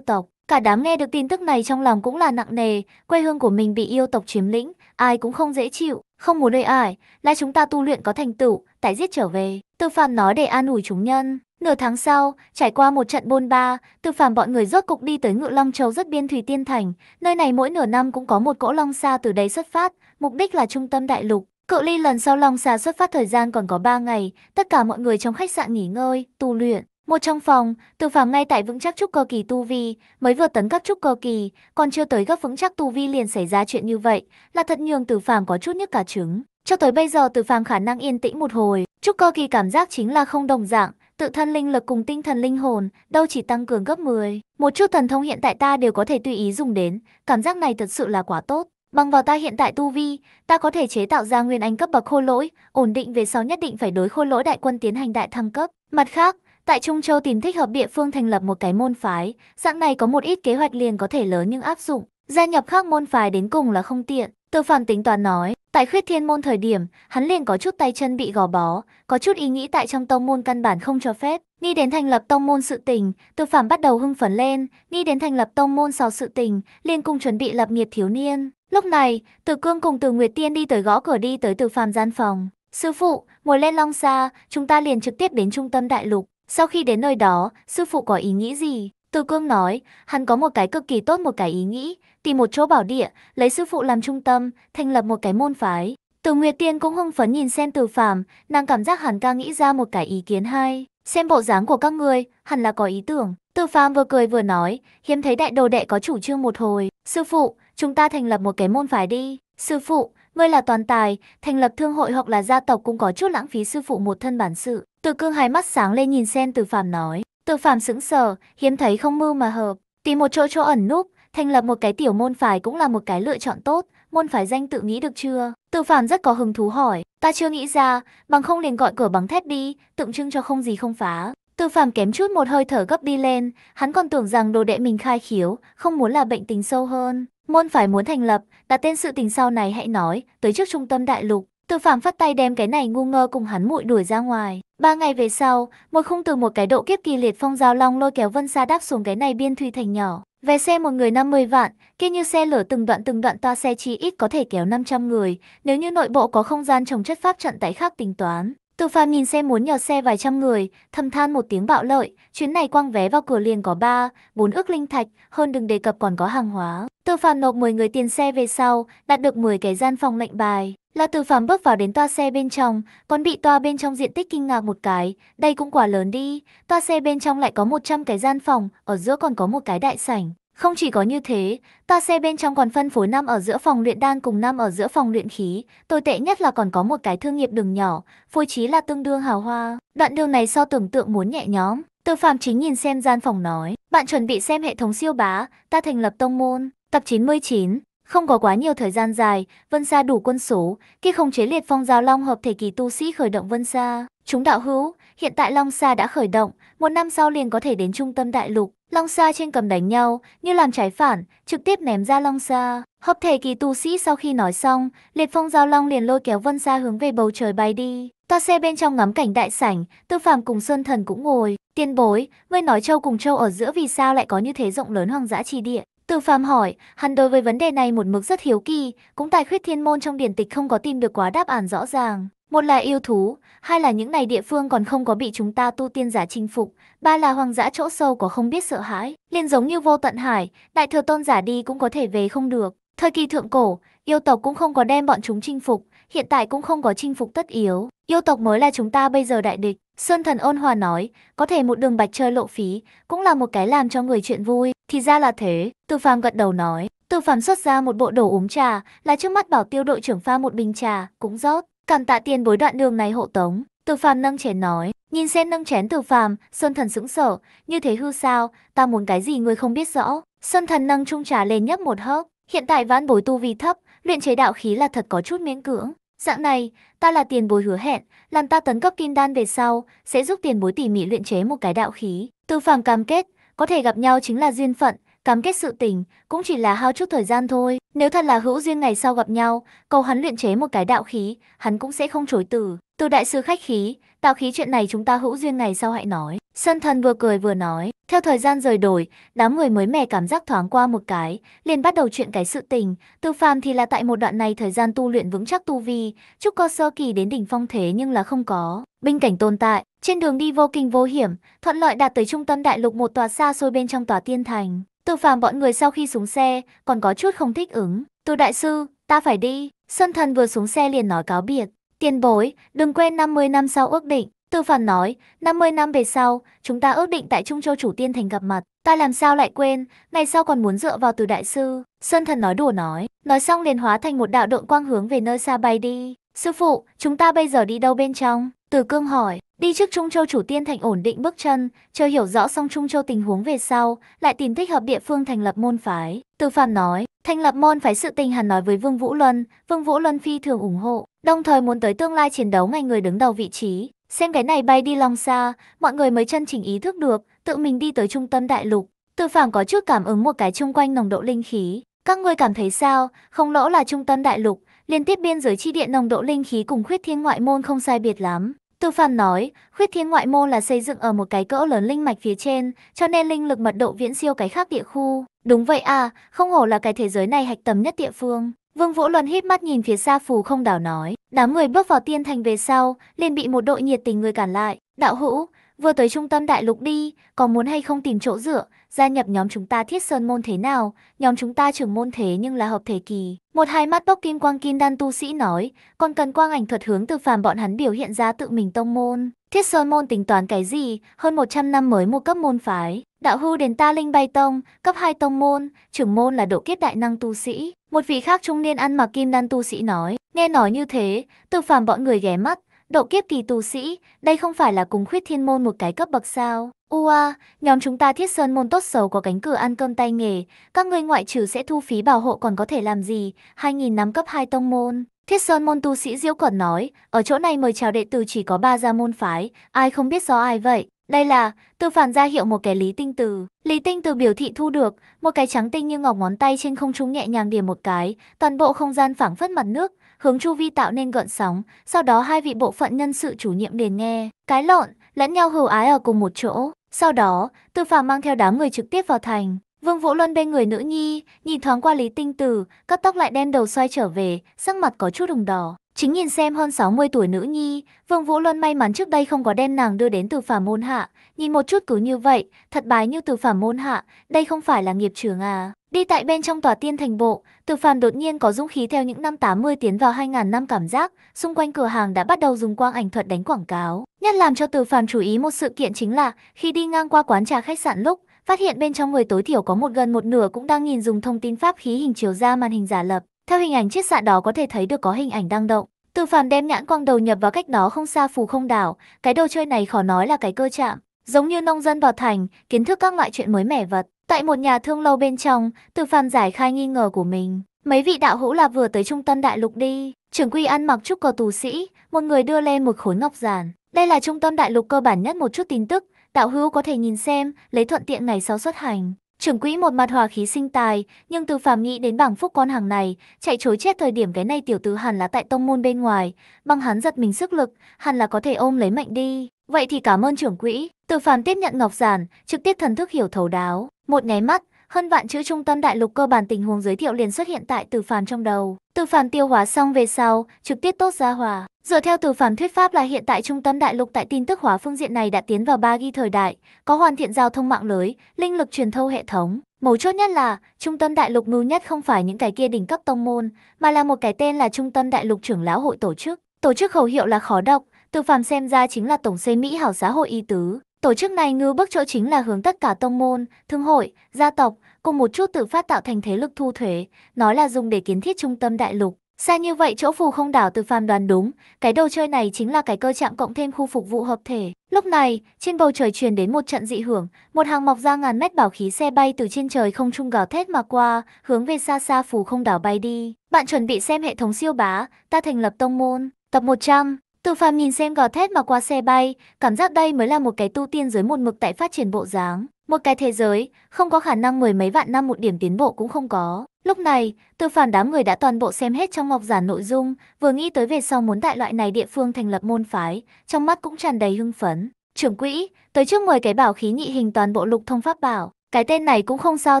tộc. Cả đám nghe được tin tức này trong lòng cũng là nặng nề, quê hương của mình bị yêu tộc chiếm lĩnh, ai cũng không dễ chịu, không muốn đợi ai, là chúng ta tu luyện có thành tựu, tại giết trở về. Tư Phạm nói để an ủi chúng nhân, Nửa tháng sau, trải qua một trận bôn ba, Từ Phàm bọn người rốt cục đi tới Ngự Long Châu rất biên Thủy Tiên Thành, nơi này mỗi nửa năm cũng có một cỗ long Sa từ đấy xuất phát, mục đích là trung tâm đại lục. Cự ly lần sau long Sa xuất phát thời gian còn có 3 ngày, tất cả mọi người trong khách sạn nghỉ ngơi, tu luyện. Một trong phòng, Từ Phàm ngay tại vững chắc trúc cơ kỳ tu vi, mới vừa tấn cấp trúc cơ kỳ, còn chưa tới gấp vững chắc tu vi liền xảy ra chuyện như vậy, là thật nhường Từ Phàm có chút nhức cả trứng. Cho tới bây giờ Từ Phàm khả năng yên tĩnh một hồi, trúc cơ kỳ cảm giác chính là không đồng dạng, tự thân linh lực cùng tinh thần linh hồn, đâu chỉ tăng cường gấp 10. Một chút thần thông hiện tại ta đều có thể tùy ý dùng đến, cảm giác này thật sự là quá tốt. Bằng vào ta hiện tại tu vi, ta có thể chế tạo ra nguyên anh cấp bậc khô lỗi, ổn định về sau nhất định phải đối khô lỗi đại quân tiến hành đại thăng cấp. Mặt khác, tại Trung Châu tìm thích hợp địa phương thành lập một cái môn phái, dạng này có một ít kế hoạch liền có thể lớn nhưng áp dụng. Gia nhập khác môn phái đến cùng là không tiện, từ phản tính toán nói, Tại khuyết thiên môn thời điểm, hắn liền có chút tay chân bị gò bó, có chút ý nghĩ tại trong tông môn căn bản không cho phép. Nghĩ đến thành lập tông môn sự tình, tư phạm bắt đầu hưng phấn lên, nghĩ đến thành lập tông môn sau sự tình, liền cùng chuẩn bị lập nghiệp thiếu niên. Lúc này, Từ Cương cùng Từ Nguyệt Tiên đi tới gõ cửa đi tới Từ Phạm gian phòng. Sư phụ, ngồi lên long xa, chúng ta liền trực tiếp đến trung tâm đại lục. Sau khi đến nơi đó, sư phụ có ý nghĩ gì? Từ Cương nói, hắn có một cái cực kỳ tốt một cái ý nghĩ, tìm một chỗ bảo địa, lấy sư phụ làm trung tâm, thành lập một cái môn phái. Từ Nguyệt Tiên cũng hưng phấn nhìn Sen Từ Phàm, nàng cảm giác hẳn ca nghĩ ra một cái ý kiến hay. Xem bộ dáng của các người hẳn là có ý tưởng. Từ Phàm vừa cười vừa nói, hiếm thấy đại đồ đệ có chủ trương một hồi. Sư phụ, chúng ta thành lập một cái môn phái đi. Sư phụ, ngươi là toàn tài, thành lập thương hội hoặc là gia tộc cũng có chút lãng phí sư phụ một thân bản sự. Từ Cương hai mắt sáng lên nhìn Sen Từ Phàm nói. Từ Phàm sững sờ, hiếm thấy không mưu mà hợp, tìm một chỗ chỗ ẩn núp, Thành lập một cái tiểu môn phái cũng là một cái lựa chọn tốt, môn phái danh tự nghĩ được chưa? Từ phàm rất có hứng thú hỏi, ta chưa nghĩ ra, bằng không liền gọi cửa bằng thép đi, tượng trưng cho không gì không phá. Từ phàm kém chút một hơi thở gấp đi lên, hắn còn tưởng rằng đồ đệ mình khai khiếu, không muốn là bệnh tình sâu hơn. Môn phái muốn thành lập, đặt tên sự tình sau này hãy nói, tới trước trung tâm đại lục. Từ phàm phát tay đem cái này ngu ngơ cùng hắn muội đuổi ra ngoài. Ba ngày về sau, một khung từ một cái độ kiếp kỳ liệt phong giao long lôi kéo vân xa đáp xuống cái này biên thùy thành nhỏ. Vé xe một người 50 vạn, kia như xe lửa từng đoạn từng đoạn toa xe chi ít có thể kéo 500 người, nếu như nội bộ có không gian trồng chất pháp trận tại khác tính toán. Từ phàm nhìn xe muốn nhờ xe vài trăm người, thầm than một tiếng bạo lợi, chuyến này quăng vé vào cửa liền có 3, 4 ước linh thạch, hơn đừng đề cập còn có hàng hóa. Từ phàm nộp 10 người tiền xe về sau, đạt được 10 cái gian phòng lệnh bài. La Từ Phạm bước vào đến toa xe bên trong, còn bị toa bên trong diện tích kinh ngạc một cái, đây cũng quá lớn đi, toa xe bên trong lại có 100 cái gian phòng, ở giữa còn có một cái đại sảnh. Không chỉ có như thế, toa xe bên trong còn phân phối năm ở giữa phòng luyện đan cùng năm ở giữa phòng luyện khí, tồi tệ nhất là còn có một cái thương nghiệp đường nhỏ, phối trí là tương đương hào hoa. Đoạn đường này so tưởng tượng muốn nhẹ nhõm. Từ Phạm chính nhìn xem gian phòng nói, bạn chuẩn bị xem hệ thống siêu bá, ta thành lập tông môn, tập 99, không có quá nhiều thời gian dài, Vân xa đủ quân số, kia không chế liệt phong giao long hợp thể kỳ tu sĩ khởi động Vân xa, Chúng đạo hữu, hiện tại Long xa đã khởi động, một năm sau liền có thể đến trung tâm đại lục. Long xa trên cầm đánh nhau, như làm trái phản, trực tiếp ném ra Long xa, Hợp thể kỳ tu sĩ sau khi nói xong, liệt phong giao long liền lôi kéo Vân xa hướng về bầu trời bay đi. Toa xe bên trong ngắm cảnh đại sảnh, tư phạm cùng sơn thần cũng ngồi. Tiên bối, ngươi nói châu cùng châu ở giữa vì sao lại có như thế rộng lớn hoang dã chi địa. Từ phàm hỏi, hắn đối với vấn đề này một mực rất hiếu kỳ, cũng tài khuyết thiên môn trong điển tịch không có tìm được quá đáp án rõ ràng. Một là yêu thú, hai là những này địa phương còn không có bị chúng ta tu tiên giả chinh phục, ba là hoang dã chỗ sâu có không biết sợ hãi, liền giống như vô tận hải, đại thừa tôn giả đi cũng có thể về không được. Thời kỳ thượng cổ, yêu tộc cũng không có đem bọn chúng chinh phục, hiện tại cũng không có chinh phục tất yếu, yêu tộc mới là chúng ta bây giờ đại địch. Sơn thần ôn hòa nói, có thể một đường bạch chơi lộ phí, cũng là một cái làm cho người chuyện vui. Thì ra là thế, Từ Phàm gật đầu nói, Từ Phàm xuất ra một bộ đồ uống trà, là trước mắt bảo tiêu đội trưởng pha một bình trà, cũng rót, cảm tạ tiền bối đoạn đường này hộ tống. Từ Phàm nâng chén nói, nhìn sen nâng chén Từ Phàm, Sơn Thần sững sờ. như thế hư sao, ta muốn cái gì người không biết rõ. Sơn Thần nâng chung trà lên nhấp một hớp, hiện tại ván bối tu vi thấp, luyện chế đạo khí là thật có chút miễn cưỡng. Dạng này, ta là tiền bối hứa hẹn, làm ta tấn cấp kim đan về sau, sẽ giúp tiền bối tỉ mỉ luyện chế một cái đạo khí. Từ Phàm cam kết, có thể gặp nhau chính là duyên phận, cam kết sự tình cũng chỉ là hao chút thời gian thôi. Nếu thật là hữu duyên ngày sau gặp nhau, cầu hắn luyện chế một cái đạo khí, hắn cũng sẽ không chối từ. Từ đại sư khách khí, đạo khí chuyện này chúng ta hữu duyên ngày sau hãy nói. Sân thần vừa cười vừa nói, theo thời gian rời đổi, đám người mới mẻ cảm giác thoáng qua một cái, liền bắt đầu chuyện cái sự tình, tư phàm thì là tại một đoạn này thời gian tu luyện vững chắc tu vi, chúc cơ sơ kỳ đến đỉnh phong thế nhưng là không có, binh cảnh tồn tại, trên đường đi vô kinh vô hiểm, thuận lợi đạt tới trung tâm đại lục một tòa xa xôi bên trong tòa tiên thành. Tư phàm bọn người sau khi xuống xe, còn có chút không thích ứng, từ đại sư, ta phải đi, sân thần vừa xuống xe liền nói cáo biệt, tiền bối, đừng quên 50 năm sau ước định. Tư Phản nói, 50 năm về sau, chúng ta ước định tại Trung Châu Chủ Tiên Thành gặp mặt. Ta làm sao lại quên, ngày sau còn muốn dựa vào từ đại sư. Sơn thần nói đùa nói, nói xong liền hóa thành một đạo độn quang hướng về nơi xa bay đi. Sư phụ, chúng ta bây giờ đi đâu bên trong? Từ cương hỏi, đi trước Trung Châu Chủ Tiên Thành ổn định bước chân, chờ hiểu rõ xong Trung Châu tình huống về sau, lại tìm thích hợp địa phương thành lập môn phái. Từ Phản nói, thành lập môn phái sự tình hẳn nói với Vương Vũ Luân, Vương Vũ Luân phi thường ủng hộ, đồng thời muốn tới tương lai chiến đấu ngay người đứng đầu vị trí, Xem cái này bay đi long xa, mọi người mới chân chỉnh ý thức được, tự mình đi tới trung tâm đại lục. Tự phản có trước cảm ứng một cái chung quanh nồng độ linh khí. Các ngươi cảm thấy sao, không lỗ là trung tâm đại lục, liên tiếp biên giới chi điện nồng độ linh khí cùng khuyết thiên ngoại môn không sai biệt lắm. Tư Phạm nói, khuyết thiên ngoại môn là xây dựng ở một cái cỡ lớn linh mạch phía trên, cho nên linh lực mật độ viễn siêu cái khác địa khu. Đúng vậy à, không hổ là cái thế giới này hạch tầm nhất địa phương. Vương Vũ Luân hít mắt nhìn phía xa phù không đảo nói, đám người bước vào tiên thành về sau, liền bị một đội nhiệt tình người cản lại. Đạo hữu, vừa tới trung tâm đại lục đi, còn muốn hay không tìm chỗ dựa, gia nhập nhóm chúng ta thiết sơn môn thế nào, nhóm chúng ta trưởng môn thế nhưng là hợp thể kỳ. Một hai mắt bốc kim quang kim đan tu sĩ nói, còn cần quang ảnh thuật hướng từ phàm bọn hắn biểu hiện ra tự mình tông môn. Thiết sơn môn tính toán cái gì, hơn 100 năm mới mua cấp môn phái, Đạo hưu đền ta linh bay tông, cấp 2 tông môn, trưởng môn là độ Kiếp đại năng tu sĩ. Một vị khác trung niên ăn mặc kim đan tu sĩ nói, nghe nói như thế, từ phàm bọn người ghé mắt, độ kiếp kỳ tu sĩ, đây không phải là cùng khuyết thiên môn một cái cấp bậc sao. Ua, nhóm chúng ta thiết sơn môn tốt xấu có cánh cửa ăn cơm tay nghề, các ngươi ngoại trừ sẽ thu phí bảo hộ còn có thể làm gì, 2.000 năm cấp 2 tông môn. Thiết Sơn môn tu sĩ Diễu Quẩn nói, ở chỗ này mời chào đệ tử chỉ có ba gia môn phái, ai không biết do ai vậy. Đây là, từ phản ra hiệu một cái lý tinh từ. Lý tinh từ biểu thị thu được, một cái trắng tinh như ngọc ngón tay trên không trung nhẹ nhàng điểm một cái, toàn bộ không gian phảng phất mặt nước, hướng chu vi tạo nên gợn sóng, sau đó hai vị bộ phận nhân sự chủ nhiệm liền nghe, cái lộn, lẫn nhau hầu ái ở cùng một chỗ. Sau đó, từ phàm mang theo đám người trực tiếp vào thành. Vương Vũ Luân bên người nữ nhi, nhìn thoáng qua Lý Tinh Tử, cắt tóc lại đen đầu xoay trở về, sắc mặt có chút hồng đỏ. Chính nhìn xem hơn 60 tuổi nữ nhi, Vương Vũ Luân may mắn trước đây không có đem nàng đưa đến từ phàm môn hạ, nhìn một chút cứ như vậy, thật bái như từ phàm môn hạ, đây không phải là nghiệp trưởng à. Đi tại bên trong tòa tiên thành bộ, từ phàm đột nhiên có dũng khí theo những năm 80 tiến vào 2000 năm cảm giác, xung quanh cửa hàng đã bắt đầu dùng quang ảnh thuật đánh quảng cáo. Nhất làm cho từ phàm chú ý một sự kiện chính là, khi đi ngang qua quán trà khách sạn lúc, phát hiện bên trong người tối thiểu có một gần một nửa cũng đang nhìn dùng thông tin pháp khí hình chiếu ra màn hình giả lập. Theo hình ảnh chiếc sạn đó có thể thấy được có hình ảnh đang động. Từ phàm đem nhãn quang đầu nhập vào cách đó không xa phù không đảo, cái đồ chơi này khó nói là cái cơ chạm. Giống như nông dân vào thành, kiến thức các loại chuyện mới mẻ vật. Tại một nhà thương lâu bên trong, từ phàm giải khai nghi ngờ của mình. Mấy vị đạo hữu là vừa tới trung tâm đại lục đi. Trưởng quy ăn mặc trúc cờ tù sĩ, một người đưa lên một khối ngọc giản. Đây là trung tâm đại lục cơ bản nhất một chút tin tức, đạo hữu có thể nhìn xem, lấy thuận tiện ngày sau xuất hành. Trưởng quỹ một mặt hòa khí sinh tài, nhưng từ phàm nghĩ đến bảng phúc con hàng này, chạy chối chết thời điểm cái này tiểu tứ hẳn là tại tông môn bên ngoài, bằng hắn giật mình sức lực, hẳn là có thể ôm lấy mệnh đi. Vậy thì cảm ơn trưởng quỹ, từ phàm tiếp nhận ngọc giản, trực tiếp thần thức hiểu thấu đáo. Một nháy mắt, hơn vạn chữ trung tâm đại lục cơ bản tình huống giới thiệu liền xuất hiện tại từ phàm trong đầu. Từ phàm tiêu hóa xong về sau, trực tiếp tốt ra hòa. Dựa theo từ phản thuyết Pháp là hiện tại trung tâm đại lục tại tin tức hóa phương diện này đã tiến vào ba ghi thời đại, có hoàn thiện giao thông mạng lưới, linh lực truyền thâu hệ thống. Mấu chốt nhất là, trung tâm đại lục ngu nhất không phải những cái kia đỉnh cấp tông môn, mà là một cái tên là trung tâm đại lục trưởng lão hội tổ chức. Tổ chức khẩu hiệu là khó đọc, từ phàm xem ra chính là tổng xây Mỹ hảo xã hội y tứ. Tổ chức này ngư bước chỗ chính là hướng tất cả tông môn, thương hội, gia tộc, cùng một chút tự phát tạo thành thế lực thu thuế, nói là dùng để kiến thiết trung tâm đại lục. Xa như vậy chỗ phù không đảo từ phàm đoán đúng, cái đồ chơi này chính là cái cơ trạng cộng thêm khu phục vụ hợp thể. Lúc này, trên bầu trời truyền đến một trận dị hưởng, một hàng mọc ra ngàn mét bảo khí xe bay từ trên trời không trung gào thét mà qua, hướng về xa xa phù không đảo bay đi. Bạn chuẩn bị xem hệ thống siêu bá, ta thành lập tông môn, tập 100. Từ phàm nhìn xem gò thét mà qua xe bay, cảm giác đây mới là một cái tu tiên dưới một mực tại phát triển bộ dáng. Một cái thế giới, không có khả năng mười mấy vạn năm một điểm tiến bộ cũng không có. Lúc này, từ phản đám người đã toàn bộ xem hết trong ngọc giản nội dung, vừa nghĩ tới về sau muốn tại loại này địa phương thành lập môn phái, trong mắt cũng tràn đầy hưng phấn. Trưởng quỹ, tới trước mời cái bảo khí nhị hình toàn bộ lục thông pháp bảo, cái tên này cũng không sao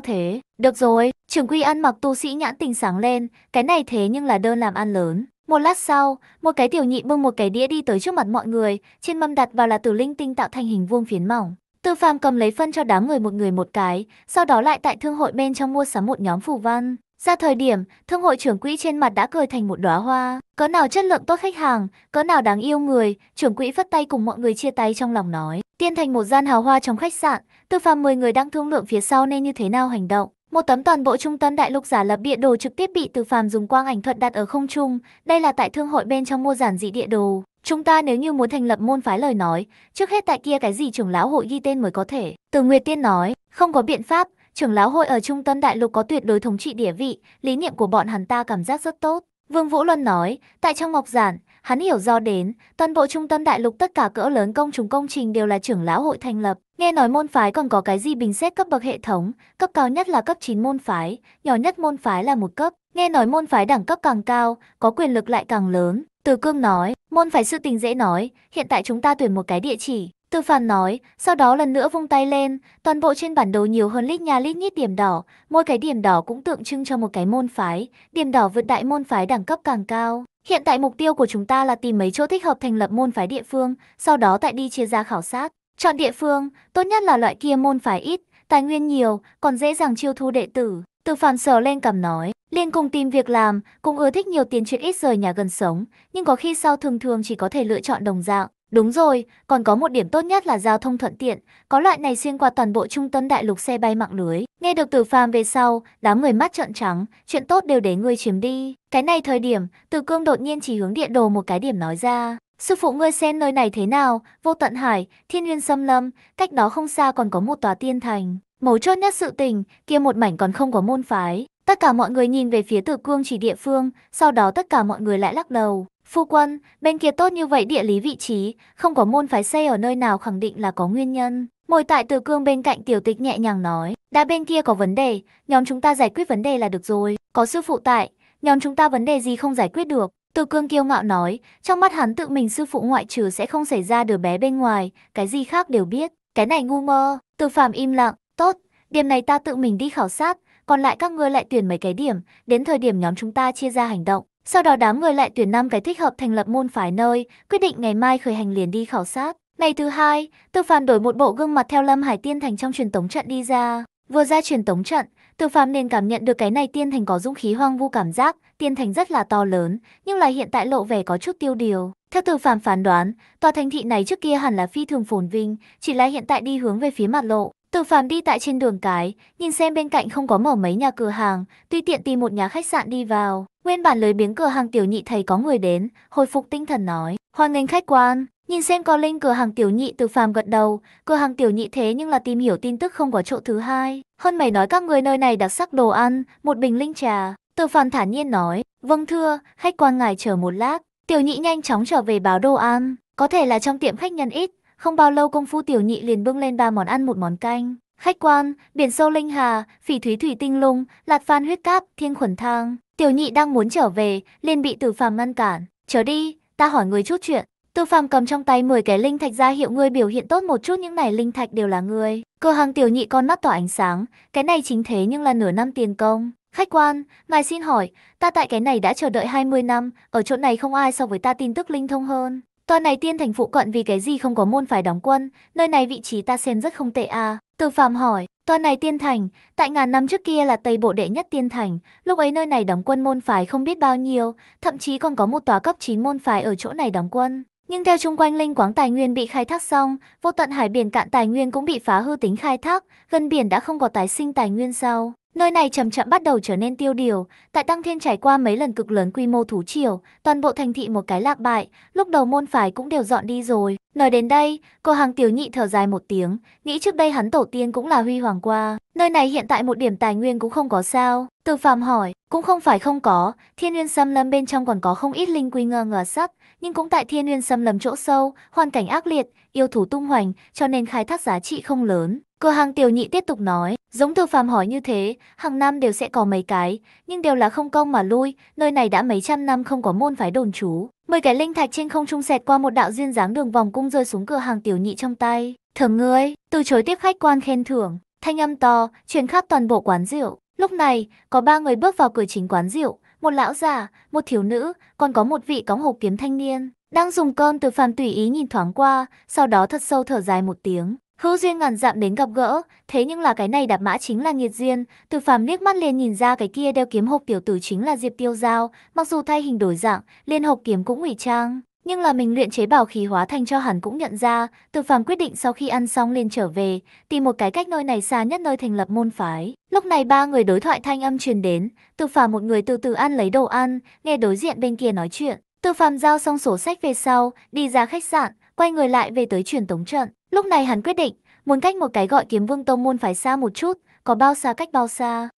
thế. Được rồi, trưởng quỹ ăn mặc tu sĩ nhãn tình sáng lên, cái này thế nhưng là đơn làm ăn lớn. Một lát sau, một cái tiểu nhị bưng một cái đĩa đi tới trước mặt mọi người, trên mâm đặt vào là tử linh tinh tạo thành hình vuông phiến mỏng. Tư Phạm cầm lấy phân cho đám người một người một cái, sau đó lại tại thương hội bên trong mua sắm một nhóm phù văn. Ra thời điểm, thương hội trưởng quỹ trên mặt đã cười thành một đóa hoa. Có nào chất lượng tốt khách hàng, có nào đáng yêu người, trưởng quỹ phất tay cùng mọi người chia tay trong lòng nói. Tiên thành một gian hào hoa trong khách sạn, Tư Phạm 10 người đang thương lượng phía sau nên như thế nào hành động. Một tấm toàn bộ trung tâm đại lục giả lập địa đồ trực tiếp bị Tư Phạm dùng quang ảnh thuật đặt ở không trung, đây là tại thương hội bên trong mua giản dị địa đồ, Chúng ta nếu như muốn thành lập môn phái lời nói, trước hết tại kia cái gì trưởng lão hội ghi tên mới có thể. Từ Nguyệt Tiên nói, không có biện pháp, trưởng lão hội ở trung tâm đại lục có tuyệt đối thống trị địa vị, lý niệm của bọn hắn ta cảm giác rất tốt. Vương Vũ Luân nói, tại trong ngọc giản, hắn hiểu do đến, toàn bộ trung tâm đại lục tất cả cỡ lớn công chúng công trình đều là trưởng lão hội thành lập. Nghe nói môn phái còn có cái gì bình xét cấp bậc hệ thống, cấp cao nhất là cấp 9 môn phái, nhỏ nhất môn phái là một cấp. Nghe nói môn phái đẳng cấp càng cao, có quyền lực lại càng lớn, từ Cương nói, môn phải sự tình dễ nói, hiện tại chúng ta tuyển một cái địa chỉ. Từ Phản nói, sau đó lần nữa vung tay lên, toàn bộ trên bản đồ nhiều hơn lít nha lít nhít điểm đỏ, mỗi cái điểm đỏ cũng tượng trưng cho một cái môn phái, điểm đỏ vượt đại môn phái đẳng cấp càng cao. Hiện tại mục tiêu của chúng ta là tìm mấy chỗ thích hợp thành lập môn phái địa phương, sau đó tại đi chia ra khảo sát. Chọn địa phương, tốt nhất là loại kia môn phái ít, tài nguyên nhiều, còn dễ dàng chiêu thu đệ tử. Từ phản sở lên cầm nói, Liên cùng tìm việc làm, cũng ưa thích nhiều tiền chuyện ít rời nhà gần sống, nhưng có khi sau thường thường chỉ có thể lựa chọn đồng dạng. Đúng rồi, còn có một điểm tốt nhất là giao thông thuận tiện, có loại này xuyên qua toàn bộ trung tâm đại lục xe bay mạng lưới. Nghe được từ phàm về sau, đám người mắt trợn trắng, chuyện tốt đều để ngươi chiếm đi. Cái này thời điểm, từ cương đột nhiên chỉ hướng địa đồ một cái điểm nói ra. Sư phụ ngươi xem nơi này thế nào, vô tận hải, thiên nguyên xâm lâm, cách đó không xa còn có một tòa tiên thành. Mấu chốt nhất sự tình, kia một mảnh còn không có môn phái. Tất cả mọi người nhìn về phía tử cương chỉ địa phương, sau đó tất cả mọi người lại lắc đầu. Phu quân, bên kia tốt như vậy địa lý vị trí, không có môn phái xây ở nơi nào khẳng định là có nguyên nhân. Ngồi tại từ cương bên cạnh tiểu tịch nhẹ nhàng nói, đã bên kia có vấn đề, nhóm chúng ta giải quyết vấn đề là được rồi. Có sư phụ tại, nhóm chúng ta vấn đề gì không giải quyết được. Từ cương kiêu ngạo nói, trong mắt hắn tự mình sư phụ ngoại trừ sẽ không xảy ra đứa bé bên ngoài, cái gì khác đều biết. Cái này ngu mơ, từ phàm im lặng, Tốt, điểm này ta tự mình đi khảo sát, còn lại các ngươi lại tuyển mấy cái điểm, đến thời điểm nhóm chúng ta chia ra hành động. Sau đó đám người lại tuyển năm cái thích hợp thành lập môn phái nơi, quyết định ngày mai khởi hành liền đi khảo sát. Ngày thứ hai, Tư Phàm đổi một bộ gương mặt theo Lâm Hải Tiên Thành trong truyền tống trận đi ra. Vừa ra truyền tống trận, Tư Phàm liền cảm nhận được cái này Tiên Thành có dũng khí hoang vu cảm giác, Tiên Thành rất là to lớn, nhưng là hiện tại lộ vẻ có chút tiêu điều. Theo Tư Phàm phán đoán, tòa thành thị này trước kia hẳn là phi thường phồn vinh, chỉ là hiện tại đi hướng về phía mặt lộ, từ phàm đi tại trên đường cái, nhìn xem bên cạnh không có mở mấy nhà cửa hàng, tuy tiện tìm một nhà khách sạn đi vào. Nguyên bản lưới biếng cửa hàng tiểu nhị thấy có người đến, hồi phục tinh thần nói, hoan nghênh khách quan. Nhìn xem có linh cửa hàng tiểu nhị từ phàm gật đầu, cửa hàng tiểu nhị thế nhưng là tìm hiểu tin tức không có chỗ thứ hai. Hơn mày nói các người nơi này đặc sắc đồ ăn, một bình linh trà. Từ phàm thản nhiên nói, vâng thưa, khách quan ngài chờ một lát. Tiểu nhị nhanh chóng trở về báo đồ ăn, có thể là trong tiệm khách nhân ít, không bao lâu công phu tiểu nhị liền bưng lên ba món ăn một món canh. Khách quan, biển sâu linh hà, phỉ thúy thủy tinh lung, lạt phan huyết cáp, thiên khuẩn thang. Tiểu nhị đang muốn trở về, liền bị tử phàm ngăn cản. Chờ đi, ta hỏi người chút chuyện. Tư phàm cầm trong tay 10 cái linh thạch ra hiệu ngươi biểu hiện tốt một chút những này linh thạch đều là ngươi. Cơ hàng tiểu nhị con mắt tỏa ánh sáng, cái này chính thế nhưng là nửa năm tiền công. Khách quan, ngài xin hỏi, ta tại cái này đã chờ đợi 20 năm, ở chỗ này không ai so với ta tin tức linh thông hơn. Tòa này tiên thành phụ cận vì cái gì không có môn phải đóng quân, nơi này vị trí ta xem rất không tệ à. Từ phàm hỏi, tòa này tiên thành, tại ngàn năm trước kia là tây bộ đệ nhất tiên thành, lúc ấy nơi này đóng quân môn phái không biết bao nhiêu, thậm chí còn có một tòa cấp 9 môn phái ở chỗ này đóng quân. Nhưng theo chung quanh linh quáng tài nguyên bị khai thác xong, vô tận hải biển cạn tài nguyên cũng bị phá hư tính khai thác, gần biển đã không có tái sinh tài nguyên sau. Nơi này chậm chậm bắt đầu trở nên tiêu điều, tại Tăng Thiên trải qua mấy lần cực lớn quy mô thú triều, toàn bộ thành thị một cái lạc bại, lúc đầu môn phái cũng đều dọn đi rồi. Nói đến đây, cô hàng tiểu nhị thở dài một tiếng, nghĩ trước đây hắn tổ tiên cũng là huy hoàng qua. Nơi này hiện tại một điểm tài nguyên cũng không có sao. Từ phàm hỏi, cũng không phải không có, thiên nguyên xâm lâm bên trong còn có không ít linh quy ngờ ngờ sắc, nhưng cũng tại thiên nguyên xâm lâm chỗ sâu, hoàn cảnh ác liệt, yêu thú tung hoành, cho nên khai thác giá trị không lớn. Cửa hàng tiểu nhị tiếp tục nói, Giống thực phàm hỏi như thế, hàng năm đều sẽ có mấy cái, nhưng đều là không công mà lui, nơi này đã mấy trăm năm không có môn phái đồn trú. Mười cái linh thạch trên không trung xẹt qua một đạo duyên dáng đường vòng cung rơi xuống cửa hàng tiểu nhị trong tay. Thưởng ngươi, từ chối tiếp khách quan khen thưởng, thanh âm to, truyền khắp toàn bộ quán rượu. Lúc này, có ba người bước vào cửa chính quán rượu, một lão già, một thiếu nữ, còn có một vị cõng hộp kiếm thanh niên. Đang dùng cơm từ phàm tùy ý nhìn thoáng qua, sau đó thật sâu thở dài một tiếng. Hữu duyên ngàn dặm đến gặp gỡ, thế nhưng là cái này đạp mã chính là nghiệt duyên. Từ phàm liếc mắt liền nhìn ra cái kia đeo kiếm hộp tiểu tử chính là Diệp Tiêu Giao, mặc dù thay hình đổi dạng, liên hộp kiếm cũng ngụy trang. Nhưng là mình luyện chế bảo khí hóa thành cho hắn cũng nhận ra, từ phàm quyết định sau khi ăn xong liền trở về, tìm một cái cách nơi này xa nhất nơi thành lập môn phái. Lúc này ba người đối thoại thanh âm truyền đến, từ phàm một người từ từ ăn lấy đồ ăn, nghe đối diện bên kia nói chuyện. Từ phàm giao xong sổ sách về sau, đi ra khách sạn, quay người lại về tới truyền tống trận. Lúc này hắn quyết định, muốn cách một cái gọi kiếm vương tông môn phải xa một chút, có bao xa cách bao xa.